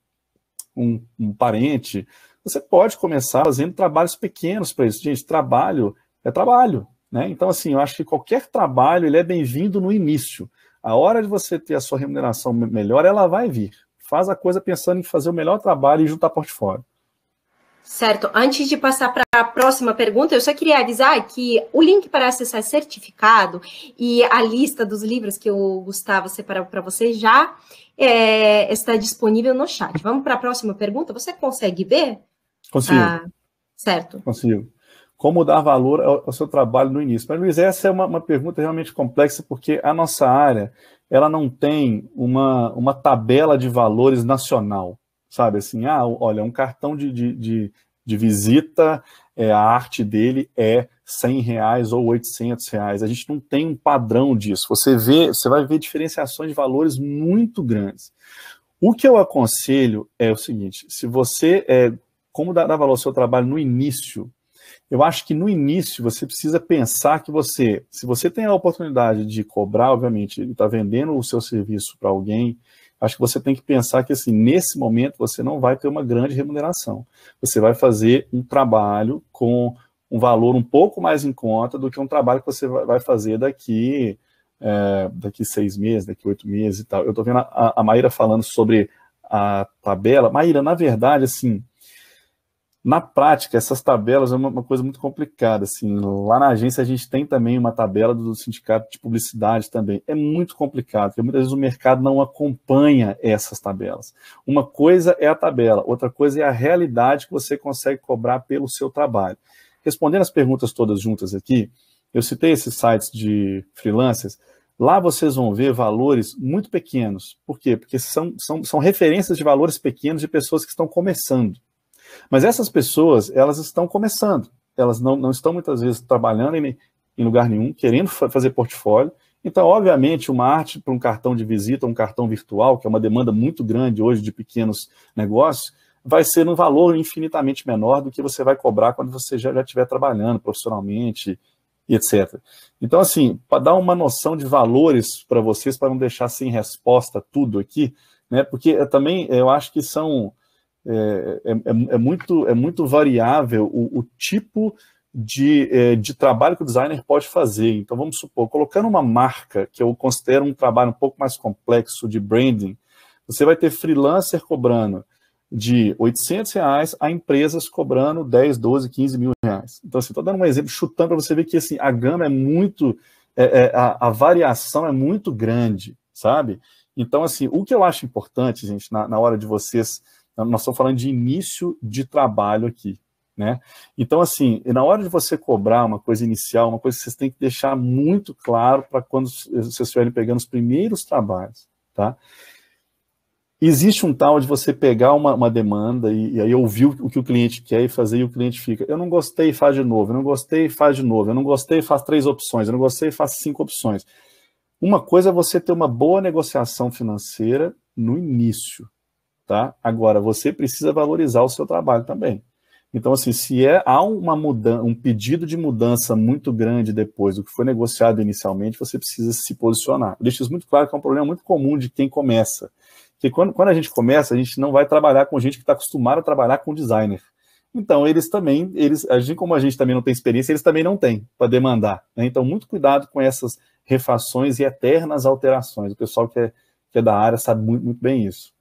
um, um, parente, você pode começar fazendo trabalhos pequenos para isso. Gente, trabalho é trabalho. Né? Então, assim, eu acho que qualquer trabalho ele é bem-vindo no início. A hora de você ter a sua remuneração melhor, ela vai vir. Faz a coisa pensando em fazer o melhor trabalho e juntar portfólio. Certo. Antes de passar para a próxima pergunta, eu só queria avisar que o link para acessar certificado e a lista dos livros que o Gustavo separou para você já é, está disponível no chat. Vamos para a próxima pergunta. Você consegue ver? Consigo. Ah, certo. Consigo. Como dar valor ao, seu trabalho no início? Mas, Luiz, essa é uma, uma pergunta realmente complexa, porque a nossa área ela não tem uma, uma tabela de valores nacional sabe? Assim, ah, olha, um cartão de, de, de, de visita, é, a arte dele é 100 reais ou 800 reais. A gente não tem um padrão disso. Você vê, você vai ver diferenciações de valores muito grandes. O que eu aconselho é o seguinte: se você, é, como dá valor ao seu trabalho no início, eu acho que no início você precisa pensar que você, se você tem a oportunidade de cobrar, obviamente, ele está vendendo o seu serviço para alguém, acho que você tem que pensar que, assim, nesse momento você não vai ter uma grande remuneração. Você vai fazer um trabalho com um valor um pouco mais em conta do que um trabalho que você vai fazer daqui é, daqui seis meses, daqui oito meses e tal. Eu estou vendo a, a Maíra falando sobre a tabela. Maíra, na verdade, assim, na prática, essas tabelas é uma, coisa muito complicada. Assim, lá na agência a gente tem também uma tabela do sindicato de publicidade também. É muito complicado, porque muitas vezes o mercado não acompanha essas tabelas. Uma coisa é a tabela, outra coisa é a realidade que você consegue cobrar pelo seu trabalho. Respondendo as perguntas todas juntas aqui, eu citei esses sites de freelancers. Lá vocês vão ver valores muito pequenos. Por quê? Porque são, são, são referências de valores pequenos de pessoas que estão começando. Mas essas pessoas, elas estão começando, elas não, não estão muitas vezes trabalhando em, em lugar nenhum, querendo fazer portfólio. Então, obviamente, uma arte para um cartão de visita, um cartão virtual, que é uma demanda muito grande hoje de pequenos negócios, vai ser um valor infinitamente menor do que você vai cobrar quando você já, já estiver trabalhando profissionalmente e etc. Então, assim, para dar uma noção de valores para vocês, para não deixar sem resposta tudo aqui, né? Porque eu eh, também eh, eu acho que são é, é, é, é, muito, é muito variável o, o tipo de, é, de trabalho que o designer pode fazer. Então, vamos supor, colocando uma marca, que eu considero um trabalho um pouco mais complexo de branding, você vai ter freelancer cobrando de 800 reais a empresas cobrando 10, 12, 15 mil reais. Então, assim, estou dando um exemplo, chutando para você ver que assim, a gama é muito, é, é, a, a, variação é muito grande, sabe? Então, assim, o que eu acho importante, gente, na, na hora de vocês nós estamos falando de início de trabalho aqui. Né? Então, assim, na hora de você cobrar uma coisa inicial, uma coisa que vocês têm que deixar muito claro para quando eh, vocês estiverem pegando os primeiros trabalhos. Tá? Existe um tal de você pegar uma, uma demanda e, e, aí ouvir o, o, que o cliente quer e fazer e o cliente fica. Eu não gostei, faz de novo. Eu não gostei, faz de novo. Eu não gostei, faz três opções. Eu não gostei, faz cinco opções. Uma coisa é você ter uma boa negociação financeira no início, tá? Agora, você precisa valorizar o seu trabalho também. Então, assim, se é, há uma mudança, um pedido de mudança muito grande depois do que foi negociado inicialmente, você precisa se posicionar. Eu deixo isso muito claro que é um problema muito comum de quem começa. Porque quando, quando a gente começa, a gente não vai trabalhar com gente que está acostumada a trabalhar com designer. Então, eles também, eles, assim como a gente também não tem experiência, eles também não têm para demandar. Né? Então, muito cuidado com essas refações e eternas alterações. O pessoal que é, que é da área sabe muito, muito bem isso.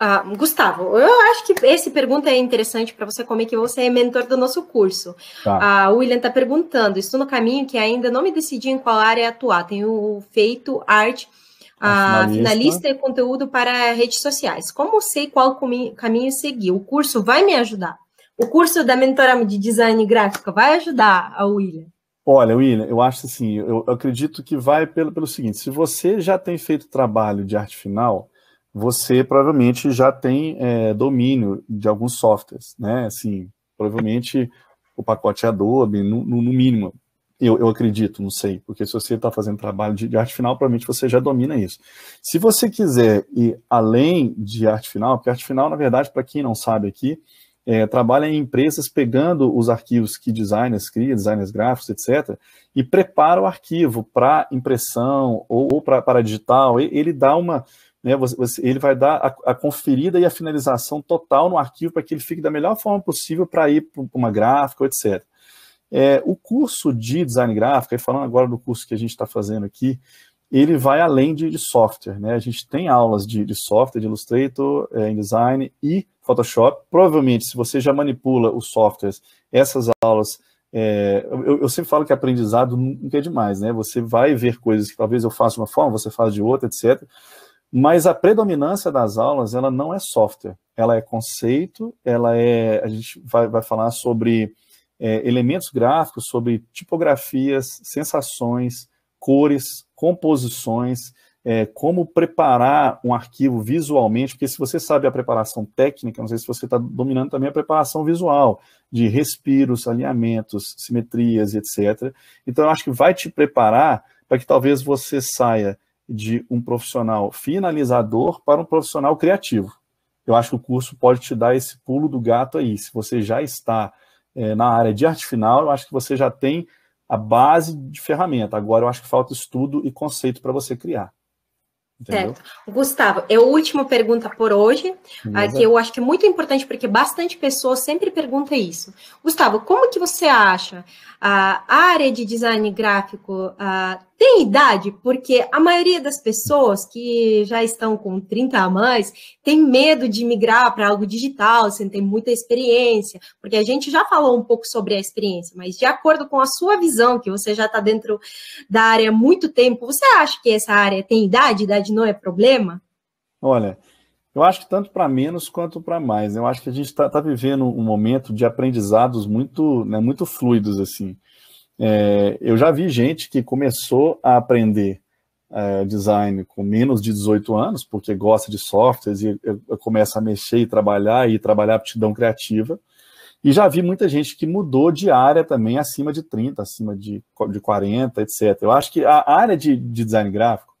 Ah, Gustavo, eu acho que essa pergunta é interessante para você, como é que você é mentor do nosso curso. Tá. Ah, o William está perguntando, estou no caminho que ainda não me decidi em qual área atuar, tenho feito arte, é ah, a finalista. e conteúdo para redes sociais. Como sei qual caminho seguir? O curso vai me ajudar? O curso da mentora de design gráfico vai ajudar a William? Olha, William, eu acho assim, eu, eu acredito que vai pelo, pelo seguinte, se você já tem feito trabalho de arte final você provavelmente já tem é, domínio de alguns softwares, né? Assim, provavelmente o pacote Adobe, no, no, no mínimo, eu, eu, acredito, não sei, porque se você está fazendo trabalho de, de, arte final, provavelmente você já domina isso. Se você quiser ir além de arte final, porque arte final, na verdade, para quem não sabe aqui, é, trabalha em empresas pegando os arquivos que designers criam, designers gráficos, etc., e prepara o arquivo para impressão ou, ou para digital, ele dá uma né, você, você, ele vai dar a, a, conferida e a finalização total no arquivo para que ele fique da melhor forma possível para ir para uma gráfica, etc. É, o curso de design gráfico, e falando agora do curso que a gente está fazendo aqui, ele vai além de, de software. Né? A gente tem aulas de, de software, de Illustrator, é, InDesign e Photoshop. Provavelmente, se você já manipula os softwares, essas aulas é, eu, eu, sempre falo que aprendizado nunca é demais, né? Você vai ver coisas que talvez eu faça de uma forma, você faz de outra, etc. Mas a predominância das aulas, ela não é software, ela é conceito, ela é, a gente vai, vai falar sobre é, elementos gráficos, sobre tipografias, sensações, cores, composições, é, como preparar um arquivo visualmente, porque se você sabe a preparação técnica, não sei se você está dominando também a preparação visual, de respiros, alinhamentos, simetrias, etc. Então, eu acho que vai te preparar para que talvez você saia de um profissional finalizador para um profissional criativo. Eu acho que o curso pode te dar esse pulo do gato aí. Se você já está é, na área de arte final, eu acho que você já tem a base de ferramenta. Agora eu acho que falta estudo e conceito para você criar. Entendeu? Certo. Gustavo, é a última pergunta por hoje, que eu acho que é muito importante, porque bastante pessoas sempre perguntam isso. Gustavo, como que você acha a área de design gráfico tem idade, porque a maioria das pessoas que já estão com 30 a mais tem medo de migrar para algo digital, sem ter muita experiência, porque a gente já falou um pouco sobre a experiência, mas de acordo com a sua visão, que você já está dentro da área há muito tempo, você acha que essa área tem idade? Idade não é problema? Olha, eu acho que tanto para menos quanto para mais. Eu acho que a gente está tá vivendo um momento de aprendizados muito, né, muito fluidos, assim. É, eu já vi gente que começou a aprender é, design com menos de 18 anos, porque gosta de softwares e começa a mexer e trabalhar e trabalhar aptidão criativa. E já vi muita gente que mudou de área também acima de 30, acima de, de 40, etc. Eu acho que a área de, de design gráfico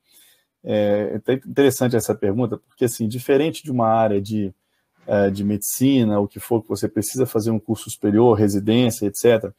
é, é interessante essa pergunta, porque assim, diferente de uma área de, é, de medicina, o que for que você precisa fazer um curso superior, residência, etc.,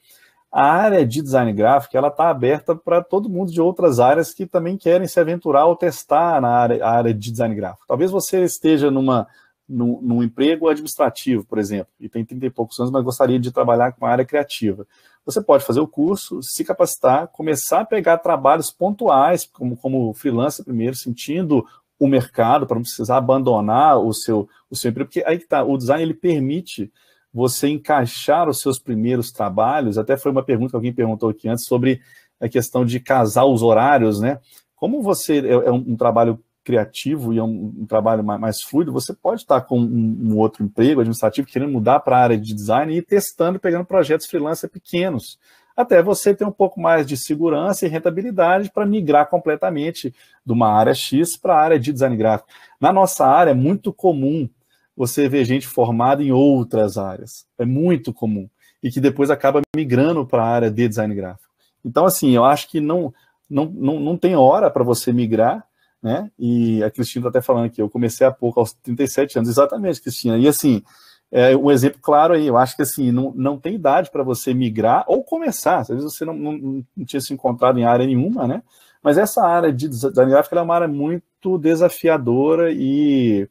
a área de design gráfico ela está aberta para todo mundo de outras áreas que também querem se aventurar ou testar na área, área de design gráfico. Talvez você esteja numa num, num, emprego administrativo, por exemplo, e tem 30 e poucos anos, mas gostaria de trabalhar com a área criativa. Você pode fazer o curso, se capacitar, começar a pegar trabalhos pontuais, como, como freelancer primeiro, sentindo o mercado, para não precisar abandonar o seu, o seu emprego, porque aí que está, o design ele permite você encaixar os seus primeiros trabalhos? Até foi uma pergunta que alguém perguntou aqui antes sobre a questão de casar os horários, né? Como você é, é um, um trabalho criativo e é um, um trabalho mais, mais, fluido, você pode estar com um, um outro emprego administrativo querendo mudar para a área de design e testando, pegando projetos freelancer pequenos até você ter um pouco mais de segurança e rentabilidade para migrar completamente de uma área X para a área de design gráfico. Na nossa área é muito comum você vê gente formada em outras áreas. É muito comum. E que depois acaba migrando para a área de design gráfico. Então, assim, eu acho que não, não, não, não tem hora para você migrar, né? E a Cristina está até falando aqui, eu comecei há pouco, aos 37 anos. Exatamente, Cristina. E assim, é um exemplo claro aí, eu acho que assim, não, não tem idade para você migrar ou começar. Às vezes você não, não, não, tinha se encontrado em área nenhuma, né? Mas essa área de design gráfico é uma área muito desafiadora e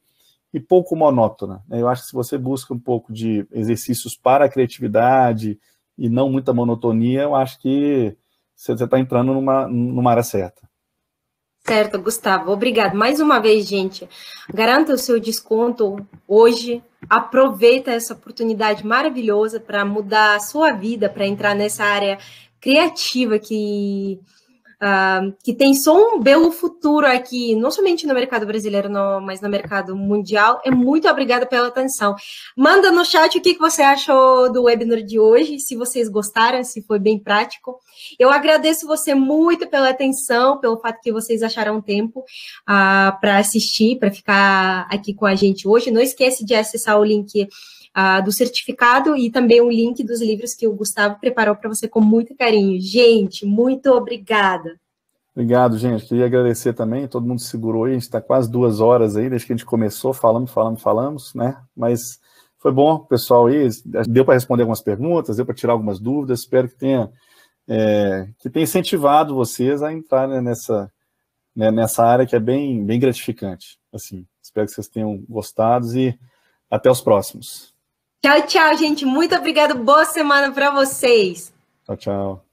e pouco monótona. Né? Eu acho que se você busca um pouco de exercícios para a criatividade e não muita monotonia, eu acho que você está entrando numa, numa área certa. Certo, Gustavo. Obrigado. Mais uma vez, gente. Garanta o seu desconto hoje. Aproveita essa oportunidade maravilhosa para mudar a sua vida, para entrar nessa área criativa que uh, que tem só um belo futuro aqui, não somente no mercado brasileiro, mas no mercado mundial. É muito obrigada pela atenção. Manda no chat o que, que você achou do webinar de hoje, se vocês gostaram, se foi bem prático. Eu agradeço você muito pela atenção, pelo fato que vocês acharam tempo uh, ah, para assistir, para ficar aqui com a gente hoje. Não esquece de acessar o link uh, do certificado e também o link dos livros que o Gustavo preparou para você com muito carinho. Gente, muito obrigada. Obrigado, gente. Queria agradecer também, todo mundo segurou aí, a gente está quase duas horas aí, desde que a gente começou, falando, falando, falamos, né? Mas foi bom, pessoal aí, deu para responder algumas perguntas, deu para tirar algumas dúvidas, espero que tenha, é, que tenha incentivado vocês a entrar né, nessa, né, nessa área que é bem, bem gratificante, assim. Espero que vocês tenham gostado e até os próximos. Tchau, tchau, gente. Muito obrigado. Boa semana para vocês. Tchau, tchau.